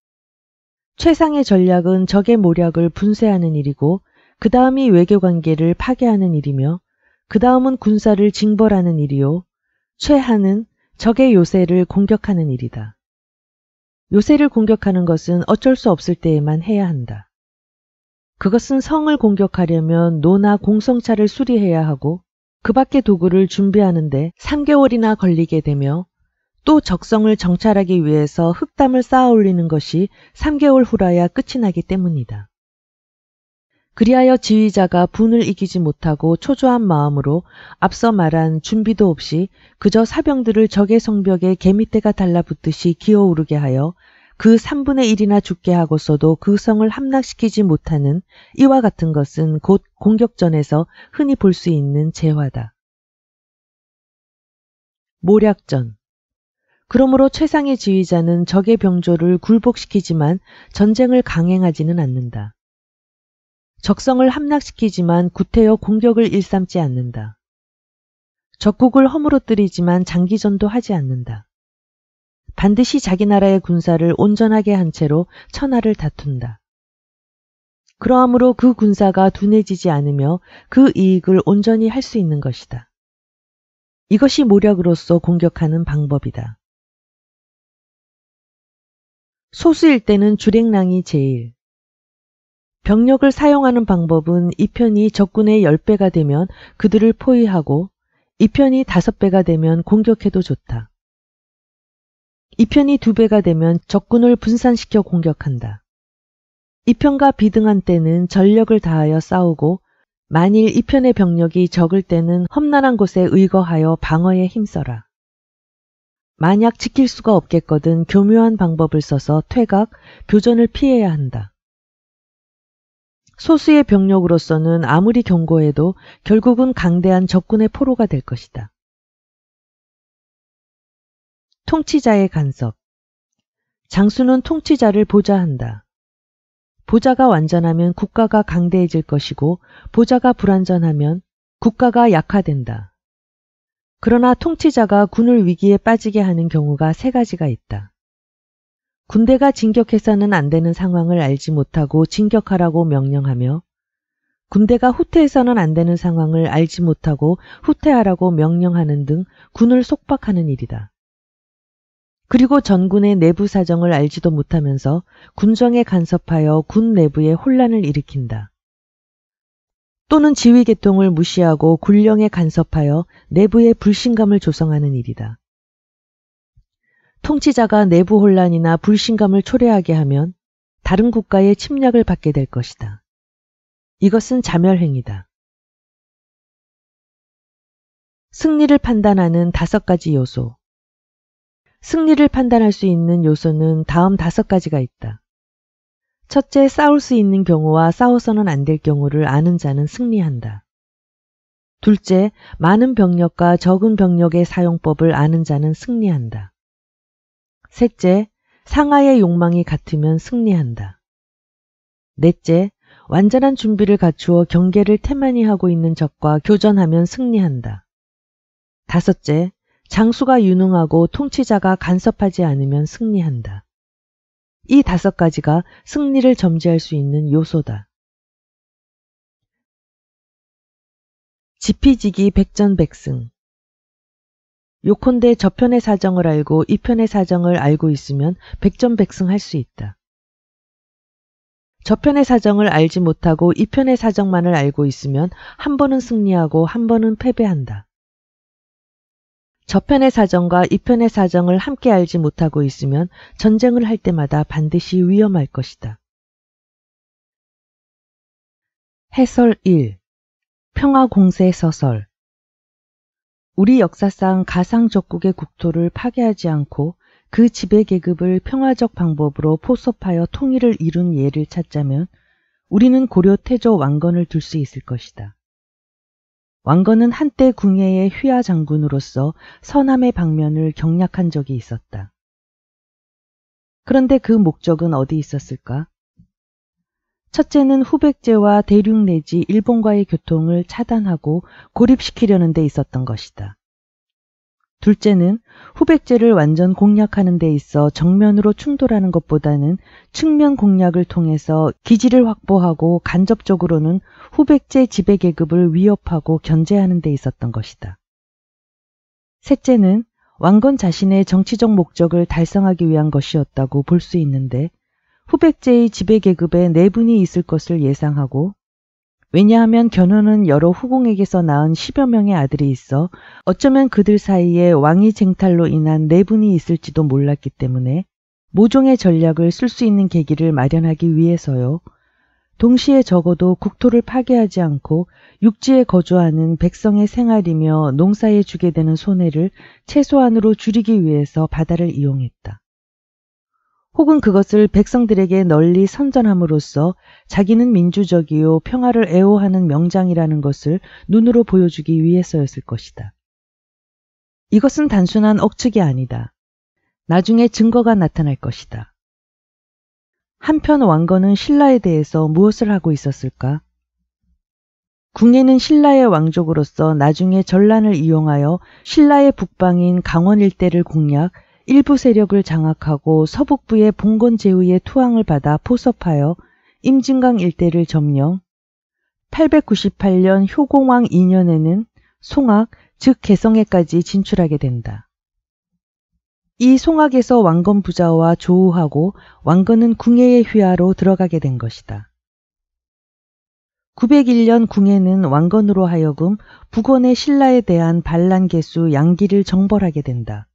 최상의 전략은 적의 모략을 분쇄하는 일이고 그 다음이 외교 관계를 파괴하는 일이며 그 다음은 군사를 징벌하는 일이요 최하는 적의 요새를 공격하는 일이다. 요새를 공격하는 것은 어쩔 수 없을 때에만 해야 한다. 그것은 성을 공격하려면 노나 공성차를 수리해야 하고 그 밖의 도구를 준비하는데 3개월이나 걸리게 되며 또 적성을 정찰하기 위해서 흑담을 쌓아 올리는 것이 3개월 후라야 끝이 나기 때문이다. 그리하여 지휘자가 분을 이기지 못하고 초조한 마음으로 앞서 말한 준비도 없이 그저 사병들을 적의 성벽에 개미떼가 달라붙듯이 기어오르게 하여 그 3분의 1이나 죽게 하고서도 그 성을 함락시키지 못하는 이와 같은 것은 곧 공격전에서 흔히 볼 수 있는 재화다. 모략전 그러므로 최상의 지휘자는 적의 병조를 굴복시키지만 전쟁을 강행하지는 않는다. 적성을 함락시키지만 구태여 공격을 일삼지 않는다. 적국을 허물어뜨리지만 장기전도 하지 않는다. 반드시 자기 나라의 군사를 온전하게 한 채로 천하를 다툰다. 그러함으로 그 군사가 둔해지지 않으며 그 이익을 온전히 할 수 있는 것이다. 이것이 모략으로서 공격하는 방법이다. 소수일 때는 주랭랑이 제일, 병력을 사용하는 방법은 이편이 적군의 10배가 되면 그들을 포위하고 이편이 5배가 되면 공격해도 좋다. 이편이 2배가 되면 적군을 분산시켜 공격한다. 이편과 비등한 때는 전력을 다하여 싸우고 만일 이편의 병력이 적을 때는 험난한 곳에 의거하여 방어에 힘써라. 만약 지킬 수가 없겠거든 교묘한 방법을 써서 퇴각, 교전을 피해야 한다. 소수의 병력으로서는 아무리 경고해도 결국은 강대한 적군의 포로가 될 것이다. 통치자의 간섭 장수는 통치자를 보좌한다. 보좌가 완전하면 국가가 강대해질 것이고 보좌가 불완전하면 국가가 약화된다. 그러나 통치자가 군을 위기에 빠지게 하는 경우가 세 가지가 있다. 군대가 진격해서는 안 되는 상황을 알지 못하고 진격하라고 명령하며 군대가 후퇴해서는 안 되는 상황을 알지 못하고 후퇴하라고 명령하는 등 군을 속박하는 일이다. 그리고 전군의 내부 사정을 알지도 못하면서 군정에 간섭하여 군 내부에 혼란을 일으킨다. 또는 지휘계통을 무시하고 군령에 간섭하여 내부에 불신감을 조성하는 일이다. 통치자가 내부 혼란이나 불신감을 초래하게 하면 다른 국가의 침략을 받게 될 것이다. 이것은 자멸행위다. 승리를 판단하는 다섯 가지 요소. 승리를 판단할 수 있는 요소는 다음 다섯 가지가 있다. 첫째, 싸울 수 있는 경우와 싸워서는 안 될 경우를 아는 자는 승리한다. 둘째, 많은 병력과 적은 병력의 사용법을 아는 자는 승리한다. 셋째, 상하의 욕망이 같으면 승리한다. 넷째, 완전한 준비를 갖추어 경계를 태만히 하고 있는 적과 교전하면 승리한다. 다섯째, 장수가 유능하고 통치자가 간섭하지 않으면 승리한다. 이 다섯 가지가 승리를 점지할 수 있는 요소다. 지피지기 백전백승 요컨대 저편의 사정을 알고 이편의 사정을 알고 있으면 백전백승할 수 있다. 저편의 사정을 알지 못하고 이편의 사정만을 알고 있으면 한 번은 승리하고 한 번은 패배한다. 저편의 사정과 이편의 사정을 함께 알지 못하고 있으면 전쟁을 할 때마다 반드시 위험할 것이다. 해설 1. 평화공세 서설 우리 역사상 가상 적국의 국토를 파괴하지 않고 그 지배 계급을 평화적 방법으로 포섭하여 통일을 이룬 예를 찾자면 우리는 고려 태조 왕건을 둘 수 있을 것이다. 왕건은 한때 궁예의 휘하 장군으로서 서남의 방면을 경략한 적이 있었다. 그런데 그 목적은 어디 있었을까? 첫째는 후백제와 대륙 내지 일본과의 교통을 차단하고 고립시키려는 데 있었던 것이다. 둘째는 후백제를 완전 공략하는 데 있어 정면으로 충돌하는 것보다는 측면 공략을 통해서 기지를 확보하고 간접적으로는 후백제 지배 계급을 위협하고 견제하는 데 있었던 것이다. 셋째는 왕건 자신의 정치적 목적을 달성하기 위한 것이었다고 볼 수 있는데 후백제의 지배계급에 네분이 있을 것을 예상하고 왜냐하면 견훤은 여러 후궁에게서 낳은 10여 명의 아들이 있어 어쩌면 그들 사이에 왕위 쟁탈로 인한 네분이 있을지도 몰랐기 때문에 모종의 전략을 쓸 수 있는 계기를 마련하기 위해서요. 동시에 적어도 국토를 파괴하지 않고 육지에 거주하는 백성의 생활이며 농사에 주게 되는 손해를 최소한으로 줄이기 위해서 바다를 이용했다. 혹은 그것을 백성들에게 널리 선전함으로써 자기는 민주적이요 평화를 애호하는 명장이라는 것을 눈으로 보여주기 위해서였을 것이다. 이것은 단순한 억측이 아니다. 나중에 증거가 나타날 것이다. 한편 왕건은 신라에 대해서 무엇을 하고 있었을까? 궁예는 신라의 왕족으로서 나중에 전란을 이용하여 신라의 북방인 강원 일대를 공략, 일부 세력을 장악하고 서북부의 봉건 제후의 투항을 받아 포섭하여 임진강 일대를 점령. 898년 효공왕 2년에는 송악, 즉 개성에까지 진출하게 된다. 이 송악에서 왕건 부자와 조우하고 왕건은 궁예의 휘하로 들어가게 된 것이다. 901년 궁예는 왕건으로 하여금 북원의 신라에 대한 반란 개수 양기를 정벌하게 된다.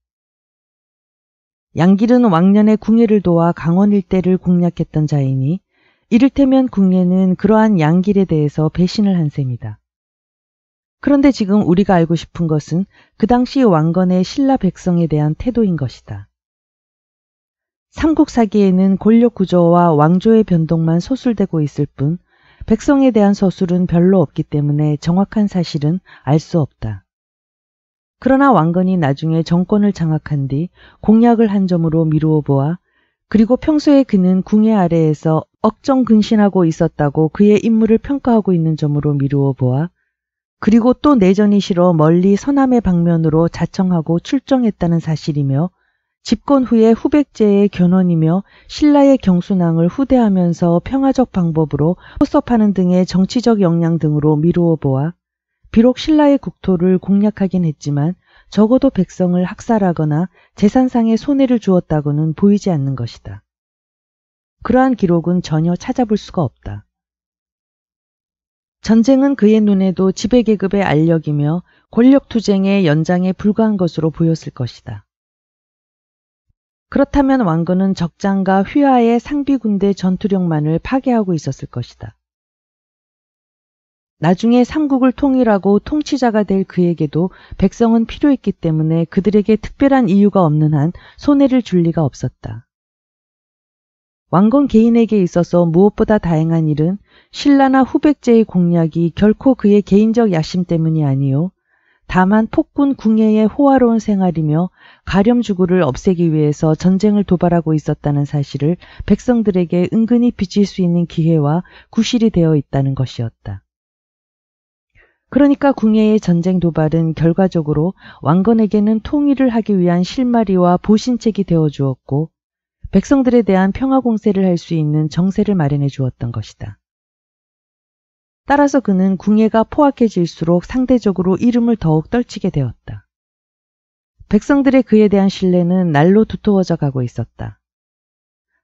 양길은 왕년에 궁예를 도와 강원 일대를 공략했던 자이니 이를테면 궁예는 그러한 양길에 대해서 배신을 한 셈이다. 그런데 지금 우리가 알고 싶은 것은 그 당시 왕건의 신라 백성에 대한 태도인 것이다. 삼국사기에는 권력 구조와 왕조의 변동만 소술되고 있을 뿐 백성에 대한 서술은 별로 없기 때문에 정확한 사실은 알 수 없다. 그러나 왕건이 나중에 정권을 장악한 뒤 공약을 한 점으로 미루어 보아 그리고 평소에 그는 궁예 아래에서 억정 근신하고 있었다고 그의 임무를 평가하고 있는 점으로 미루어 보아 그리고 또 내전이 싫어 멀리 서남의 방면으로 자청하고 출정했다는 사실이며 집권 후에 후백제의 견훤이며 신라의 경순왕을 후대하면서 평화적 방법으로 포섭하는 등의 정치적 역량 등으로 미루어 보아 비록 신라의 국토를 공략하긴 했지만 적어도 백성을 학살하거나 재산상의 손해를 주었다고는 보이지 않는 것이다. 그러한 기록은 전혀 찾아볼 수가 없다. 전쟁은 그의 눈에도 지배계급의 알력이며 권력투쟁의 연장에 불과한 것으로 보였을 것이다. 그렇다면 왕건은 적장과 휘하의 상비군대 전투력만을 파괴하고 있었을 것이다. 나중에 삼국을 통일하고 통치자가 될 그에게도 백성은 필요했기 때문에 그들에게 특별한 이유가 없는 한 손해를 줄 리가 없었다. 왕건 개인에게 있어서 무엇보다 다행한 일은 신라나 후백제의 공략이 결코 그의 개인적 야심 때문이 아니요. 다만 폭군 궁예의 호화로운 생활이며 가렴주구를 없애기 위해서 전쟁을 도발하고 있었다는 사실을 백성들에게 은근히 비칠 수 있는 기회와 구실이 되어 있다는 것이었다. 그러니까 궁예의 전쟁 도발은 결과적으로 왕건에게는 통일을 하기 위한 실마리와 보신책이 되어 주었고 백성들에 대한 평화 공세를 할 수 있는 정세를 마련해 주었던 것이다. 따라서 그는 궁예가 포악해질수록 상대적으로 이름을 더욱 떨치게 되었다. 백성들의 그에 대한 신뢰는 날로 두터워져 가고 있었다.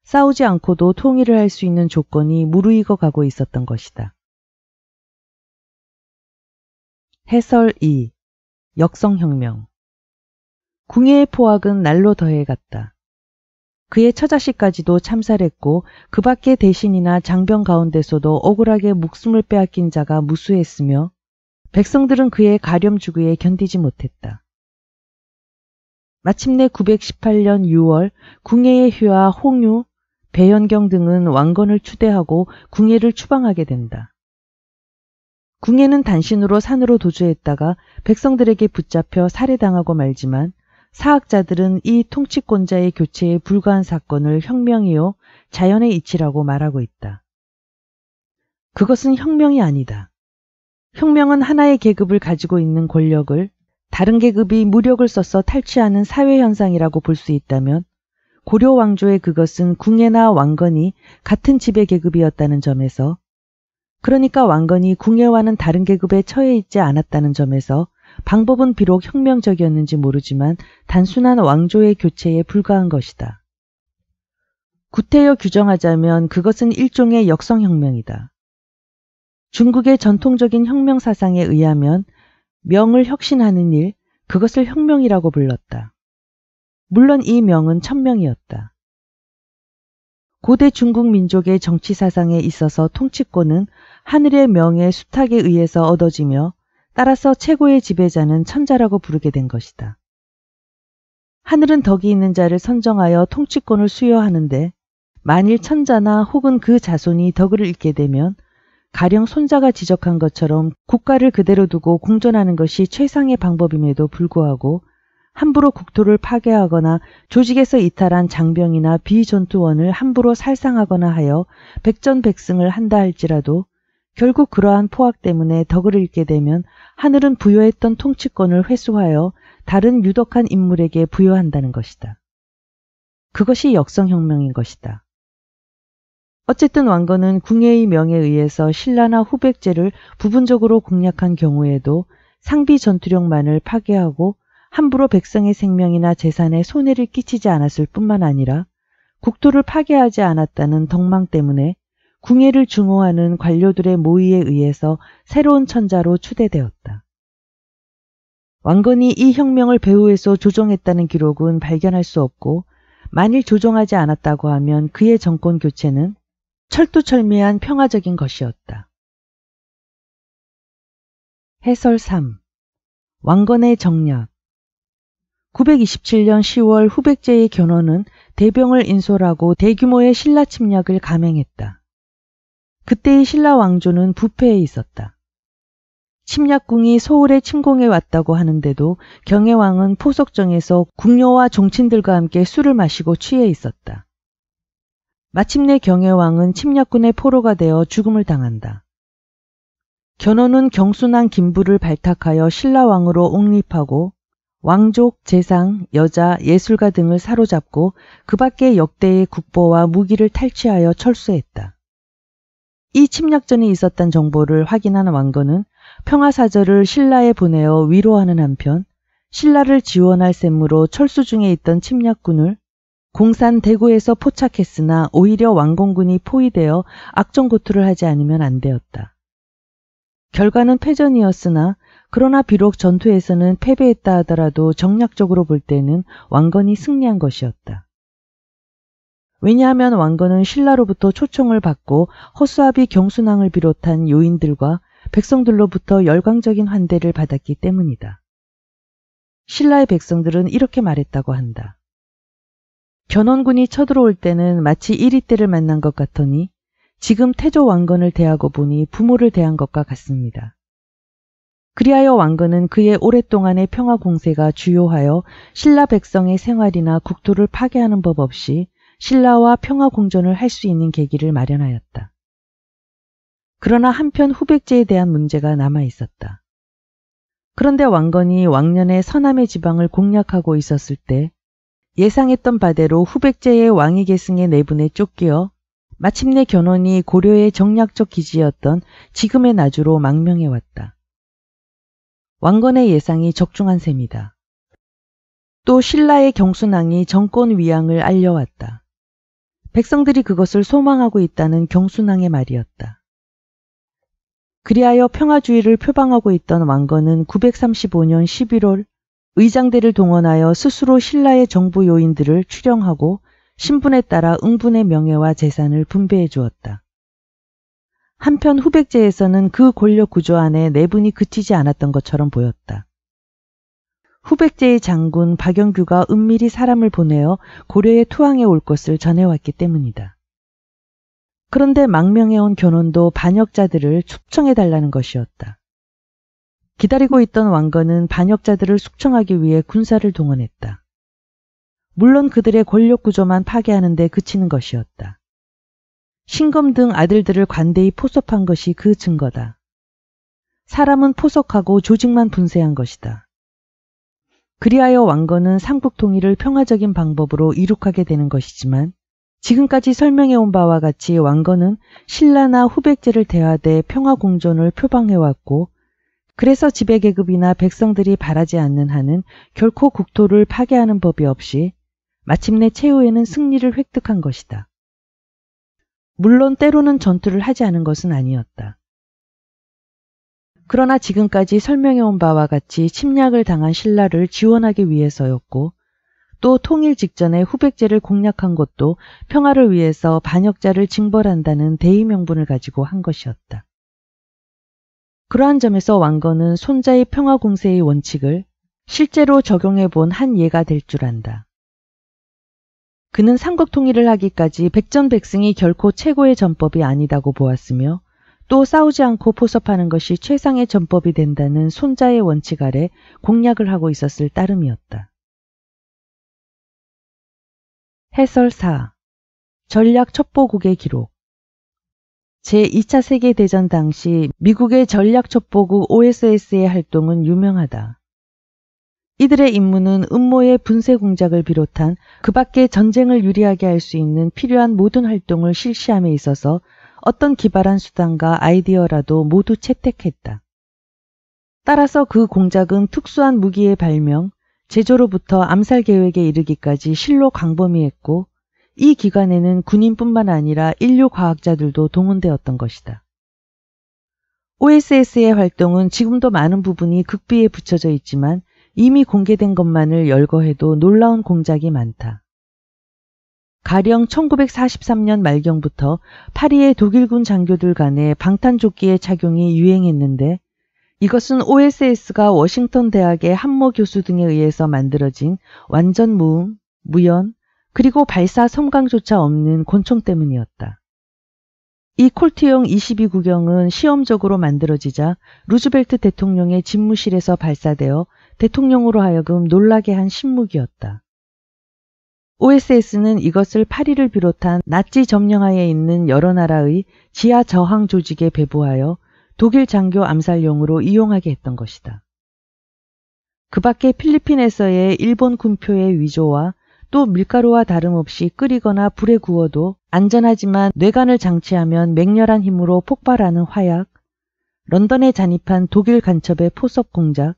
싸우지 않고도 통일을 할 수 있는 조건이 무르익어 가고 있었던 것이다. 해설 2. 역성혁명. 궁예의 포악은 날로 더해 갔다. 그의 처자식까지도 참살했고 그밖의 대신이나 장병 가운데서도 억울하게 목숨을 빼앗긴 자가 무수했으며 백성들은 그의 가렴주구에 견디지 못했다. 마침내 918년 6월 궁예의 휘와 홍유, 배연경 등은 왕건을 추대하고 궁예를 추방하게 된다. 궁예는 단신으로 산으로 도주했다가 백성들에게 붙잡혀 살해당하고 말지만 사학자들은 이 통치권자의 교체에 불과한 사건을 혁명이요 자연의 이치라고 말하고 있다. 그것은 혁명이 아니다. 혁명은 하나의 계급을 가지고 있는 권력을 다른 계급이 무력을 써서 탈취하는 사회현상이라고 볼 수 있다면 고려 왕조의 그것은 궁예나 왕건이 같은 지배 계급이었다는 점에서 그러니까 왕건이 궁예와는 다른 계급에 처해 있지 않았다는 점에서 방법은 비록 혁명적이었는지 모르지만 단순한 왕조의 교체에 불과한 것이다. 구태여 규정하자면 그것은 일종의 역성혁명이다. 중국의 전통적인 혁명 사상에 의하면 명을 혁신하는 일, 그것을 혁명이라고 불렀다. 물론 이 명은 천명이었다. 고대 중국 민족의 정치 사상에 있어서 통치권은 하늘의 명예 수탁에 의해서 얻어지며 따라서 최고의 지배자는 천자라고 부르게 된 것이다. 하늘은 덕이 있는 자를 선정하여 통치권을 수여하는데 만일 천자나 혹은 그 자손이 덕을 잃게 되면 가령 손자가 지적한 것처럼 국가를 그대로 두고 공존하는 것이 최상의 방법임에도 불구하고 함부로 국토를 파괴하거나 조직에서 이탈한 장병이나 비전투원을 함부로 살상하거나 하여 백전백승을 한다 할지라도 결국 그러한 포악 때문에 덕을 잃게 되면 하늘은 부여했던 통치권을 회수하여 다른 유덕한 인물에게 부여한다는 것이다. 그것이 역성혁명인 것이다. 어쨌든 왕건은 궁예의 명에 의해서 신라나 후백제를 부분적으로 공략한 경우에도 상비 전투력만을 파괴하고 함부로 백성의 생명이나 재산에 손해를 끼치지 않았을 뿐만 아니라 국토를 파괴하지 않았다는 덕망 때문에 궁예를 증오하는 관료들의 모의에 의해서 새로운 천자로 추대되었다. 왕건이 이 혁명을 배후에서 조종했다는 기록은 발견할 수 없고 만일 조종하지 않았다고 하면 그의 정권 교체는 철두철미한 평화적인 것이었다. 해설 3. 왕건의 정략 927년 10월 후백제의 견훤은 대병을 인솔하고 대규모의 신라 침략을 감행했다. 그때의 신라 왕조는 부패에 있었다. 침략궁이 서울에 침공해 왔다고 하는데도 경혜왕은 포석정에서 궁녀와 종친들과 함께 술을 마시고 취해 있었다. 마침내 경혜왕은 침략군의 포로가 되어 죽음을 당한다. 견훤은 경순왕 김부를 발탁하여 신라왕으로 옹립하고 왕족, 재상, 여자, 예술가 등을 사로잡고 그 밖의 역대의 국보와 무기를 탈취하여 철수했다. 이 침략전이 있었던 정보를 확인한 왕건은 평화사절을 신라에 보내어 위로하는 한편 신라를 지원할 셈으로 철수 중에 있던 침략군을 공산 대구에서 포착했으나 오히려 왕건군이 포위되어 악정고투를 하지 않으면 안 되었다. 결과는 패전이었으나 그러나 비록 전투에서는 패배했다 하더라도 정략적으로 볼 때는 왕건이 승리한 것이었다. 왜냐하면 왕건은 신라로부터 초청을 받고 허수아비 경순왕을 비롯한 요인들과 백성들로부터 열광적인 환대를 받았기 때문이다. 신라의 백성들은 이렇게 말했다고 한다. 견원군이 쳐들어올 때는 마치 1위 때를 만난 것 같더니 지금 태조 왕건을 대하고 보니 부모를 대한 것과 같습니다. 그리하여 왕건은 그의 오랫동안의 평화 공세가 주요하여 신라 백성의 생활이나 국토를 파괴하는 법 없이 신라와 평화 공존을 할 수 있는 계기를 마련하였다. 그러나 한편 후백제에 대한 문제가 남아 있었다. 그런데 왕건이 왕년에 서남의 지방을 공략하고 있었을 때 예상했던 바대로 후백제의 왕위 계승의 내분에 쫓겨 마침내 견훤이 고려의 정략적 기지였던 지금의 나주로 망명해왔다. 왕건의 예상이 적중한 셈이다. 또 신라의 경순왕이 정권 위양을 알려왔다. 백성들이 그것을 소망하고 있다는 경순왕의 말이었다. 그리하여 평화주의를 표방하고 있던 왕건은 935년 11월 의장대를 동원하여 스스로 신라의 정부 요인들을 추령하고 신분에 따라 응분의 명예와 재산을 분배해 주었다. 한편 후백제에서는 그 권력 구조 안에 내분이 그치지 않았던 것처럼 보였다. 후백제의 장군 박영규가 은밀히 사람을 보내어 고려의 투항에 올 것을 전해왔기 때문이다. 그런데 망명해온 견훤도 반역자들을 숙청해달라는 것이었다. 기다리고 있던 왕건은 반역자들을 숙청하기 위해 군사를 동원했다. 물론 그들의 권력 구조만 파괴하는 데 그치는 것이었다. 신검 등 아들들을 관대히 포섭한 것이 그 증거다. 사람은 포석하고 조직만 분쇄한 것이다. 그리하여 왕건은 삼국 통일을 평화적인 방법으로 이룩하게 되는 것이지만 지금까지 설명해온 바와 같이 왕건은 신라나 후백제를 대하되 평화 공존을 표방해왔고 그래서 지배계급이나 백성들이 바라지 않는 한은 결코 국토를 파괴하는 법이 없이 마침내 최후에는 승리를 획득한 것이다. 물론 때로는 전투를 하지 않은 것은 아니었다. 그러나 지금까지 설명해온 바와 같이 침략을 당한 신라를 지원하기 위해서였고 또 통일 직전에 후백제를 공략한 것도 평화를 위해서 반역자를 징벌한다는 대의 명분을 가지고 한 것이었다. 그러한 점에서 왕건은 손자의 평화 공세의 원칙을 실제로 적용해 본 한 예가 될 줄 안다. 그는 삼국 통일을 하기까지 백전백승이 결코 최고의 전법이 아니다고 보았으며 또 싸우지 않고 포섭하는 것이 최상의 전법이 된다는 손자의 원칙 아래 공략을 하고 있었을 따름이었다. 해설 4. 전략 첩보국의 기록 제2차 세계대전 당시 미국의 전략 첩보국 OSS의 활동은 유명하다. 이들의 임무는 음모의 분쇄 공작을 비롯한 그 밖의 전쟁을 유리하게 할 수 있는 필요한 모든 활동을 실시함에 있어서 어떤 기발한 수단과 아이디어라도 모두 채택했다. 따라서 그 공작은 특수한 무기의 발명, 제조로부터 암살 계획에 이르기까지 실로 광범위했고 이 기간에는 군인뿐만 아니라 인류 과학자들도 동원되었던 것이다. OSS의 활동은 지금도 많은 부분이 극비에 붙여져 있지만 이미 공개된 것만을 열거해도 놀라운 공작이 많다. 가령 1943년 말경부터 파리의 독일군 장교들 간의 방탄조끼의 착용이 유행했는데 이것은 OSS가 워싱턴 대학의 한모 교수 등에 의해서 만들어진 완전 무음, 무연, 그리고 발사 섬광조차 없는 곤충 때문이었다. 이 콜트용 22구경은 시험적으로 만들어지자 루즈벨트 대통령의 집무실에서 발사되어 대통령으로 하여금 놀라게 한 신무기였다. OSS는 이것을 파리를 비롯한 나치 점령하에 있는 여러 나라의 지하 저항 조직에 배부하여 독일 장교 암살용으로 이용하게 했던 것이다. 그 밖에 필리핀에서의 일본 군표의 위조와 또 밀가루와 다름없이 끓이거나 불에 구워도 안전하지만 뇌관을 장치하면 맹렬한 힘으로 폭발하는 화약, 런던에 잔입한 독일 간첩의 포섭 공작,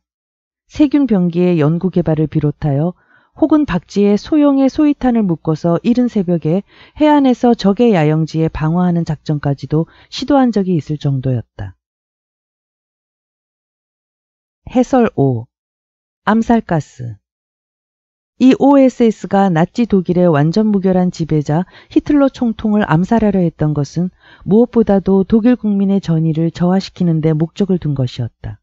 세균 병기의 연구 개발을 비롯하여 혹은 박쥐의 소형의 소위탄을 묶어서 이른 새벽에 해안에서 적의 야영지에 방어하는 작전까지도 시도한 적이 있을 정도였다. 해설 5. 암살가스. 이 OSS가 나치 독일의 완전 무결한 지배자 히틀러 총통을 암살하려 했던 것은 무엇보다도 독일 국민의 전의를 저하시키는 데 목적을 둔 것이었다.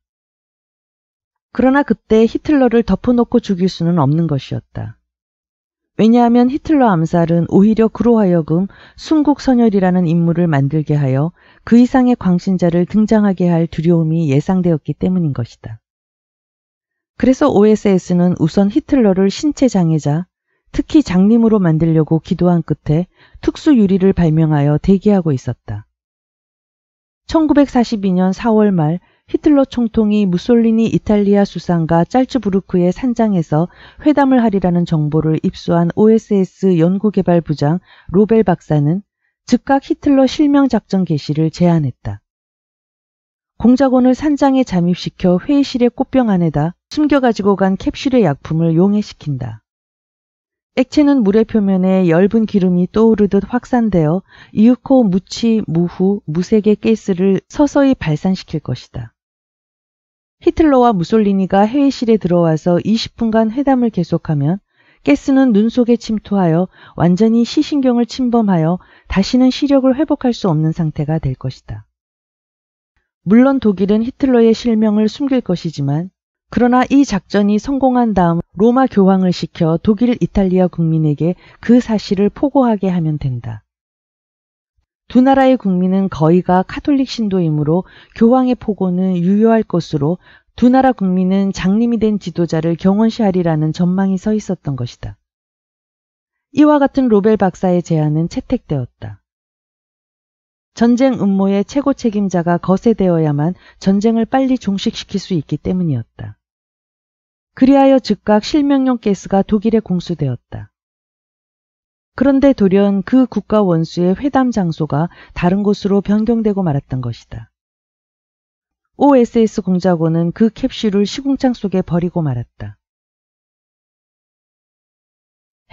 그러나 그때 히틀러를 덮어놓고 죽일 수는 없는 것이었다. 왜냐하면 히틀러 암살은 오히려 그로 하여금 순국선열이라는 인물을 만들게 하여 그 이상의 광신자를 등장하게 할 두려움이 예상되었기 때문인 것이다. 그래서 OSS는 우선 히틀러를 신체 장애자, 특히 장님으로 만들려고 기도한 끝에 특수 유리를 발명하여 대기하고 있었다. 1942년 4월 말 히틀러 총통이 무솔리니 이탈리아 수상과 짤츠부르크의 산장에서 회담을 하리라는 정보를 입수한 OSS 연구개발부장 로벨 박사는 즉각 히틀러 실명작전 개시를 제안했다. 공작원을 산장에 잠입시켜 회의실의 꽃병 안에다 숨겨가지고 간 캡슐의 약품을 용해시킨다. 액체는 물의 표면에 엷은 기름이 떠오르듯 확산되어 이윽고 무치, 무후, 무색의 가스를 서서히 발산시킬 것이다. 히틀러와 무솔리니가 회의실에 들어와서 20분간 회담을 계속하면 가스는 눈 속에 침투하여 완전히 시신경을 침범하여 다시는 시력을 회복할 수 없는 상태가 될 것이다. 물론 독일은 히틀러의 실명을 숨길 것이지만 그러나 이 작전이 성공한 다음 로마 교황을 시켜 독일 이탈리아 국민에게 그 사실을 포고하게 하면 된다. 두 나라의 국민은 거의가 카톨릭 신도이므로 교황의 폭언은 유효할 것으로 두 나라 국민은 장님이 된 지도자를 경원시하리라는 전망이 서 있었던 것이다. 이와 같은 로벨 박사의 제안은 채택되었다. 전쟁 음모의 최고 책임자가 거세되어야만 전쟁을 빨리 종식시킬 수 있기 때문이었다. 그리하여 즉각 실명용 게스가 독일에 공수되었다. 그런데 돌연 그 국가 원수의 회담 장소가 다른 곳으로 변경되고 말았던 것이다. OSS 공작원은 그 캡슐을 시궁창 속에 버리고 말았다.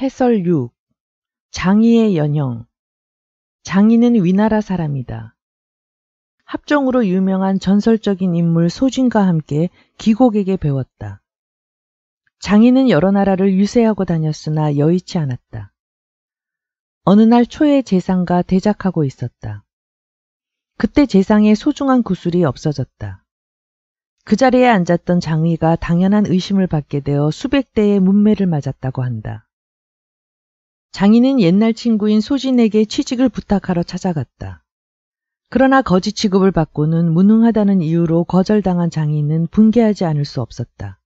해설 6. 장이의 연형. 장이는 위나라 사람이다. 합정으로 유명한 전설적인 인물 소진과 함께 기곡에게 배웠다. 장인은 여러 나라를 유세하고 다녔으나 여의치 않았다. 어느 날 초에 재상과 대작하고 있었다. 그때 재상의 소중한 구슬이 없어졌다. 그 자리에 앉았던 장의가 당연한 의심을 받게 되어 수백 대의 문매를 맞았다고 한다. 장인은 옛날 친구인 소진에게 취직을 부탁하러 찾아갔다. 그러나 거지 취급을 받고는 무능하다는 이유로 거절당한 장인은 붕괴하지 않을 수 없었다.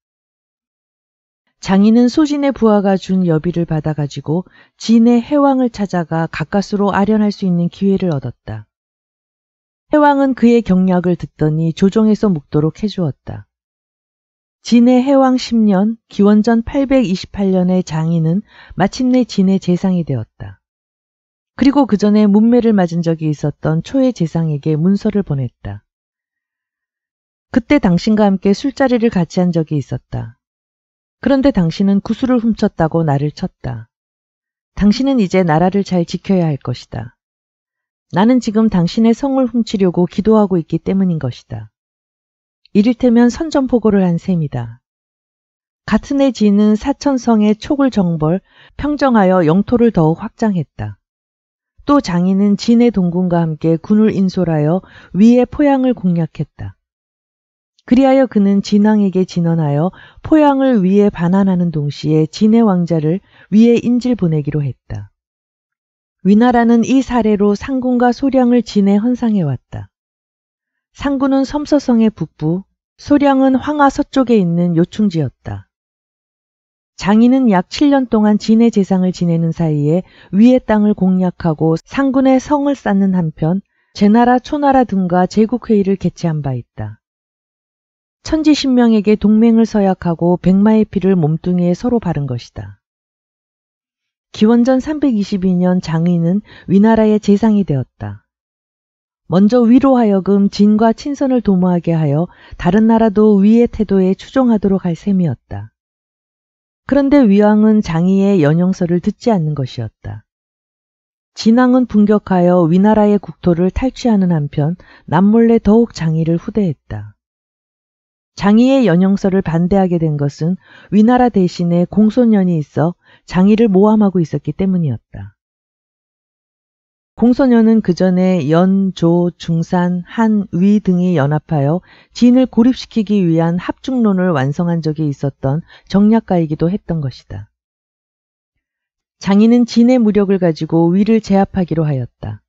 장인은 소진의 부하가 준 여비를 받아가지고 진의 해왕을 찾아가 가까스로 아련할 수 있는 기회를 얻었다. 해왕은 그의 경략을 듣더니 조정에서 묵도록 해주었다. 진의 해왕 10년, 기원전 8 2 8년의 장인은 마침내 진의 재상이 되었다. 그리고 그 전에 문매를 맞은 적이 있었던 초의 재상에게 문서를 보냈다. 그때 당신과 함께 술자리를 같이 한 적이 있었다. 그런데 당신은 구슬을 훔쳤다고 나를 쳤다. 당신은 이제 나라를 잘 지켜야 할 것이다. 나는 지금 당신의 성을 훔치려고 기도하고 있기 때문인 것이다. 이를테면 선전포고를 한 셈이다. 같은 해 지는 사천성의 촉을 정벌, 평정하여 영토를 더욱 확장했다. 또 장인은 진의 동군과 함께 군을 인솔하여 위의 포양을 공략했다. 그리하여 그는 진왕에게 진언하여 포양을 위해 반환하는 동시에 진의 왕자를 위에 인질 보내기로 했다. 위나라는 이 사례로 상군과 소량을 진해 헌상해 왔다. 상군은 섬서성의 북부, 소량은 황하 서쪽에 있는 요충지였다. 장인은 약 7년 동안 진의 재상을 지내는 사이에 위의 땅을 공략하고 상군의 성을 쌓는 한편 제나라, 초나라 등과 제국회의를 개최한 바 있다. 천지신명에게 동맹을 서약하고 백마의 피를 몸뚱이에 서로 바른 것이다. 기원전 322년 장인은 위나라의 재상이 되었다. 먼저 위로 하여금 진과 친선을 도모하게 하여 다른 나라도 위의 태도에 추종하도록 할 셈이었다. 그런데 위왕은 장희의 연영서를 듣지 않는 것이었다. 진왕은 분격하여 위나라의 국토를 탈취하는 한편 남몰래 더욱 장희를 후대했다. 장희의 연형서를 반대하게 된 것은 위나라 대신에 공소년이 있어 장희를 모함하고 있었기 때문이었다. 공소년은 그 전에 연, 조, 중산, 한, 위 등이 연합하여 진을 고립시키기 위한 합중론을 완성한 적이 있었던 정략가이기도 했던 것이다. 장인은 진의 무력을 가지고 위를 제압하기로 하였다.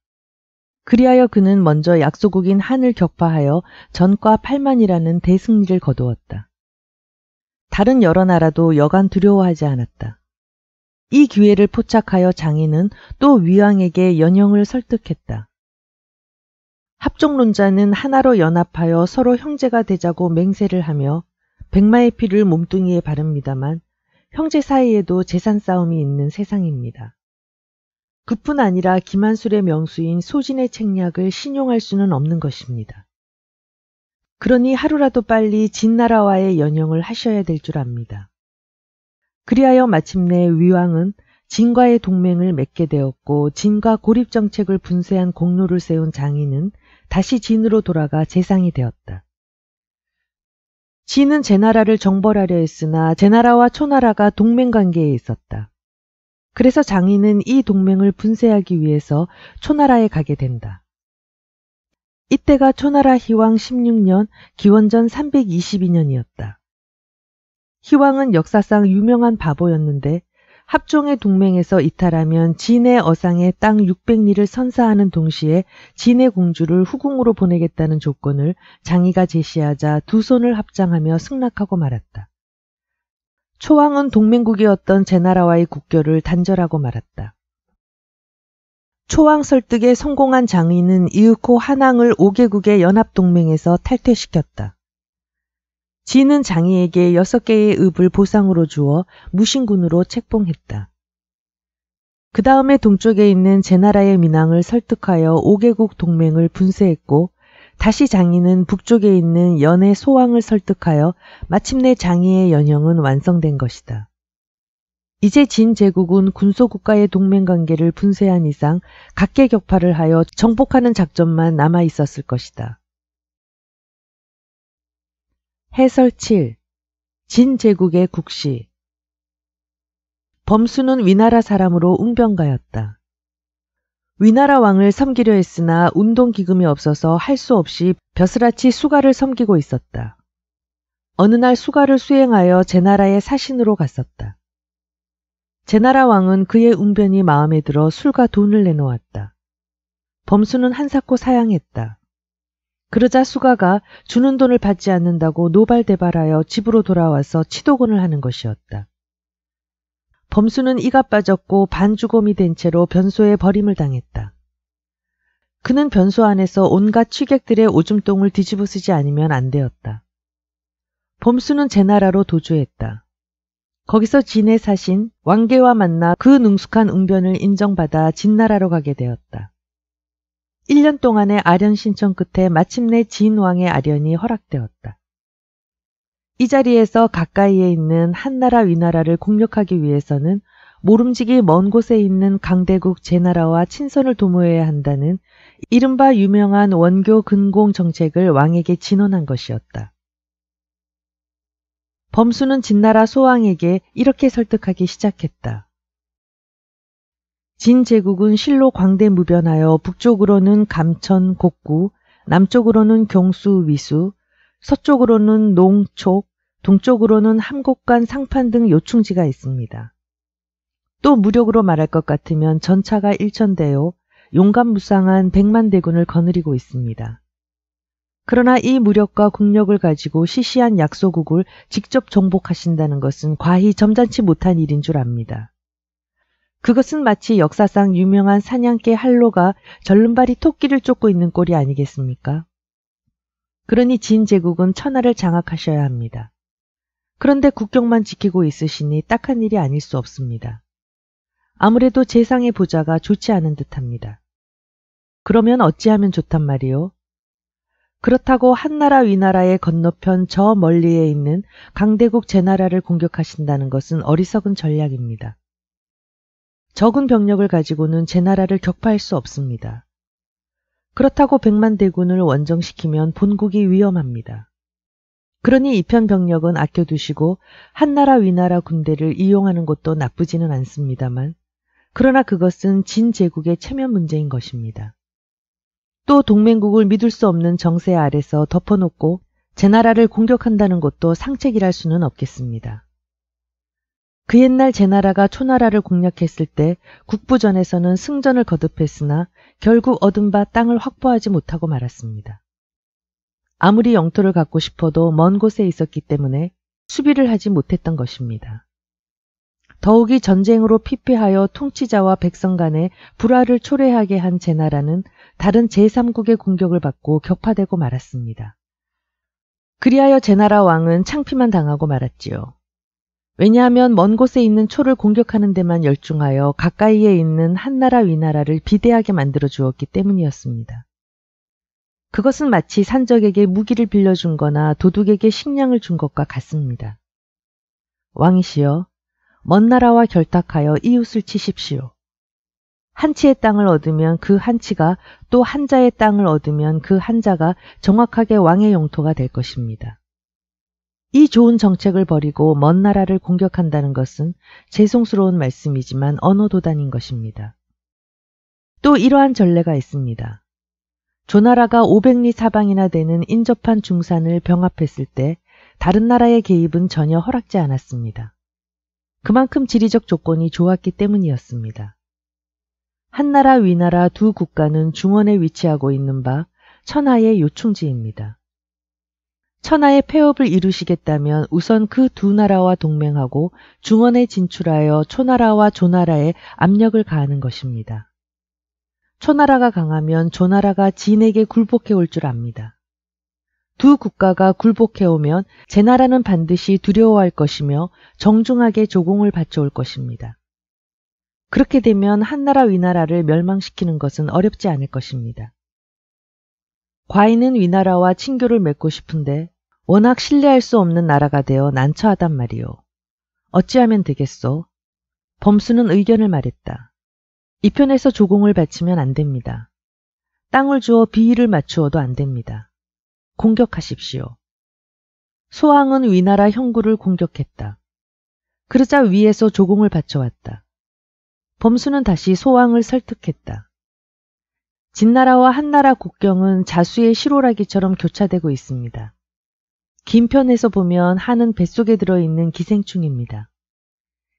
그리하여 그는 먼저 약소국인 한을 격파하여 전과 8만이라는 대승리를 거두었다. 다른 여러 나라도 여간 두려워하지 않았다. 이 기회를 포착하여 장인은 또 위왕에게 연영을 설득했다. 합종론자는 하나로 연합하여 서로 형제가 되자고 맹세를 하며 백마의 피를 몸뚱이에 바릅니다만 형제 사이에도 재산 싸움이 있는 세상입니다. 그뿐 아니라 김한술의 명수인 소진의 책략을 신용할 수는 없는 것입니다. 그러니 하루라도 빨리 진나라와의 연영을 하셔야 될 줄 압니다. 그리하여 마침내 위왕은 진과의 동맹을 맺게 되었고 진과 고립 정책을 분쇄한 공로를 세운 장인은 다시 진으로 돌아가 재상이 되었다. 진은 제나라를 정벌하려 했으나 제나라와 초나라가 동맹 관계에 있었다. 그래서 장인은 이 동맹을 분쇄하기 위해서 초나라에 가게 된다. 이때가 초나라 희왕 16년 기원전 322년이었다. 희왕은 역사상 유명한 바보였는데 합종의 동맹에서 이탈하면 진해 어상에땅 600리를 선사하는 동시에 진해 공주를 후궁으로 보내겠다는 조건을 장이가 제시하자 두 손을 합장하며 승낙하고 말았다. 초왕은 동맹국이었던 제나라와의 국교를 단절하고 말았다. 초왕 설득에 성공한 장인은 이윽고 한왕을 5개국의 연합동맹에서 탈퇴시켰다. 진은 장이에게 6개의 읍을 보상으로 주어 무신군으로 책봉했다. 그 다음에 동쪽에 있는 제나라의 민왕을 설득하여 5개국 동맹을 분쇄했고 다시 장인은 북쪽에 있는 연의 소왕을 설득하여 마침내 장희의 연형은 완성된 것이다. 이제 진 제국은 군소국가의 동맹관계를 분쇄한 이상 각계 격파를 하여 정복하는 작전만 남아 있었을 것이다. 해설 7. 진 제국의 국시 범수는 위나라 사람으로 웅병가였다. 위나라 왕을 섬기려 했으나 운동기금이 없어서 할 수 없이 벼슬아치 수가를 섬기고 있었다. 어느 날 수가를 수행하여 제나라의 사신으로 갔었다. 제나라 왕은 그의 웅변이 마음에 들어 술과 돈을 내놓았다. 범수는 한사코 사양했다. 그러자 수가가 주는 돈을 받지 않는다고 노발대발하여 집으로 돌아와서 치도곤을 하는 것이었다. 범수는 이가 빠졌고 반주곰이 된 채로 변소에 버림을 당했다. 그는 변소 안에서 온갖 취객들의 오줌똥을 뒤집어쓰지 않으면 안 되었다. 범수는 제 나라로 도주했다. 거기서 진의 사신 왕계와 만나 그 능숙한 응변을 인정받아 진나라로 가게 되었다. 1년 동안의 아련 신청 끝에 마침내 진왕의 아련이 허락되었다. 이 자리에서 가까이에 있는 한나라 위나라를 공격하기 위해서는 모름지기 먼 곳에 있는 강대국 제나라와 친선을 도모해야 한다는 이른바 유명한 원교 근공 정책을 왕에게 진언한 것이었다. 범수는 진나라 소왕에게 이렇게 설득하기 시작했다. 진 제국은 실로 광대무변하여 북쪽으로는 감천, 곡구, 남쪽으로는 경수, 위수, 서쪽으로는 농촉, 동쪽으로는 함곡간 상판 등 요충지가 있습니다. 또 무력으로 말할 것 같으면 전차가 일천대요 용감무쌍한 백만 대군을 거느리고 있습니다. 그러나 이 무력과 국력을 가지고 시시한 약소국을 직접 정복하신다는 것은 과히 점잖지 못한 일인 줄 압니다. 그것은 마치 역사상 유명한 사냥개 할로가 절름발이 토끼를 쫓고 있는 꼴이 아니겠습니까? 그러니 진 제국은 천하를 장악하셔야 합니다. 그런데 국경만 지키고 있으시니 딱한 일이 아닐 수 없습니다. 아무래도 재상의 보좌가 좋지 않은 듯합니다. 그러면 어찌하면 좋단 말이오 그렇다고 한나라 위나라의 건너편 저 멀리에 있는 강대국 제나라를 공격하신다는 것은 어리석은 전략입니다. 적은 병력을 가지고는 제나라를 격파할 수 없습니다. 그렇다고 백만 대군을 원정시키면 본국이 위험합니다. 그러니 이편 병력은 아껴두시고 한나라 위나라 군대를 이용하는 것도 나쁘지는 않습니다만 그러나 그것은 진제국의 체면 문제인 것입니다. 또 동맹국을 믿을 수 없는 정세 아래서 덮어놓고 제 나라를 공격한다는 것도 상책이랄 수는 없겠습니다. 그 옛날 제나라가 초나라를 공략했을 때 국부전에서는 승전을 거듭했으나 결국 얻은 바 땅을 확보하지 못하고 말았습니다. 아무리 영토를 갖고 싶어도 먼 곳에 있었기 때문에 수비를 하지 못했던 것입니다. 더욱이 전쟁으로 피폐하여 통치자와 백성 간의 불화를 초래하게 한 제나라는 다른 제3국의 공격을 받고 격파되고 말았습니다. 그리하여 제나라 왕은 창피만 당하고 말았지요. 왜냐하면 먼 곳에 있는 초를 공격하는 데만 열중하여 가까이에 있는 한나라 위나라를 비대하게 만들어 주었기 때문이었습니다. 그것은 마치 산적에게 무기를 빌려준 거나 도둑에게 식량을 준 것과 같습니다. 왕이시여, 먼 나라와 결탁하여 이웃을 치십시오. 한치의 땅을 얻으면 그 한치가 또 한자의 땅을 얻으면 그 한자가 정확하게 왕의 영토가 될 것입니다. 이 좋은 정책을 버리고 먼 나라를 공격한다는 것은 죄송스러운 말씀이지만 언어도단인 것입니다. 또 이러한 전례가 있습니다. 조나라가 500리 사방이나 되는 인접한 중산을 병합했을 때 다른 나라의 개입은 전혀 허락지 않았습니다. 그만큼 지리적 조건이 좋았기 때문이었습니다. 한나라, 위나라 두 국가는 중원에 위치하고 있는 바 천하의 요충지입니다. 천하의 폐업을 이루시겠다면 우선 그 두 나라와 동맹하고 중원에 진출하여 초나라와 조나라에 압력을 가하는 것입니다. 초나라가 강하면 조나라가 진에게 굴복해 올 줄 압니다. 두 국가가 굴복해 오면 제 나라는 반드시 두려워할 것이며 정중하게 조공을 바쳐올 것입니다. 그렇게 되면 한나라 위나라를 멸망시키는 것은 어렵지 않을 것입니다. 과인은 위나라와 친교를 맺고 싶은데 워낙 신뢰할 수 없는 나라가 되어 난처하단 말이오. 어찌하면 되겠소? 범수는 의견을 말했다. 이편에서 조공을 바치면 안 됩니다. 땅을 주어 비위를 맞추어도 안 됩니다. 공격하십시오. 소왕은 위나라 형구를 공격했다. 그러자 위에서 조공을 바쳐왔다. 범수는 다시 소왕을 설득했다. 진나라와 한나라 국경은 자수의 시로라기처럼 교차되고 있습니다. 긴 편에서 보면 한은 뱃속에 들어있는 기생충입니다.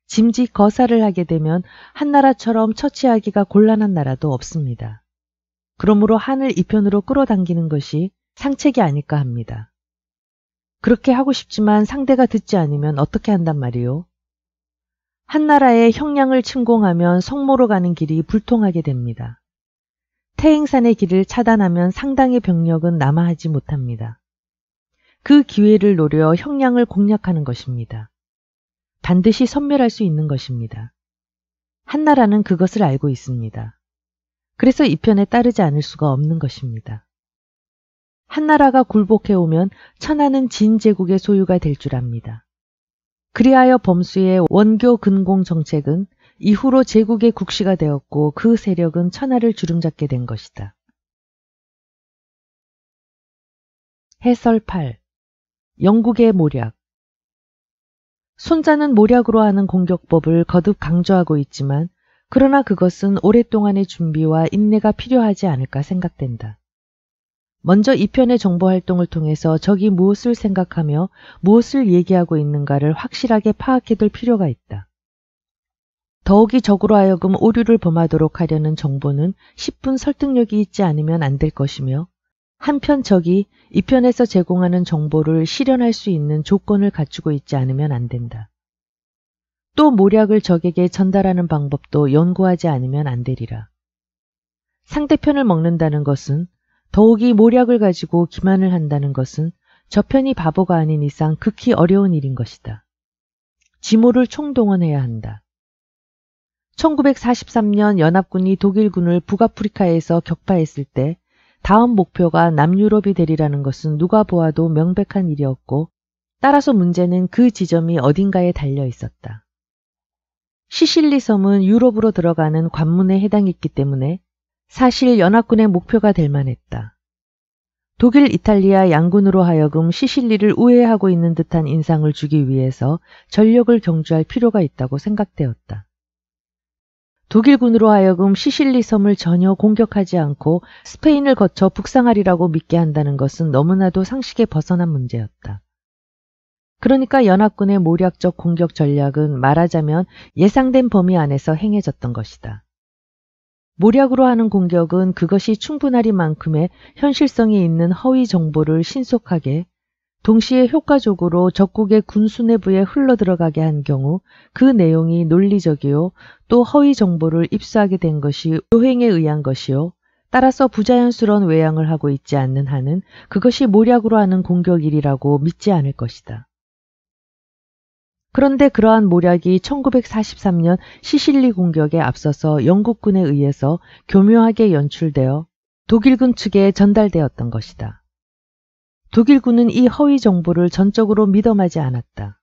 짐짓 거사를 하게 되면 한나라처럼 처치하기가 곤란한 나라도 없습니다. 그러므로 한을 이편으로 끌어당기는 것이 상책이 아닐까 합니다. 그렇게 하고 싶지만 상대가 듣지 않으면 어떻게 한단 말이요? 한나라의 형량을 침공하면 성모로 가는 길이 불통하게 됩니다. 태행산의 길을 차단하면 상당의 병력은 남아하지 못합니다. 그 기회를 노려 형량을 공략하는 것입니다. 반드시 선멸할수 있는 것입니다. 한나라는 그것을 알고 있습니다. 그래서 이 편에 따르지 않을 수가 없는 것입니다. 한나라가 굴복해오면 천하는 진제국의 소유가 될 줄 압니다. 그리하여 범수의 원교 근공 정책은 이후로 제국의 국시가 되었고 그 세력은 천하를 주름잡게 된 것이다. 해설 8. 영국의 모략 손자는 모략으로 하는 공격법을 거듭 강조하고 있지만 그러나 그것은 오랫동안의 준비와 인내가 필요하지 않을까 생각된다. 먼저 이 편의 정보 활동을 통해서 적이 무엇을 생각하며 무엇을 얘기하고 있는가를 확실하게 파악해둘 필요가 있다. 더욱이 적으로 하여금 오류를 범하도록 하려는 정보는 10분 설득력이 있지 않으면 안 될 것이며 한편 적이 2편에서 제공하는 정보를 실현할 수 있는 조건을 갖추고 있지 않으면 안 된다. 또 모략을 적에게 전달하는 방법도 연구하지 않으면 안 되리라. 상대편을 먹는다는 것은 더욱이 모략을 가지고 기만을 한다는 것은 저편이 바보가 아닌 이상 극히 어려운 일인 것이다. 지모를 총동원해야 한다. 1943년 연합군이 독일군을 북아프리카에서 격파했을 때 다음 목표가 남유럽이 되리라는 것은 누가 보아도 명백한 일이었고 따라서 문제는 그 지점이 어딘가에 달려 있었다. 시실리 섬은 유럽으로 들어가는 관문에 해당했기 때문에 사실 연합군의 목표가 될 만했다. 독일 이탈리아 양군으로 하여금 시실리를 우회하고 있는 듯한 인상을 주기 위해서 전력을 경주할 필요가 있다고 생각되었다. 독일군으로 하여금 시실리 섬을 전혀 공격하지 않고 스페인을 거쳐 북상하리라고 믿게 한다는 것은 너무나도 상식에 벗어난 문제였다. 그러니까 연합군의 모략적 공격 전략은 말하자면 예상된 범위 안에서 행해졌던 것이다. 모략으로 하는 공격은 그것이 충분하리 만큼의 현실성이 있는 허위 정보를 신속하게 동시에 효과적으로 적국의 군수내부에 흘러들어가게 한 경우 그 내용이 논리적이요 또 허위 정보를 입수하게 된 것이 요행에 의한 것이요 따라서 부자연스러운 외양을 하고 있지 않는 한은 그것이 모략으로 하는 공격일이라고 믿지 않을 것이다. 그런데 그러한 모략이 1943년 시실리 공격에 앞서서 영국군에 의해서 교묘하게 연출되어 독일군 측에 전달되었던 것이다. 독일군은 이 허위 정보를 전적으로 믿음하지 않았다.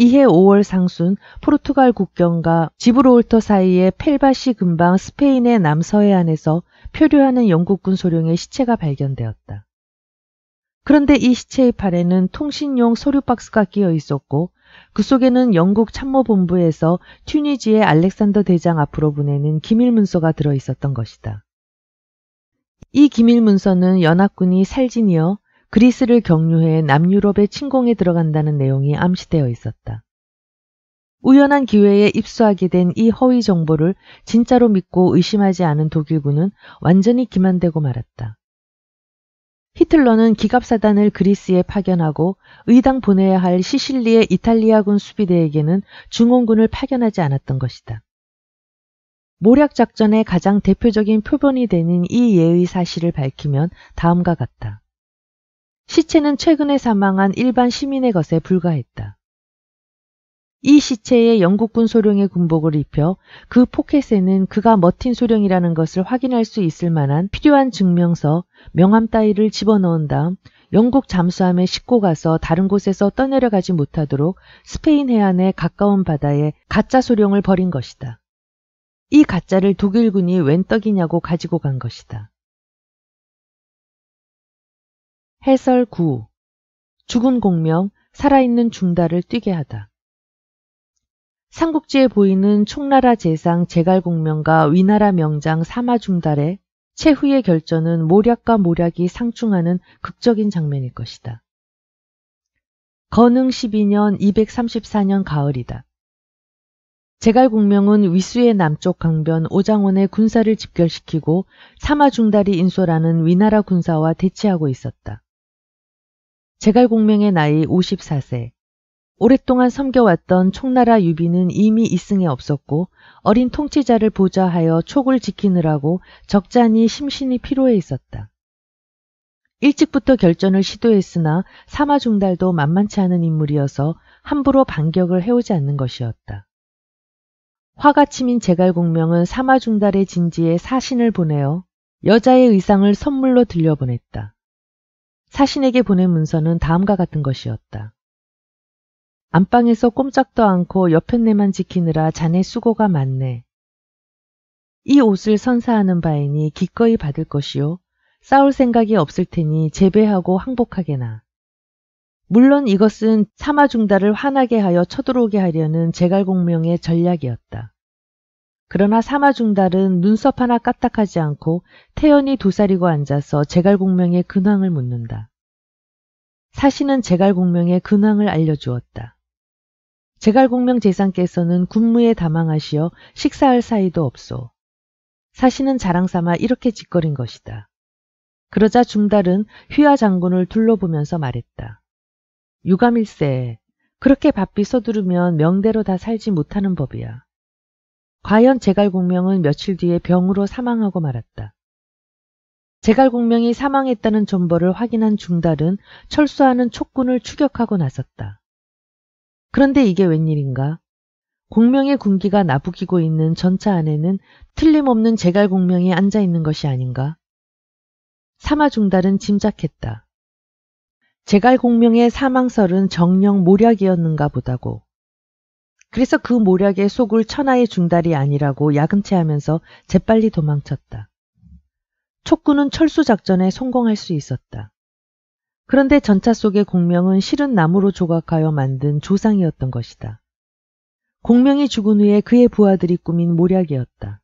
이해 5월 상순 포르투갈 국경과 지브로울터 사이의 펠바시 근방 스페인의 남서해안에서 표류하는 영국군 소령의 시체가 발견되었다. 그런데 이 시체의 팔에는 통신용 서류 박스가 끼어 있었고 그 속에는 영국 참모본부에서 튜니지의 알렉산더 대장 앞으로 보내는 기밀 문서가 들어 있었던 것이다. 이 기밀 문서는 연합군이 살진이어 그리스를 경유해 남유럽의 침공에 들어간다는 내용이 암시되어 있었다. 우연한 기회에 입수하게 된 이 허위 정보를 진짜로 믿고 의심하지 않은 독일군은 완전히 기만되고 말았다. 히틀러는 기갑사단을 그리스에 파견하고 의당 보내야 할 시실리의 이탈리아군 수비대에게는 중원군을 파견하지 않았던 것이다. 모략작전의 가장 대표적인 표본이 되는 이 예의 사실을 밝히면 다음과 같다. 시체는 최근에 사망한 일반 시민의 것에 불과했다. 이 시체에 영국군 소령의 군복을 입혀 그 포켓에는 그가 머틴 소령이라는 것을 확인할 수 있을 만한 필요한 증명서, 명함 따위를 집어넣은 다음 영국 잠수함에 싣고 가서 다른 곳에서 떠내려가지 못하도록 스페인 해안의 가까운 바다에 가짜 소령을 버린 것이다. 이 가짜를 독일군이 웬 떡이냐고 가지고 간 것이다. 해설 9. 죽은 공명, 살아있는 중달을 뛰게 하다. 삼국지에 보이는 총나라 재상 제갈공명과 위나라 명장 사마중달의 최후의 결전은 모략과 모략이 상충하는 극적인 장면일 것이다. 건흥 12년 234년 가을이다. 제갈공명은 위수의 남쪽 강변 오장원의 군사를 집결시키고 사마중다리 인소라는 위나라 군사와 대치하고 있었다. 제갈공명의 나이 54세. 오랫동안 섬겨왔던 총나라 유비는 이미 이승에 없었고 어린 통치자를 보좌하여 촉을 지키느라고 적잖이 심신이 피로해 있었다. 일찍부터 결전을 시도했으나 사마중달도 만만치 않은 인물이어서 함부로 반격을 해오지 않는 것이었다. 화가 치민 제갈공명은 사마중달의 진지에 사신을 보내어 여자의 의상을 선물로 들려보냈다. 사신에게 보낸 문서는 다음과 같은 것이었다. 안방에서 꼼짝도 않고 옆편내만 지키느라 자네 수고가 많네. 이 옷을 선사하는 바이니 기꺼이 받을 것이요. 싸울 생각이 없을 테니 재배하고 항복하게나. 물론 이것은 사마중다를 화나게 하여 쳐들어오게 하려는 제갈공명의 전략이었다. 그러나 사마중달은 눈썹 하나 까딱하지 않고 태연히 도사리고 앉아서 제갈공명의 근황을 묻는다. 사시는 제갈공명의 근황을 알려주었다. 제갈공명 재상께서는 군무에 다망하시어 식사할 사이도 없소. 사시는 자랑삼아 이렇게 짓거린 것이다. 그러자 중달은 휘하 장군을 둘러보면서 말했다. 유감일세. 그렇게 바삐 서두르면 명대로 다 살지 못하는 법이야. 과연 제갈공명은 며칠 뒤에 병으로 사망하고 말았다. 제갈공명이 사망했다는 정보를 확인한 중달은 철수하는 촉군을 추격하고 나섰다. 그런데 이게 웬일인가? 공명의 군기가 나부기고 있는 전차 안에는 틀림없는 제갈공명이 앉아 있는 것이 아닌가? 사마중달은 짐작했다. 제갈공명의 사망설은 정령 모략이었는가 보다고. 그래서 그 모략의 속을 천하의 중달이 아니라고 야금치하면서 재빨리 도망쳤다. 촉구는 철수 작전에 성공할 수 있었다. 그런데 전차 속의 공명은 실은 나무로 조각하여 만든 조상이었던 것이다. 공명이 죽은 후에 그의 부하들이 꾸민 모략이었다.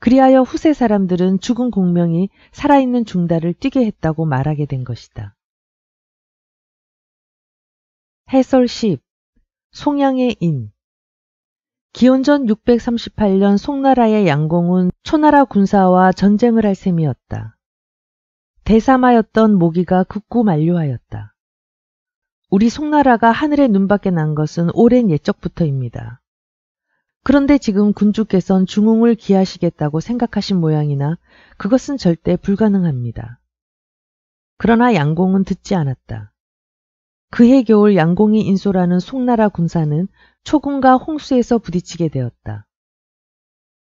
그리하여 후세 사람들은 죽은 공명이 살아있는 중달을 뛰게 했다고 말하게 된 것이다. 해설 10 송양의 인 기원전 638년 송나라의 양공은 초나라 군사와 전쟁을 할 셈이었다. 대사마였던 모기가 극구 만료하였다. 우리 송나라가 하늘의 눈밖에 난 것은 오랜 예적부터입니다. 그런데 지금 군주께선 중흥을 기하시겠다고 생각하신 모양이나 그것은 절대 불가능합니다. 그러나 양공은 듣지 않았다. 그해 겨울 양공이 인솔하는 송나라 군사는 초군과 홍수에서 부딪히게 되었다.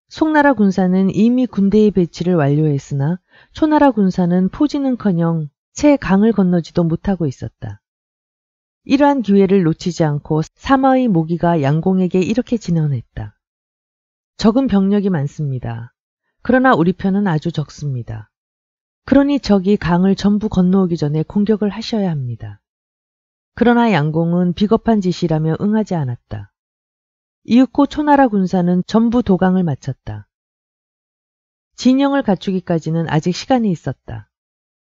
송나라 군사는 이미 군대의 배치를 완료했으나 초나라 군사는 포지는커녕 채 강을 건너지도 못하고 있었다. 이러한 기회를 놓치지 않고 사마의 모기가 양공에게 이렇게 진언했다. 적은 병력이 많습니다. 그러나 우리 편은 아주 적습니다. 그러니 적이 강을 전부 건너오기 전에 공격을 하셔야 합니다. 그러나 양공은 비겁한 짓이라며 응하지 않았다. 이윽고 초나라 군사는 전부 도강을 마쳤다. 진영을 갖추기까지는 아직 시간이 있었다.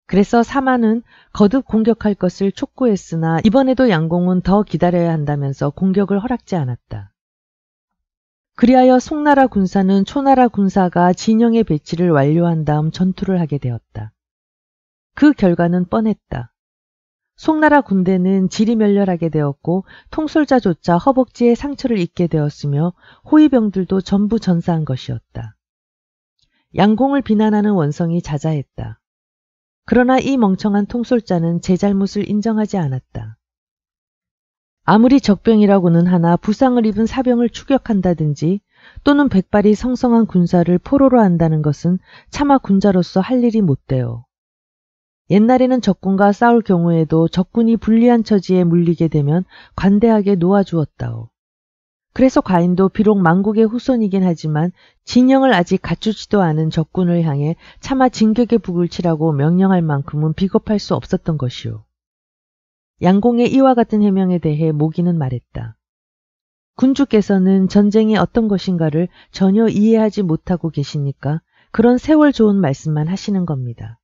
그래서 사마는 거듭 공격할 것을 촉구했으나 이번에도 양공은 더 기다려야 한다면서 공격을 허락지 않았다. 그리하여 송나라 군사는 초나라 군사가 진영의 배치를 완료한 다음 전투를 하게 되었다. 그 결과는 뻔했다. 송나라 군대는 질이 멸렬하게 되었고 통솔자조차 허벅지에 상처를 입게 되었으며 호위병들도 전부 전사한 것이었다. 양공을 비난하는 원성이 자자했다. 그러나 이 멍청한 통솔자는 제 잘못을 인정하지 않았다. 아무리 적병이라고는 하나 부상을 입은 사병을 추격한다든지 또는 백발이 성성한 군사를 포로로 한다는 것은 차마 군자로서 할 일이 못 되어 옛날에는 적군과 싸울 경우에도 적군이 불리한 처지에 물리게 되면 관대하게 놓아주었다오. 그래서 가인도 비록 망국의 후손이긴 하지만 진영을 아직 갖추지도 않은 적군을 향해 차마 진격의 북을 치라고 명령할 만큼은 비겁할 수 없었던 것이오. 양공의 이와 같은 해명에 대해 모기는 말했다. 군주께서는 전쟁이 어떤 것인가를 전혀 이해하지 못하고 계시니까 그런 세월 좋은 말씀만 하시는 겁니다.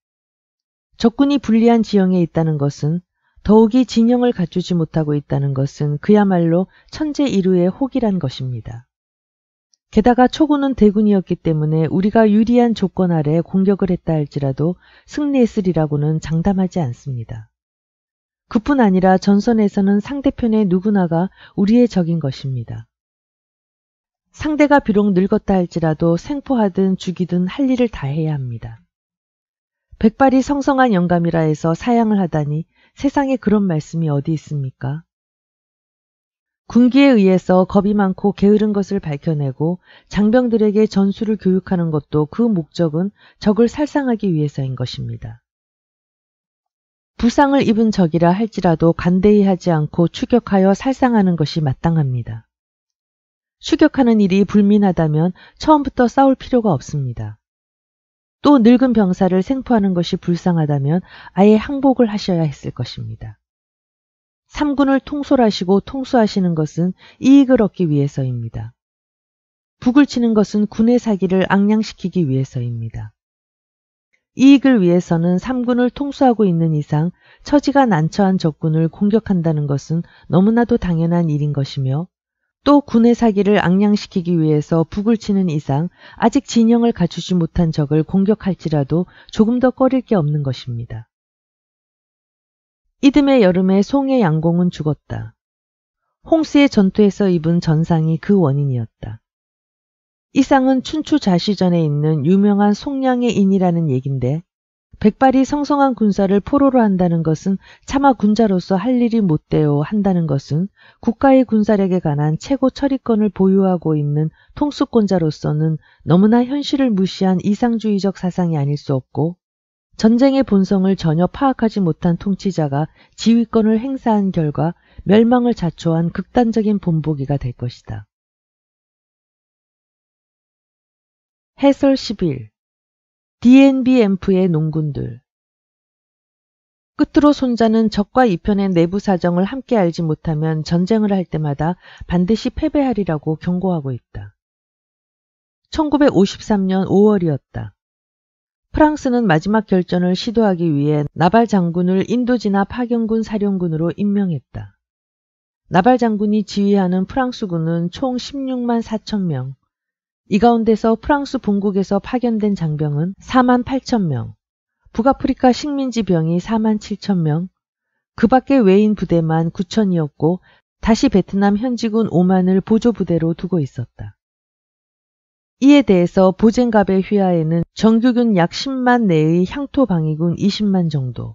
적군이 불리한 지형에 있다는 것은 더욱이 진영을 갖추지 못하고 있다는 것은 그야말로 천재 이루의 혹이란 것입니다. 게다가 초군은 대군이었기 때문에 우리가 유리한 조건 아래 공격을 했다 할지라도 승리했으리라고는 장담하지 않습니다. 그뿐 아니라 전선에서는 상대편의 누구나가 우리의 적인 것입니다. 상대가 비록 늙었다 할지라도 생포하든 죽이든 할 일을 다 해야 합니다. 백발이 성성한 영감이라 해서 사양을 하다니 세상에 그런 말씀이 어디 있습니까? 군기에 의해서 겁이 많고 게으른 것을 밝혀내고 장병들에게 전술을 교육하는 것도 그 목적은 적을 살상하기 위해서인 것입니다. 부상을 입은 적이라 할지라도 간대히 하지 않고 추격하여 살상하는 것이 마땅합니다. 추격하는 일이 불민하다면 처음부터 싸울 필요가 없습니다. 또 늙은 병사를 생포하는 것이 불쌍하다면 아예 항복을 하셔야 했을 것입니다. 삼군을 통솔하시고 통수하시는 것은 이익을 얻기 위해서입니다. 북을 치는 것은 군의 사기를 악량시키기 위해서입니다. 이익을 위해서는 삼군을 통수하고 있는 이상 처지가 난처한 적군을 공격한다는 것은 너무나도 당연한 일인 것이며 또 군의 사기를 악량시키기 위해서 북을 치는 이상 아직 진영을 갖추지 못한 적을 공격할지라도 조금 더 꺼릴 게 없는 것입니다. 이듬해 여름에 송의 양공은 죽었다. 홍수의 전투에서 입은 전상이 그 원인이었다. 이상은 춘추 자시전에 있는 유명한 송량의 인이라는 얘긴데 백발이 성성한 군사를 포로로 한다는 것은 차마 군자로서 할 일이 못되어 한다는 것은 국가의 군사력에 관한 최고 처리권을 보유하고 있는 통수권자로서는 너무나 현실을 무시한 이상주의적 사상이 아닐 수 없고 전쟁의 본성을 전혀 파악하지 못한 통치자가 지휘권을 행사한 결과 멸망을 자초한 극단적인 본보기가 될 것이다. 해설 11 DNBMF의 농군들. 끝으로 손자는 적과 이편의 내부 사정을 함께 알지 못하면 전쟁을 할 때마다 반드시 패배하리라고 경고하고 있다. 1953년 5월이었다. 프랑스는 마지막 결전을 시도하기 위해 나발 장군을 인도 지나 파견군 사령군으로 임명했다. 나발 장군이 지휘하는 프랑스군은 총 16만 4천 명, 이 가운데서 프랑스 본국에서 파견된 장병은 4만 8천 명, 북아프리카 식민지 병이 4만 7천 명, 그 밖의 외인 부대만 9천이었고 다시 베트남 현지군 5만을 보조부대로 두고 있었다. 이에 대해서 보젠갑의 휘하에는 정규군 약 10만 내의 향토 방위군 20만 정도,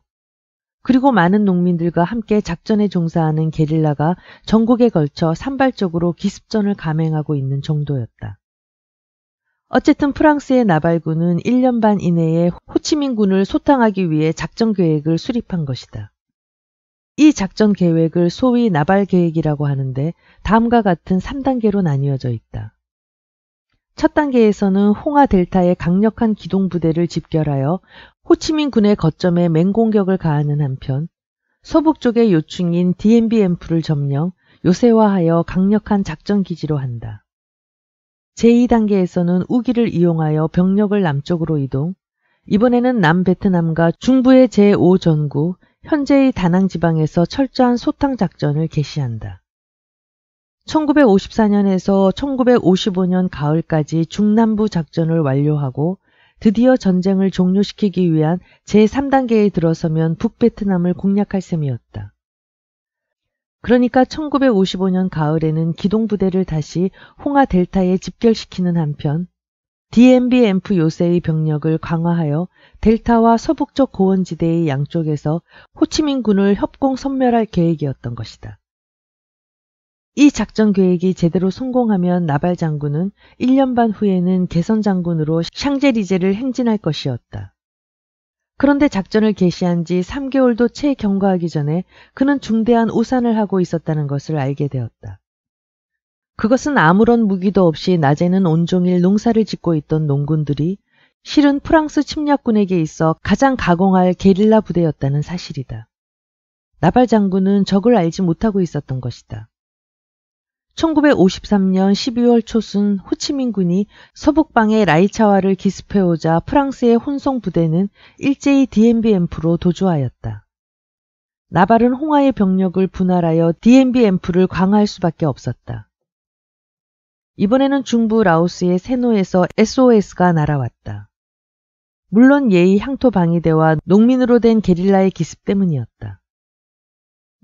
그리고 많은 농민들과 함께 작전에 종사하는 게릴라가 전국에 걸쳐 산발적으로 기습전을 감행하고 있는 정도였다. 어쨌든 프랑스의 나발군은 1년 반 이내에 호치민군을 소탕하기 위해 작전 계획을 수립한 것이다. 이 작전 계획을 소위 나발 계획이라고 하는데 다음과 같은 3단계로 나뉘어져 있다. 첫 단계에서는 홍화 델타의 강력한 기동 부대를 집결하여 호치민 군의 거점에 맹공격을 가하는 한편 서북 쪽의 요충인 DMBM프를 점령, 요새화하여 강력한 작전 기지로 한다. 제2단계에서는 우기를 이용하여 병력을 남쪽으로 이동, 이번에는 남베트남과 중부의 제5전구, 현재의 다낭 지방에서 철저한 소탕 작전을 개시한다. 1954년에서 1955년 가을까지 중남부 작전을 완료하고 드디어 전쟁을 종료시키기 위한 제3단계에 들어서면 북베트남을 공략할 셈이었다. 그러니까 1955년 가을에는 기동부대를 다시 홍화 델타에 집결시키는 한편 DMBMF 요새의 병력을 강화하여 델타와 서북쪽 고원지대의 양쪽에서 호치민군을 협공 섬멸할 계획이었던 것이다. 이 작전 계획이 제대로 성공하면 나발 장군은 1년 반 후에는 개선 장군으로 샹젤리제를 행진할 것이었다. 그런데 작전을 개시한 지 3개월도 채 경과하기 전에 그는 중대한 우산을 하고 있었다는 것을 알게 되었다. 그것은 아무런 무기도 없이 낮에는 온종일 농사를 짓고 있던 농군들이 실은 프랑스 침략군에게 있어 가장 가공할 게릴라 부대였다는 사실이다. 나발 장군은 적을 알지 못하고 있었던 것이다. 1953년 12월 초순 호치민군이 서북방의 라이차와를 기습해오자 프랑스의 혼성 부대는 일제히 DMBM프로 도주하였다. 나발은 홍화의 병력을 분할하여 DMBM프를 강화할 수밖에 없었다. 이번에는 중부 라오스의 세노에서 SOS가 날아왔다. 물론 예의 향토 방위대와 농민으로 된 게릴라의 기습 때문이었다.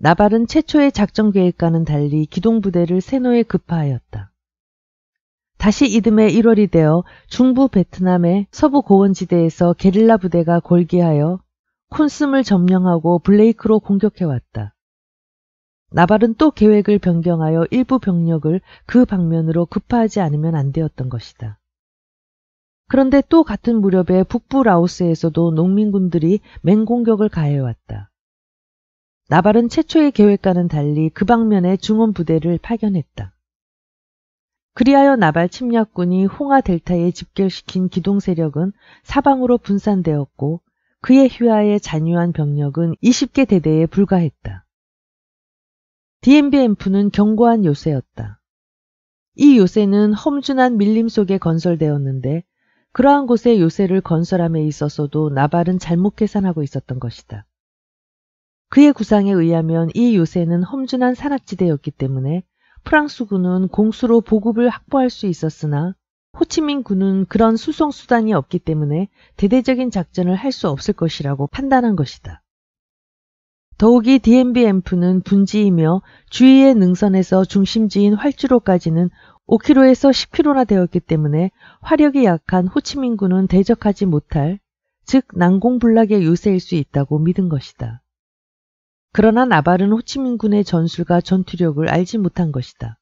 나발은 최초의 작전 계획과는 달리 기동부대를 세노에 급파하였다. 다시 이듬해 1월이 되어 중부 베트남의 서부 고원지대에서 게릴라 부대가 골기하여 콘슴을 점령하고 블레이크로 공격해왔다. 나발은 또 계획을 변경하여 일부 병력을 그 방면으로 급파하지 않으면 안 되었던 것이다. 그런데 또 같은 무렵에 북부 라오스에서도 농민군들이 맹공격을 가해왔다. 나발은 최초의 계획과는 달리 그 방면에 중원 부대를 파견했다. 그리하여 나발 침략군이 홍하 델타에 집결시킨 기동 세력은 사방으로 분산되었고 그의 휘하에 잔유한 병력은 20개 대대에 불과했다. DMBM프는 견고한 요새였다. 이 요새는 험준한 밀림 속에 건설되었는데 그러한 곳에 요새를 건설함에 있어서도 나발은 잘못 계산하고 있었던 것이다. 그의 구상에 의하면 이 요새는 험준한 산악지대였기 때문에 프랑스군은 공수로 보급을 확보할 수 있었으나 호치민 군은 그런 수송 수단이 없기 때문에 대대적인 작전을 할 수 없을 것이라고 판단한 것이다. 더욱이 DMB m 프는 분지이며 주위의 능선에서 중심지인 활주로까지는 5km에서 10km나 되었기 때문에 화력이 약한 호치민군은 대적하지 못할 즉 난공불락의 요새일 수 있다고 믿은 것이다. 그러나 나발은 호치민 군의 전술과 전투력을 알지 못한 것이다.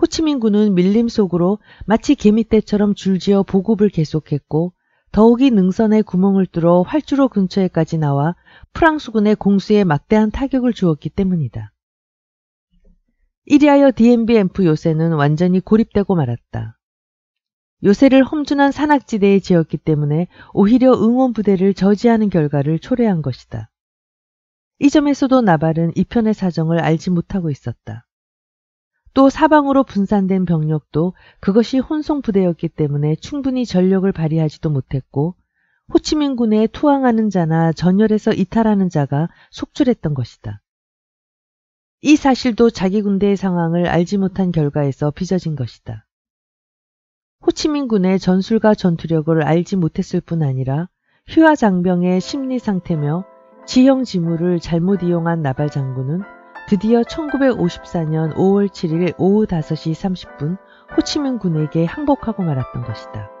호치민 군은 밀림 속으로 마치 개미떼처럼 줄지어 보급을 계속했고 더욱이 능선의 구멍을 뚫어 활주로 근처에까지 나와 프랑스군의 공수에 막대한 타격을 주었기 때문이다. 이리하여 DMBM프 요새는 완전히 고립되고 말았다. 요새를 험준한 산악지대에 지었기 때문에 오히려 응원부대를 저지하는 결과를 초래한 것이다. 이 점에서도 나발은 이편의 사정을 알지 못하고 있었다. 또 사방으로 분산된 병력도 그것이 혼성부대였기 때문에 충분히 전력을 발휘하지도 못했고 호치민군에 투항하는 자나 전열에서 이탈하는 자가 속출했던 것이다. 이 사실도 자기 군대의 상황을 알지 못한 결과에서 빚어진 것이다. 호치민군의 전술과 전투력을 알지 못했을 뿐 아니라 휴화 장병의 심리 상태며 지형 지물을 잘못 이용한 나발 장군은 드디어 1954년 5월 7일 오후 5시 30분 호치민 군에게 항복하고 말았던 것이다.